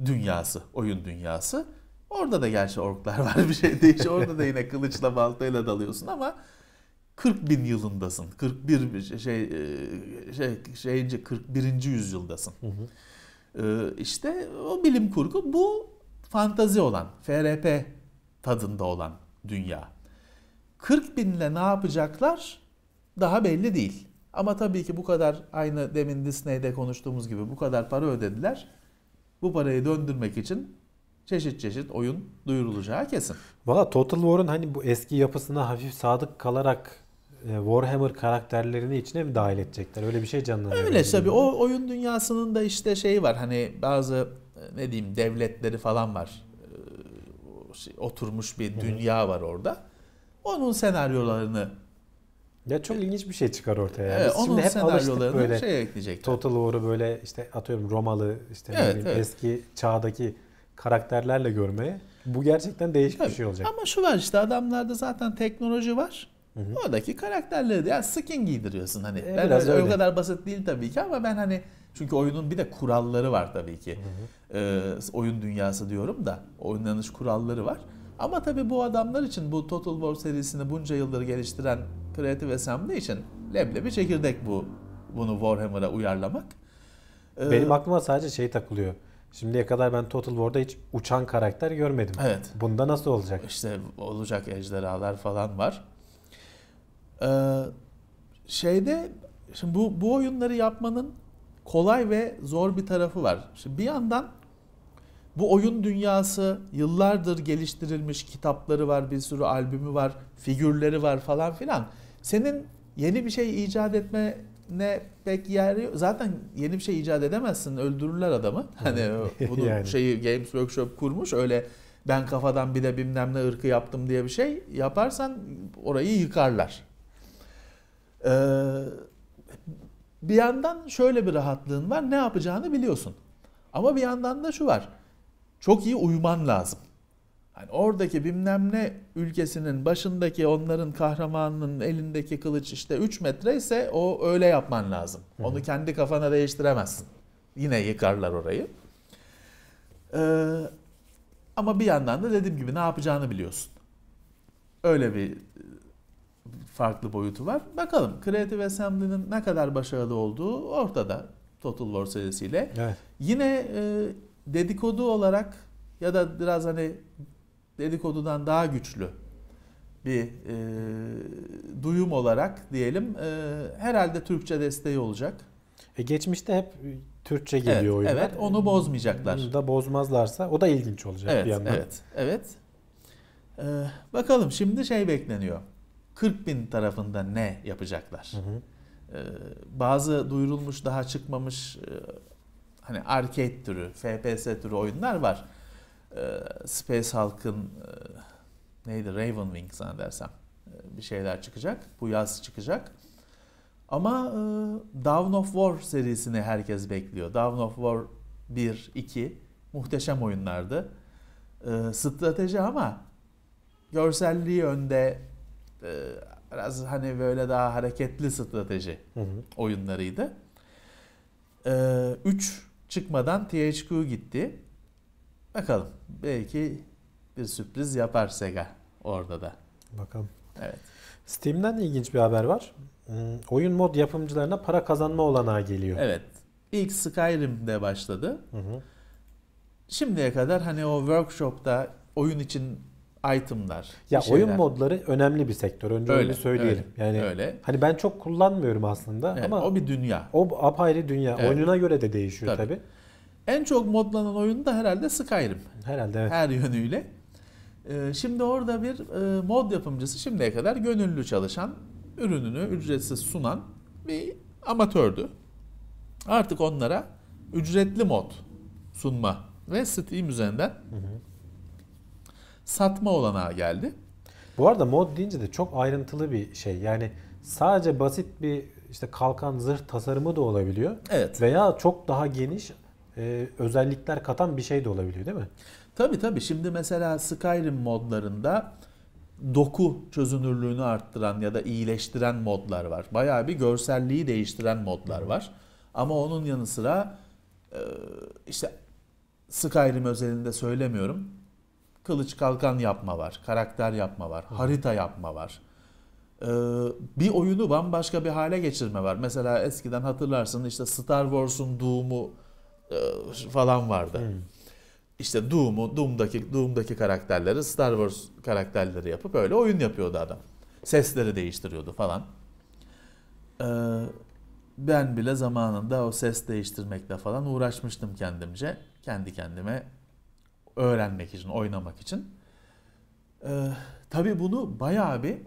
B: dünyası, oyun dünyası. Orada da gerçi orklar var bir şey değişiyor. Orada da yine kılıçla baltayla dalıyorsun ama 40 bin yılındasın. 41 şey şey, e, şey şeyince 41. yüzyıldasın. Hı hı. Ee, işte o bilim kurgu bu fantazi olan, FRP tadında olan dünya. 40 binle ne yapacaklar daha belli değil. Ama tabii ki bu kadar aynı demin Disney'de konuştuğumuz gibi bu kadar para ödediler. Bu parayı
A: döndürmek için çeşit çeşit oyun duyurulacağı kesin. Valla Total War'ın hani bu eski yapısına hafif sadık kalarak e, Warhammer karakterlerini içine mi dahil edecekler? Öyle bir şey canlanıyor. Öyle tabii. O oyun dünyasının da işte şeyi var. Hani bazı
B: e, ne diyeyim devletleri falan var. E, şey, oturmuş bir dünya var orada.
A: Onun senaryolarını ya çok e, ilginç bir şey çıkar ortaya. Yani. Evet, Biz hep alıştık böyle şey ekleyecek. Total War'u böyle işte atıyorum Romalı işte evet, bileyim, evet. eski çağdaki karakterlerle görmeye. Bu gerçekten değişik Tabii. bir şey olacak.
B: Ama şu var işte adamlarda zaten teknoloji var. Hı-hı. Oradaki karakterleri de yani skin giydiriyorsun hani. E, ben biraz öyle. o kadar basit değil tabii ki ama ben hani çünkü oyunun bir de kuralları var tabii ki. Ee, oyun dünyası diyorum da oynanış kuralları var. Ama tabii bu adamlar için bu Total War serisini bunca yıldır geliştiren Creative Assembly için leblebi çekirdek bu bunu Warhammer'a uyarlamak.
A: Ee, Benim aklıma sadece şey takılıyor. Şimdiye kadar ben Total War'da hiç uçan karakter görmedim. Evet. Bunda nasıl olacak? İşte olacak ejderhalar falan var. Ee, şeyde şimdi bu,
B: bu oyunları yapmanın kolay ve zor bir tarafı var. Şimdi bir yandan bu oyun dünyası yıllardır geliştirilmiş kitapları var, bir sürü albümü var, figürleri var falan filan. Senin yeni bir şey icat etmene pek yer yok. Zaten yeni bir şey icat edemezsin. Öldürürler adamı. Hani bunu yani. şeyi Games Workshop kurmuş. Öyle ben kafadan bir de bilmem ne ırkı yaptım diye bir şey yaparsan orayı yıkarlar. Ee, bir yandan şöyle bir rahatlığın var. Ne yapacağını biliyorsun. Ama bir yandan da şu var çok iyi uyuman lazım. Hani oradaki bilmem ne ülkesinin başındaki onların kahramanının elindeki kılıç işte 3 metre ise o öyle yapman lazım. Hı-hı. Onu kendi kafana değiştiremezsin. Yine yıkarlar orayı. Ee, ama bir yandan da dediğim gibi ne yapacağını biliyorsun. Öyle bir e, farklı boyutu var. Bakalım Creative Assembly'nin ne kadar başarılı olduğu ortada Total War serisiyle. Evet. Yine e, dedikodu olarak ya da biraz hani dedikodudan daha güçlü bir e, duyum olarak diyelim e, herhalde Türkçe desteği
A: olacak. E geçmişte hep Türkçe geliyor evet, oyunlar. Evet onu bozmayacaklar. da bozmazlarsa o da ilginç olacak evet, bir yandan. Evet evet. Ee, bakalım şimdi
B: şey bekleniyor. 40 bin tarafında ne yapacaklar? Hı hı. Ee, bazı duyurulmuş daha çıkmamış e, hani arcade türü, FPS türü oyunlar var. Ee, Space Hulk'ın e, neydi Raven Wing zannedersem e, bir şeyler çıkacak. Bu yaz çıkacak. Ama e, Dawn of War serisini herkes bekliyor. Dawn of War 1, 2 muhteşem oyunlardı. E, strateji ama görselliği önde e, biraz hani böyle daha hareketli strateji hı hı. oyunlarıydı. 3 çıkmadan THQ gitti. Bakalım belki bir sürpriz yapar Sega orada da.
A: Bakalım. Evet. Steam'den ilginç bir haber var. Hmm, oyun mod yapımcılarına para kazanma olanağı geliyor. Evet. İlk Skyrim'de başladı.
C: Hı hı.
B: Şimdiye kadar hani o workshop'ta oyun için itemlar. Ya şeyler. oyun
C: modları
A: önemli bir sektör. Önce öyle, onu söyleyelim. Öyle, yani öyle. hani ben çok kullanmıyorum aslında evet, ama o bir dünya. O apayrı dünya. Evet. Oyununa göre de değişiyor tabii. tabii. En çok modlanan oyun da
B: herhalde Skyrim. Herhalde evet. Her yönüyle. Ee, şimdi orada bir e, mod yapımcısı şimdiye kadar gönüllü çalışan, ürününü ücretsiz sunan bir amatördü. Artık onlara ücretli mod sunma ve
A: Steam üzerinden hı hı satma olanağı geldi. Bu arada mod deyince de çok ayrıntılı bir şey. Yani sadece basit bir işte kalkan zırh tasarımı da olabiliyor. Evet. Veya çok daha geniş e, özellikler katan bir şey de olabiliyor değil mi? Tabii tabii. Şimdi mesela Skyrim modlarında doku
B: çözünürlüğünü arttıran ya da iyileştiren modlar var. Bayağı bir görselliği değiştiren modlar var. Ama onun yanı sıra e, işte Skyrim özelinde söylemiyorum kılıç kalkan yapma var, karakter yapma var, harita yapma var. Ee, bir oyunu bambaşka bir hale getirme var. Mesela eskiden hatırlarsın işte Star Wars'un Doom'u e, falan vardı. Hmm. İşte Doom'u, Doom'daki, Doom'daki karakterleri Star Wars karakterleri yapıp öyle oyun yapıyordu adam. Sesleri değiştiriyordu falan. Ee, ben bile zamanında o ses değiştirmekle falan uğraşmıştım kendimce. Kendi kendime öğrenmek için, oynamak için. Ee, tabii bunu bayağı bir e,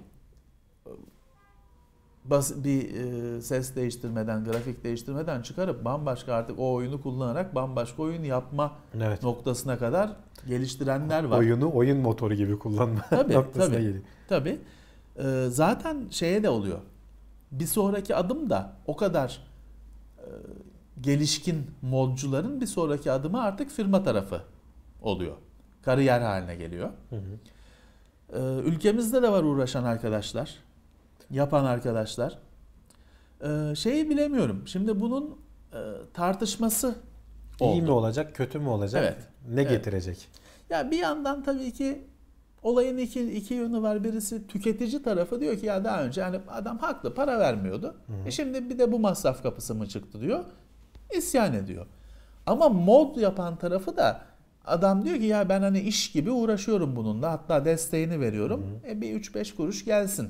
B: bas, bir e, ses değiştirmeden, grafik değiştirmeden çıkarıp bambaşka artık o oyunu kullanarak bambaşka oyun yapma evet. noktasına kadar geliştirenler var. Oyunu
A: oyun motoru gibi kullanma tabii, noktasına tabii, geliyor.
B: Tabii. Ee, zaten şeye de oluyor. Bir sonraki adım da o kadar e, gelişkin modcuların bir sonraki adımı artık firma tarafı oluyor. Kariyer haline geliyor. Hı hı. Ee, ülkemizde de var uğraşan arkadaşlar. Yapan arkadaşlar. Ee, şeyi bilemiyorum. Şimdi bunun e, tartışması oldu. İyi mi olacak, kötü mü olacak? Evet. Ne evet. getirecek? Ya bir yandan tabii ki olayın iki, iki yönü var. Birisi tüketici tarafı diyor ki ya daha önce yani adam haklı para vermiyordu. Hı. E şimdi bir de bu masraf kapısı mı çıktı diyor. İsyan ediyor. Ama mod yapan tarafı da Adam diyor ki ya ben hani iş gibi uğraşıyorum bununla. Hatta desteğini veriyorum. Hı hı. E bir 3-5
A: kuruş gelsin.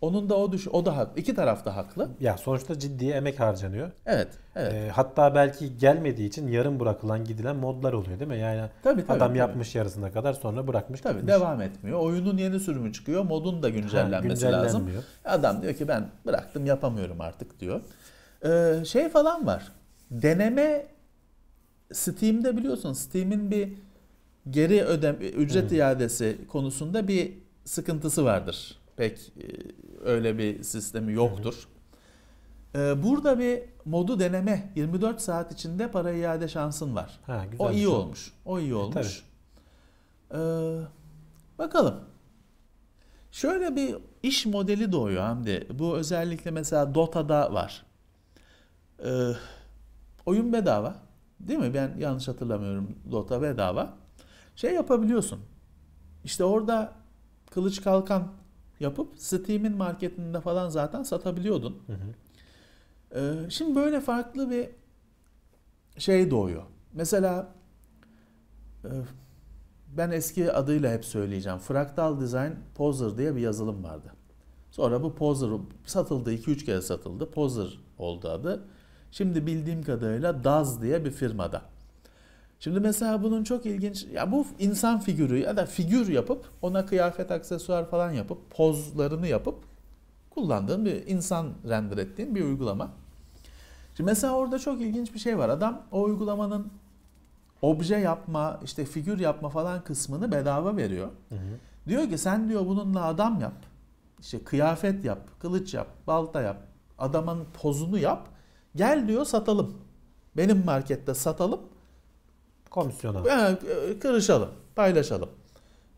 A: Onun da o düş o da haklı. İki taraf da haklı. Ya sonuçta ciddi emek harcanıyor. Evet. evet. E, hatta belki gelmediği için yarım bırakılan gidilen modlar oluyor değil mi? Yani
B: tabii, tabii, adam tabii. yapmış
A: yarısına kadar sonra bırakmış. Tabii
C: gitmiş.
B: devam etmiyor. Oyunun yeni sürümü çıkıyor. Modun da güncellenmesi ha, lazım. Adam diyor ki ben bıraktım yapamıyorum artık diyor. Ee, şey falan var. Deneme Steam'de biliyorsun Steam'in bir geri ödem ücret hmm. iadesi konusunda bir sıkıntısı vardır. Pek e, öyle bir sistemi yoktur. Hmm. Burada bir modu deneme 24 saat içinde para iade şansın var.
C: Ha, güzel o iyi şey. olmuş. O iyi e, olmuş.
B: E, ee, bakalım. Şöyle bir iş modeli doğuyor Hamdi. Bu özellikle mesela Dota'da var. Ee, oyun bedava. Değil mi? Ben yanlış hatırlamıyorum. Dota bedava. Şey yapabiliyorsun. İşte orada kılıç kalkan yapıp Steam'in marketinde falan zaten satabiliyordun. Hı hı. Ee, şimdi böyle farklı bir şey doğuyor. Mesela e, ben eski adıyla hep söyleyeceğim. Fractal Design Poser diye bir yazılım vardı. Sonra bu Poser satıldı. 2-3 kere satıldı. Poser oldu adı. Şimdi bildiğim kadarıyla Daz diye bir firmada. Şimdi mesela bunun çok ilginç ya bu insan figürü ya da figür yapıp ona kıyafet aksesuar falan yapıp pozlarını yapıp kullandığın bir insan render ettiğin bir uygulama. Şimdi mesela orada çok ilginç bir şey var. Adam o uygulamanın obje yapma, işte figür yapma falan kısmını bedava veriyor. Hı hı. Diyor ki sen diyor bununla adam yap. İşte kıyafet yap, kılıç yap, balta yap, adamın pozunu yap. Gel diyor satalım. Benim markette satalım. Komisyona. kırışalım, paylaşalım.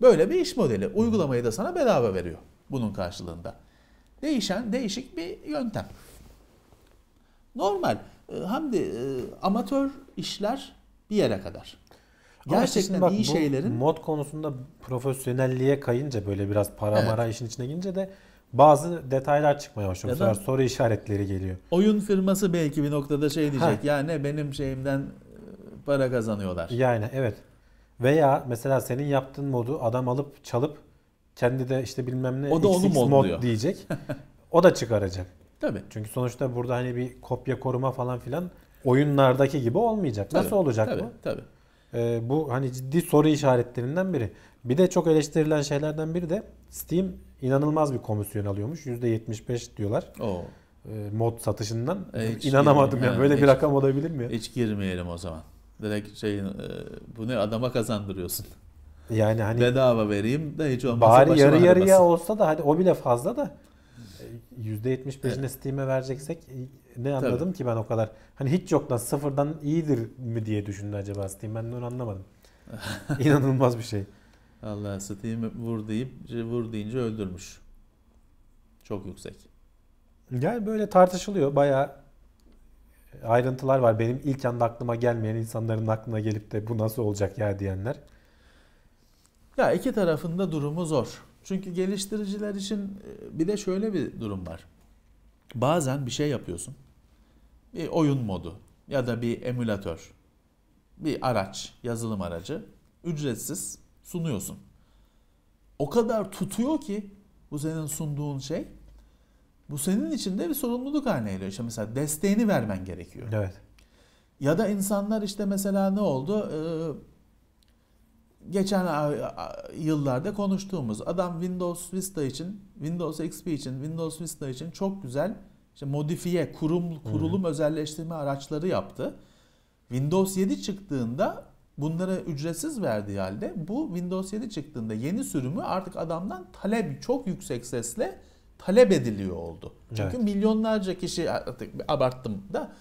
B: Böyle bir iş modeli. Uygulamayı da sana bedava veriyor bunun karşılığında. Değişen, değişik bir yöntem. Normal. Ee, Hamdi e, amatör işler bir yere kadar. Gerçekten bak, iyi şeylerin
A: mod konusunda profesyonelliğe kayınca böyle biraz para evet. mara işin içine girince de bazı detaylar çıkmaya başlıyor. Ya soru işaretleri geliyor.
B: Oyun firması belki bir noktada şey diyecek. Ha. Yani benim şeyimden e, para kazanıyorlar.
A: Yani evet. Veya mesela senin yaptığın modu adam alıp çalıp kendi de işte bilmem ne o da XX onu mod, mod diyecek. o da çıkaracak. Tabii. Çünkü sonuçta burada hani bir kopya koruma falan filan oyunlardaki gibi olmayacak. Nasıl olacak tabii, bu? Tabii. Ee, bu hani ciddi soru işaretlerinden biri. Bir de çok eleştirilen şeylerden biri de Steam inanılmaz bir komisyon alıyormuş. %75 diyorlar. Oo. Ee, mod satışından. E, hiç İnanamadım yani. yani. Böyle e, hiç, bir
B: rakam olabilir mi? Hiç girmeyelim o zaman. Direkt şey e, bu ne adama kazandırıyorsun. Yani hani bedava vereyim de hiç olmazsa bari yarı yarıya arabası.
A: olsa da hadi o bile fazla da %75'ini e, evet. Steam'e vereceksek e, ne anladım Tabii. ki ben o kadar. Hani hiç yoktan sıfırdan iyidir mi diye düşündü acaba Steam. Ben de onu anlamadım. İnanılmaz
B: bir şey. Allah'a satayım vur deyip vur deyince öldürmüş. Çok yüksek.
A: Yani böyle tartışılıyor. Bayağı e, ayrıntılar var. Benim ilk anda aklıma gelmeyen insanların aklına gelip de bu nasıl olacak ya diyenler.
B: Ya iki tarafında durumu zor. Çünkü geliştiriciler için e, bir de şöyle bir durum var. Bazen bir şey yapıyorsun. Bir oyun modu ya da bir emülatör, bir araç, yazılım aracı ücretsiz sunuyorsun. O kadar tutuyor ki bu senin sunduğun şey bu senin için de bir sorumluluk haline geliyor. İşte mesela desteğini vermen gerekiyor. Evet. Ya da insanlar işte mesela ne oldu? Ee, geçen yıllarda konuştuğumuz adam Windows Vista için, Windows XP için, Windows Vista için çok güzel işte modifiye, kurum, kurulum hmm. özelleştirme araçları yaptı. Windows 7 çıktığında bunlara ücretsiz verdiği halde bu Windows 7 çıktığında yeni sürümü artık adamdan talep çok yüksek sesle talep ediliyor oldu. Çünkü evet. milyonlarca kişi artık abarttım da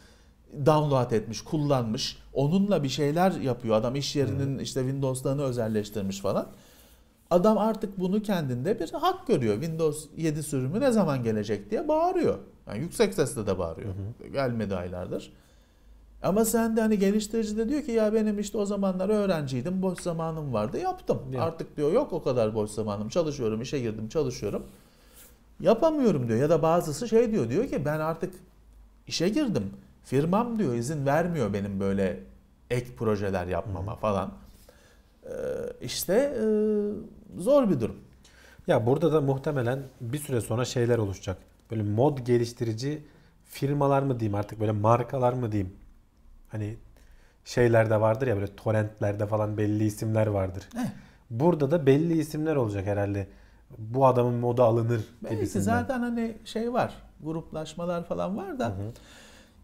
B: download etmiş, kullanmış. Onunla bir şeyler yapıyor. Adam iş yerinin hmm. işte Windows'larını özelleştirmiş falan. Adam artık bunu kendinde bir hak görüyor. Windows 7 sürümü ne zaman gelecek diye bağırıyor. Yani yüksek sesle de bağırıyor. Hı Gelmedi aylardır. Ama sen de hani geliştirici de diyor ki ya benim işte o zamanlar öğrenciydim boş zamanım vardı yaptım. Evet. Artık diyor yok o kadar boş zamanım çalışıyorum işe girdim çalışıyorum. Yapamıyorum diyor ya da bazısı şey diyor diyor ki ben artık işe girdim firmam diyor izin vermiyor benim böyle ek projeler yapmama Hı. falan.
A: Ee, işte e, zor bir durum. Ya burada da muhtemelen bir süre sonra şeyler oluşacak. Böyle mod geliştirici firmalar mı diyeyim artık böyle markalar mı diyeyim Hani şeylerde vardır ya böyle torrentlerde falan belli isimler vardır. Eh. Burada da belli isimler olacak herhalde. Bu adamın moda alınır Belki gibisinden. zaten hani şey var.
B: Gruplaşmalar falan var da. Hı hı.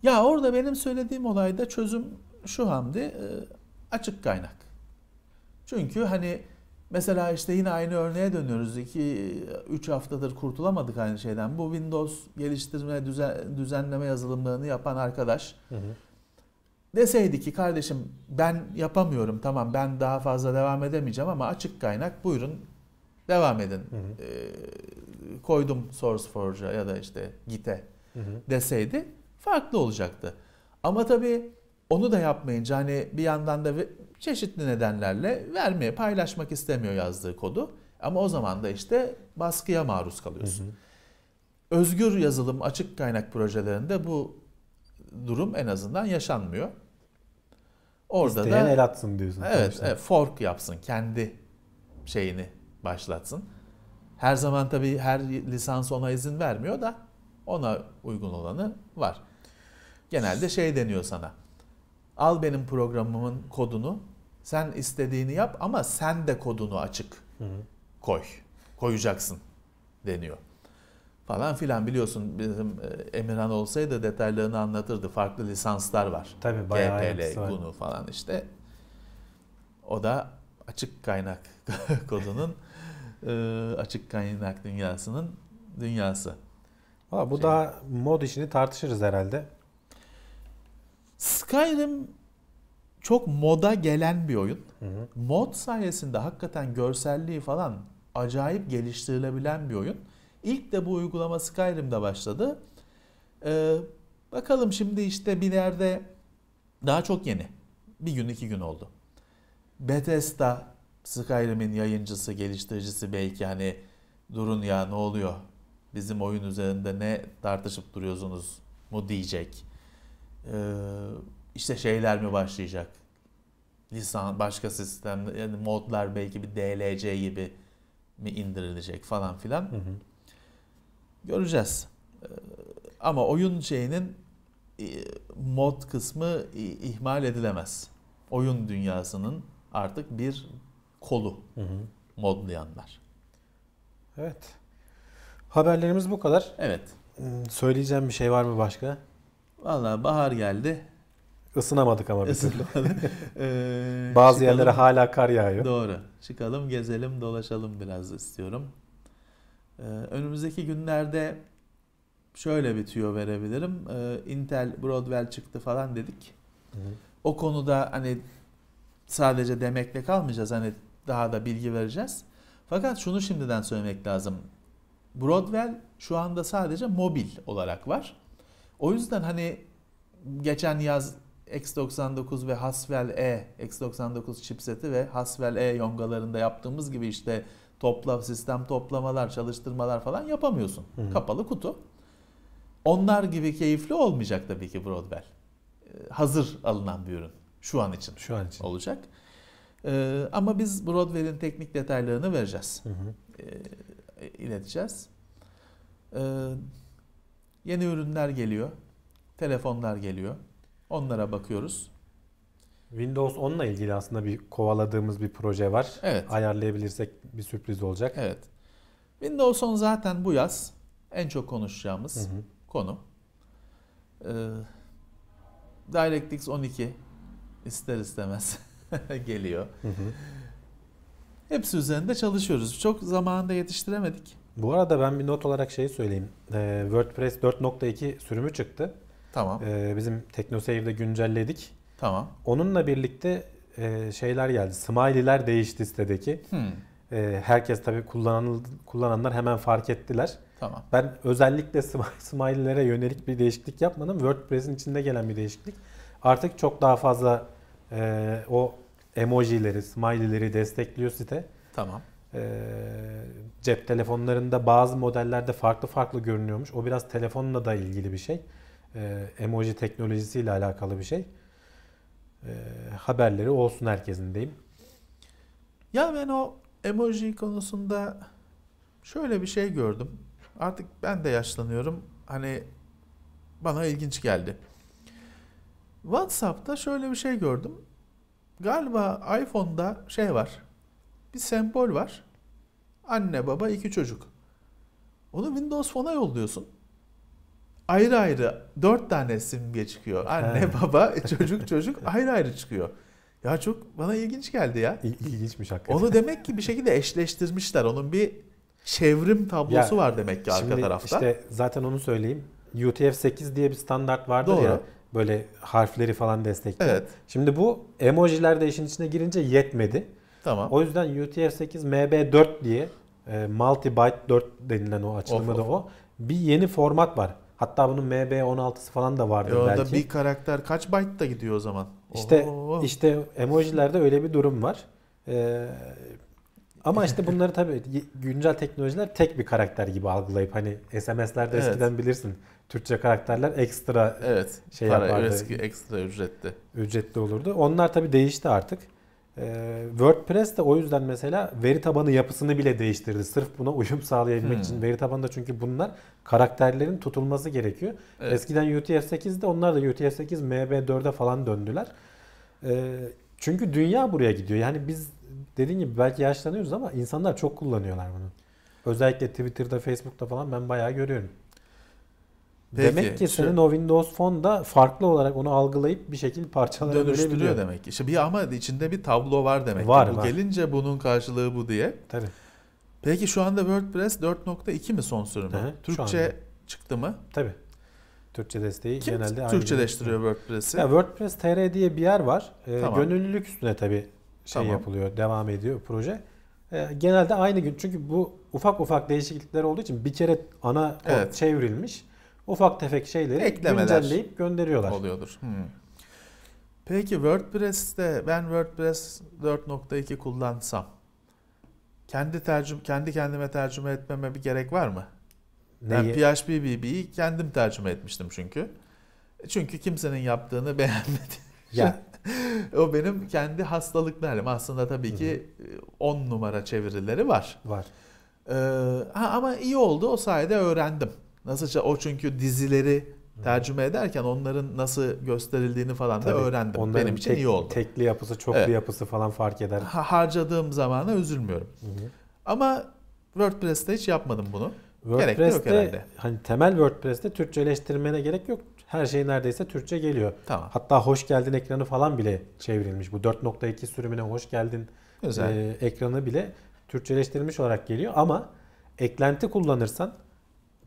B: Ya orada benim söylediğim olayda çözüm şu Hamdi e, açık kaynak. Çünkü hani mesela işte yine aynı örneğe dönüyoruz. 2-3 haftadır kurtulamadık aynı şeyden. Bu Windows geliştirme düzenleme yazılımlarını yapan arkadaş hı hı deseydi ki kardeşim ben yapamıyorum tamam ben daha fazla devam edemeyeceğim ama açık kaynak buyurun devam edin. Hı hı. E, koydum SourceForge'a ya da işte Git'e hı hı. deseydi farklı olacaktı. Ama tabii onu da yapmayınca hani bir yandan da çeşitli nedenlerle vermeye, paylaşmak istemiyor yazdığı kodu. Ama o zaman da işte baskıya maruz kalıyorsun. Hı hı. Özgür yazılım açık kaynak projelerinde bu durum en azından yaşanmıyor.
A: Orada İsteyen da, el atsın diyorsun. Evet, sonuçta.
B: evet fork yapsın. Kendi şeyini başlatsın. Her zaman tabii her lisans ona izin vermiyor da ona uygun olanı var. Genelde şey deniyor sana. Al benim programımın kodunu. Sen istediğini yap ama sen de kodunu açık koy. Koyacaksın deniyor falan filan biliyorsun bizim e, Emirhan olsaydı detaylarını anlatırdı. Farklı lisanslar var. Tabii bayağı GPL, var. GNU falan işte. O da açık kaynak kodunun e, açık kaynak dünyasının dünyası.
A: Valla bu şey. daha mod işini tartışırız herhalde.
B: Skyrim çok moda gelen bir oyun. Hı hı. Mod sayesinde hakikaten görselliği falan acayip geliştirilebilen bir oyun. İlk de bu uygulama Skyrim'de başladı. Ee, bakalım şimdi işte bir yerde daha çok yeni. Bir gün iki gün oldu. Bethesda Skyrim'in yayıncısı, geliştiricisi belki hani durun ya ne oluyor? Bizim oyun üzerinde ne tartışıp duruyorsunuz mu diyecek. Ee, işte şeyler mi başlayacak? Lisan, başka sistem, yani modlar belki bir DLC gibi mi indirilecek falan filan. Hı hı. Göreceğiz. Ee, ama oyun şeyinin e, mod kısmı e, ihmal edilemez. Oyun dünyasının artık
A: bir kolu hı hı. modlayanlar. Evet. Haberlerimiz bu kadar. Evet. Ee, söyleyeceğim bir şey var mı başka? Vallahi
B: bahar geldi.
A: Isınamadık ama bir Isınamadık. Ee, Bazı çıkalım. yerlere hala kar yağıyor.
B: Doğru. Çıkalım, gezelim, dolaşalım biraz istiyorum. Ee, önümüzdeki günlerde şöyle bir tüyo verebilirim. Ee, Intel Broadwell çıktı falan dedik. O konuda hani sadece demekle kalmayacağız. Hani daha da bilgi vereceğiz. Fakat şunu şimdiden söylemek lazım. Broadwell şu anda sadece mobil olarak var. O yüzden hani geçen yaz X99 ve Haswell E X99 chipseti ve Haswell E yongalarında yaptığımız gibi işte topla sistem toplamalar, çalıştırmalar falan yapamıyorsun. Hı. Kapalı kutu. Onlar gibi keyifli olmayacak tabii ki Broadwell. Ee, hazır alınan bir ürün şu an için. Şu an için olacak. Ee, ama biz Broadwell'in teknik detaylarını vereceğiz. Ee, ileteceğiz. Ee, yeni ürünler geliyor. Telefonlar
A: geliyor. Onlara bakıyoruz. Windows 10 ile ilgili aslında bir kovaladığımız bir proje var. Evet. Ayarlayabilirsek bir sürpriz olacak. Evet.
B: Windows 10 zaten bu yaz en çok konuşacağımız hı hı. konu. Ee, DirectX 12 ister istemez geliyor. Hı hı.
A: Hepsi üzerinde çalışıyoruz. Çok zamanında yetiştiremedik. Bu arada ben bir not olarak şey söyleyeyim. Ee, WordPress 4.2 sürümü çıktı. Tamam. Ee, bizim TeknoSave'de güncelledik. Tamam. Onunla birlikte e, şeyler geldi. Smiley'ler değişti sitedeki. Hmm. E, herkes tabii kullanan, kullananlar hemen fark ettiler. Tamam. Ben özellikle smiley'lere yönelik bir değişiklik yapmadım. WordPress'in içinde gelen bir değişiklik. Artık çok daha fazla e, o emojileri, smiley'leri destekliyor site. Tamam. E, cep telefonlarında bazı modellerde farklı farklı görünüyormuş. O biraz telefonla da ilgili bir şey. E, emoji teknolojisiyle alakalı bir şey. Ee, haberleri olsun herkesin diyeyim.
B: Ya ben o emoji konusunda
A: şöyle bir şey
B: gördüm. Artık ben de yaşlanıyorum. Hani bana ilginç geldi. WhatsApp'ta şöyle bir şey gördüm. Galiba iPhone'da şey var. Bir sembol var. Anne, baba, iki çocuk. Onu Windows Phone'a yolluyorsun ayrı ayrı dört tane simge çıkıyor. Anne, He. baba, çocuk, çocuk ayrı ayrı çıkıyor. Ya çok bana ilginç geldi ya.
A: İl, ilginçmiş hakikaten. Onu demek ki bir şekilde eşleştirmişler. Onun bir çevrim tablosu ya, var demek ki arka tarafta. İşte zaten onu söyleyeyim. UTF-8 diye bir standart vardır Doğru. ya. Böyle harfleri falan destekliyor. Evet. Şimdi bu emojiler de işin içine girince yetmedi. Tamam. O yüzden UTF-8 MB4 diye e, Multi Byte 4 denilen o açılımı of, da o. Bir yeni format var. Hatta bunun MB16'sı falan da vardı e orada belki. bir karakter kaç byte da gidiyor o zaman? İşte Oho. işte emojilerde öyle bir durum var. Ee, ama işte bunları tabii güncel teknolojiler tek bir karakter gibi algılayıp hani SMS'lerde evet. eskiden bilirsin Türkçe karakterler ekstra evet, şey para, yapardı. Eski,
B: ekstra ücretli.
A: Ücretli olurdu. Onlar tabii değişti artık. Ee, WordPress de o yüzden mesela veri tabanı yapısını bile değiştirdi. Sırf buna uyum sağlayabilmek hmm. için. Veri tabanında çünkü bunlar karakterlerin tutulması gerekiyor. Evet. Eskiden UTF-8'de onlar da UTF-8 MB4'e falan döndüler. Ee, çünkü dünya buraya gidiyor. Yani biz dediğim gibi belki yaşlanıyoruz ama insanlar çok kullanıyorlar bunu. Özellikle Twitter'da, Facebook'ta falan ben bayağı görüyorum. Peki, demek ki senin o Windows Phone da farklı olarak onu algılayıp bir şekilde parçalara dönüştürüyor demek
B: ki. İşte bir ama içinde bir tablo var demek var, ki. Bu var. gelince bunun karşılığı bu diye. Tabii. Peki şu anda WordPress 4.2
A: mi son sürümü? Türkçe çıktı mı? Tabii. Türkçe desteği Kim genelde Türkçeleştiriyor WordPress'i? Ya WordPress TR diye bir yer var. Ee, tamam. Gönüllülük üstüne tabi şey tamam. yapılıyor, devam ediyor proje. Ee, genelde aynı gün çünkü bu ufak ufak değişiklikler olduğu için bir kere ana evet. çevrilmiş ufak tefek şeyleri Eklemeler güncelleyip gönderiyorlar. Oluyordur. Hmm.
B: Peki WordPress'te ben WordPress 4.2 kullansam kendi tercüm kendi kendime tercüme etmeme bir gerek var mı? Neyi? Ben PHPBB'yi kendim tercüme etmiştim çünkü. E, çünkü kimsenin yaptığını beğenmedim. Ya. o benim kendi hastalıklarım. Aslında tabii ki 10 e, numara çevirileri var. Var. Ee, ha, ama iyi oldu o sayede öğrendim nasılsa o çünkü dizileri tercüme ederken onların nasıl gösterildiğini falan Tabii, da öğrendim. Benim için tek, iyi oldu.
C: Tekli
A: yapısı, çoklu evet. yapısı falan fark eder. Ha, harcadığım zamana üzülmüyorum. Hı hı. Ama WordPress'te hiç yapmadım bunu. WordPress'te, gerek yok herhalde. Hani temel WordPress'te Türkçeleştirmene gerek yok. Her şey neredeyse Türkçe geliyor. Tamam. Hatta hoş geldin ekranı falan bile çevrilmiş. Bu 4.2 sürümüne hoş geldin Güzel. E, ekranı bile Türkçeleştirilmiş olarak geliyor ama eklenti kullanırsan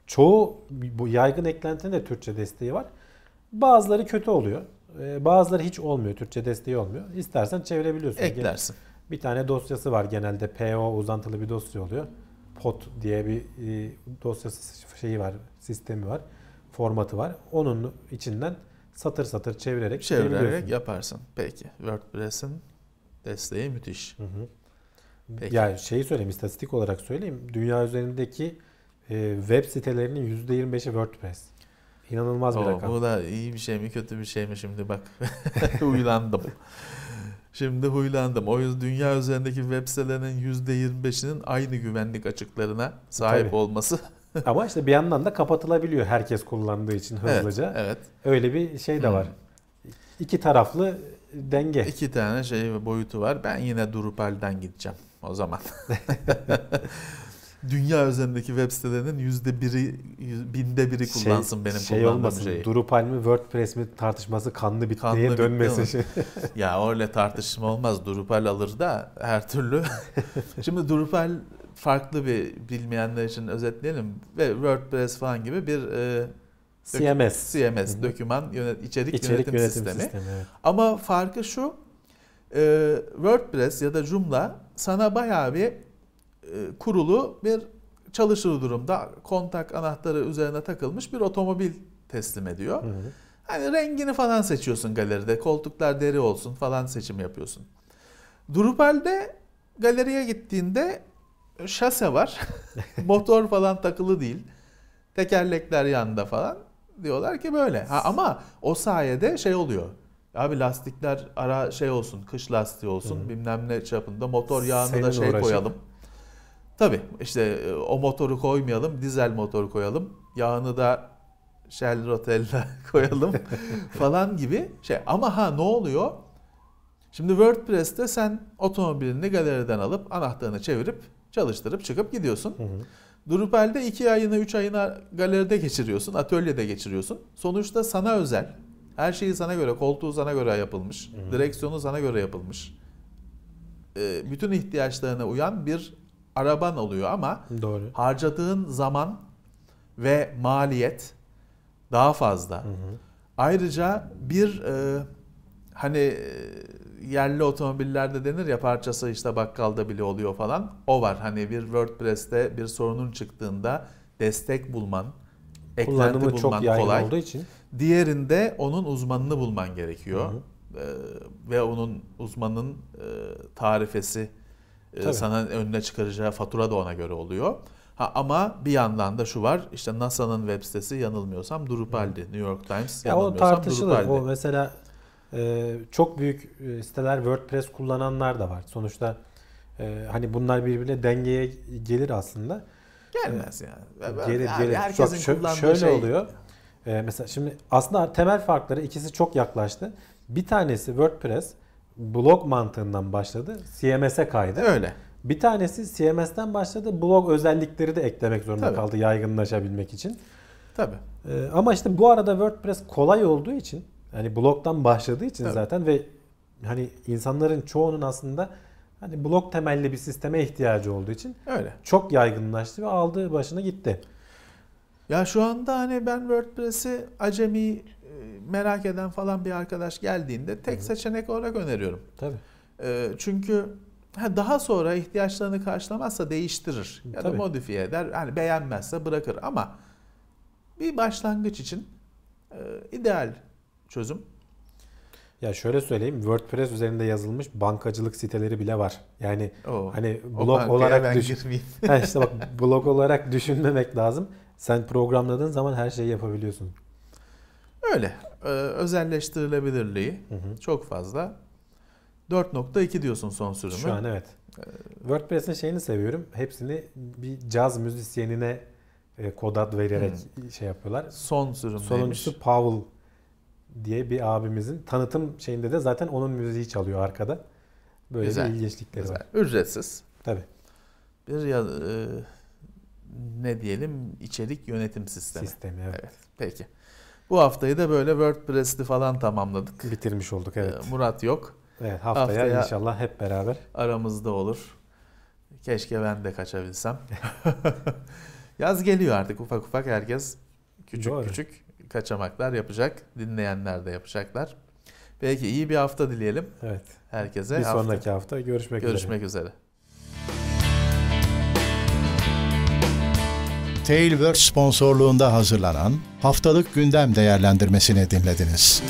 A: çoğu bu yaygın eklentinin de Türkçe desteği var. Bazıları kötü oluyor. Ee, bazıları hiç olmuyor. Türkçe desteği olmuyor. İstersen çevirebiliyorsun. Eklersin. Bir tane dosyası var genelde. PO uzantılı bir dosya oluyor. POT diye bir e, dosyası şeyi var, sistemi var. Formatı var. Onun içinden satır satır çevirerek çevirerek
B: yaparsın. Peki. WordPress'in desteği müthiş.
A: Hı hı. Peki. Ya şeyi söyleyeyim, istatistik olarak söyleyeyim. Dünya üzerindeki ee, web sitelerinin %25'i WordPress. İnanılmaz bir rakam. Bu da
B: iyi bir şey mi kötü bir şey mi şimdi bak huylandım. Şimdi huylandım. O yüzden dünya üzerindeki web sitelerinin %25'inin aynı güvenlik açıklarına sahip Tabii.
A: olması. Ama işte bir yandan da kapatılabiliyor herkes kullandığı için hızlıca. Evet. evet. Öyle bir şey de var. Hmm. İki taraflı denge. İki tane şey boyutu var. Ben yine
B: Drupal'den gideceğim o zaman. dünya üzerindeki web sitelerinin
A: yüzde biri, binde biri şey, kullansın şey, benim şey kullandığım olmasın, şeyi. Drupal mi WordPress mi tartışması kanlı bitmeye kanlı dönmesin. Şey.
B: ya öyle tartışma olmaz. Drupal alır da her türlü. Şimdi Drupal farklı bir bilmeyenler için özetleyelim ve WordPress falan gibi bir e, CMS. CMS, döküman yönet, içerik, içerik yönetim, yönetim sistemi. sistemi evet. Ama farkı şu, e, WordPress ya da Joomla sana bayağı bir e, kurulu bir çalışır durumda kontak anahtarı üzerine takılmış bir otomobil teslim ediyor. Hı hı. Hani rengini falan seçiyorsun galeride. Koltuklar deri olsun falan seçim yapıyorsun. Drupal'de galeriye gittiğinde şase var. Motor falan takılı değil. Tekerlekler yanında falan. Diyorlar ki böyle. Ha, ama o sayede şey oluyor. Abi lastikler ara şey olsun, kış lastiği olsun, Hı. bilmem ne çapında motor yağını Senin da şey uğraşın. koyalım Tabii işte e, o motoru koymayalım, dizel motoru koyalım. Yağını da Shell Rotella koyalım falan gibi şey. Ama ha ne oluyor? Şimdi WordPress'te sen otomobilini galeriden alıp anahtarını çevirip çalıştırıp çıkıp gidiyorsun. Hı hı. Drupal'de 2 ayını 3 ayını galeride geçiriyorsun, atölyede geçiriyorsun. Sonuçta sana özel. Her şeyi sana göre, koltuğu sana göre yapılmış, hı hı. direksiyonu sana göre yapılmış. E, bütün ihtiyaçlarına uyan bir araban oluyor ama Doğru. harcadığın zaman ve maliyet daha fazla. Hı hı. Ayrıca bir e, hani e, yerli otomobillerde denir ya parçası işte bakkalda bile oluyor falan. O var hani bir WordPress'te bir sorunun çıktığında destek bulman, eklenti bulman çok kolay. olduğu için. Diğerinde onun uzmanını bulman gerekiyor. Hı hı. Ee, ve onun uzmanın e, tarifesi ee, Tabii. sana önüne çıkaracağı fatura da ona göre oluyor. Ha, ama bir yandan da şu var işte NASA'nın web sitesi yanılmıyorsam Drupal'di. New York Times ya yanılmıyorsam o tartışılır. Drupal'di. O
A: mesela e, çok büyük e, siteler WordPress kullananlar da var. Sonuçta e, hani bunlar birbirine dengeye gelir aslında.
C: Gelmez yani. E, gelir yani Herkesin çok, kullandığı şöyle şey. oluyor.
A: mesela şimdi aslında temel farkları ikisi çok yaklaştı. Bir tanesi WordPress blog mantığından başladı. CMS'e kaydı. Öyle. Bir tanesi CMS'den başladı. Blog özellikleri de eklemek zorunda Tabii. kaldı yaygınlaşabilmek için. Tabii. Ee, ama işte bu arada WordPress kolay olduğu için hani blogdan başladığı için Tabii. zaten ve hani insanların çoğunun aslında hani blog temelli bir sisteme ihtiyacı olduğu için öyle. Çok yaygınlaştı ve aldığı başına gitti. Ya şu anda hani ben WordPress'i acemi merak eden
B: falan bir arkadaş geldiğinde tek seçenek olarak öneriyorum. Tabii. Ee, çünkü daha sonra ihtiyaçlarını karşılamazsa değiştirir ya Tabii. da modifiye eder. Yani beğenmezse
A: bırakır ama
B: bir başlangıç için
A: e, ideal çözüm. Ya şöyle söyleyeyim WordPress üzerinde yazılmış bankacılık siteleri bile var. Yani Oo, hani blog olarak düşün. işte bak blog olarak düşünmemek lazım. Sen programladığın zaman her şeyi yapabiliyorsun.
B: Öyle. Ee, özelleştirilebilirliği hı hı. çok fazla.
A: 4.2 diyorsun son sürümü. Şu an evet. Ee, WordPress'in şeyini seviyorum. Hepsini bir caz müzisyenine e, kod ad vererek hı. şey yapıyorlar. Son sürüm Sonuncusu Paul diye bir abimizin tanıtım şeyinde de zaten onun müziği çalıyor arkada. Böyle Güzel. bir ilginçlikleri Güzel. var.
B: Ücretsiz. Tabii. Bir ya, e, ne diyelim içerik yönetim sistemi. Sistemi evet. evet. Peki. Bu haftayı da böyle WordPress'li falan tamamladık. Bitirmiş olduk ee, evet. Murat yok. Evet haftaya, haftaya inşallah hep beraber. Aramızda olur. Keşke ben de kaçabilsem. Yaz geliyor artık ufak ufak herkes küçük Doğru. küçük kaçamaklar yapacak. Dinleyenler de yapacaklar. Belki iyi bir hafta dileyelim. Evet. Herkese. Bir hafta. sonraki hafta görüşmek, görüşmek üzere. Görüşmek üzere.
A: Tailwords sponsorluğunda hazırlanan haftalık gündem değerlendirmesini dinlediniz.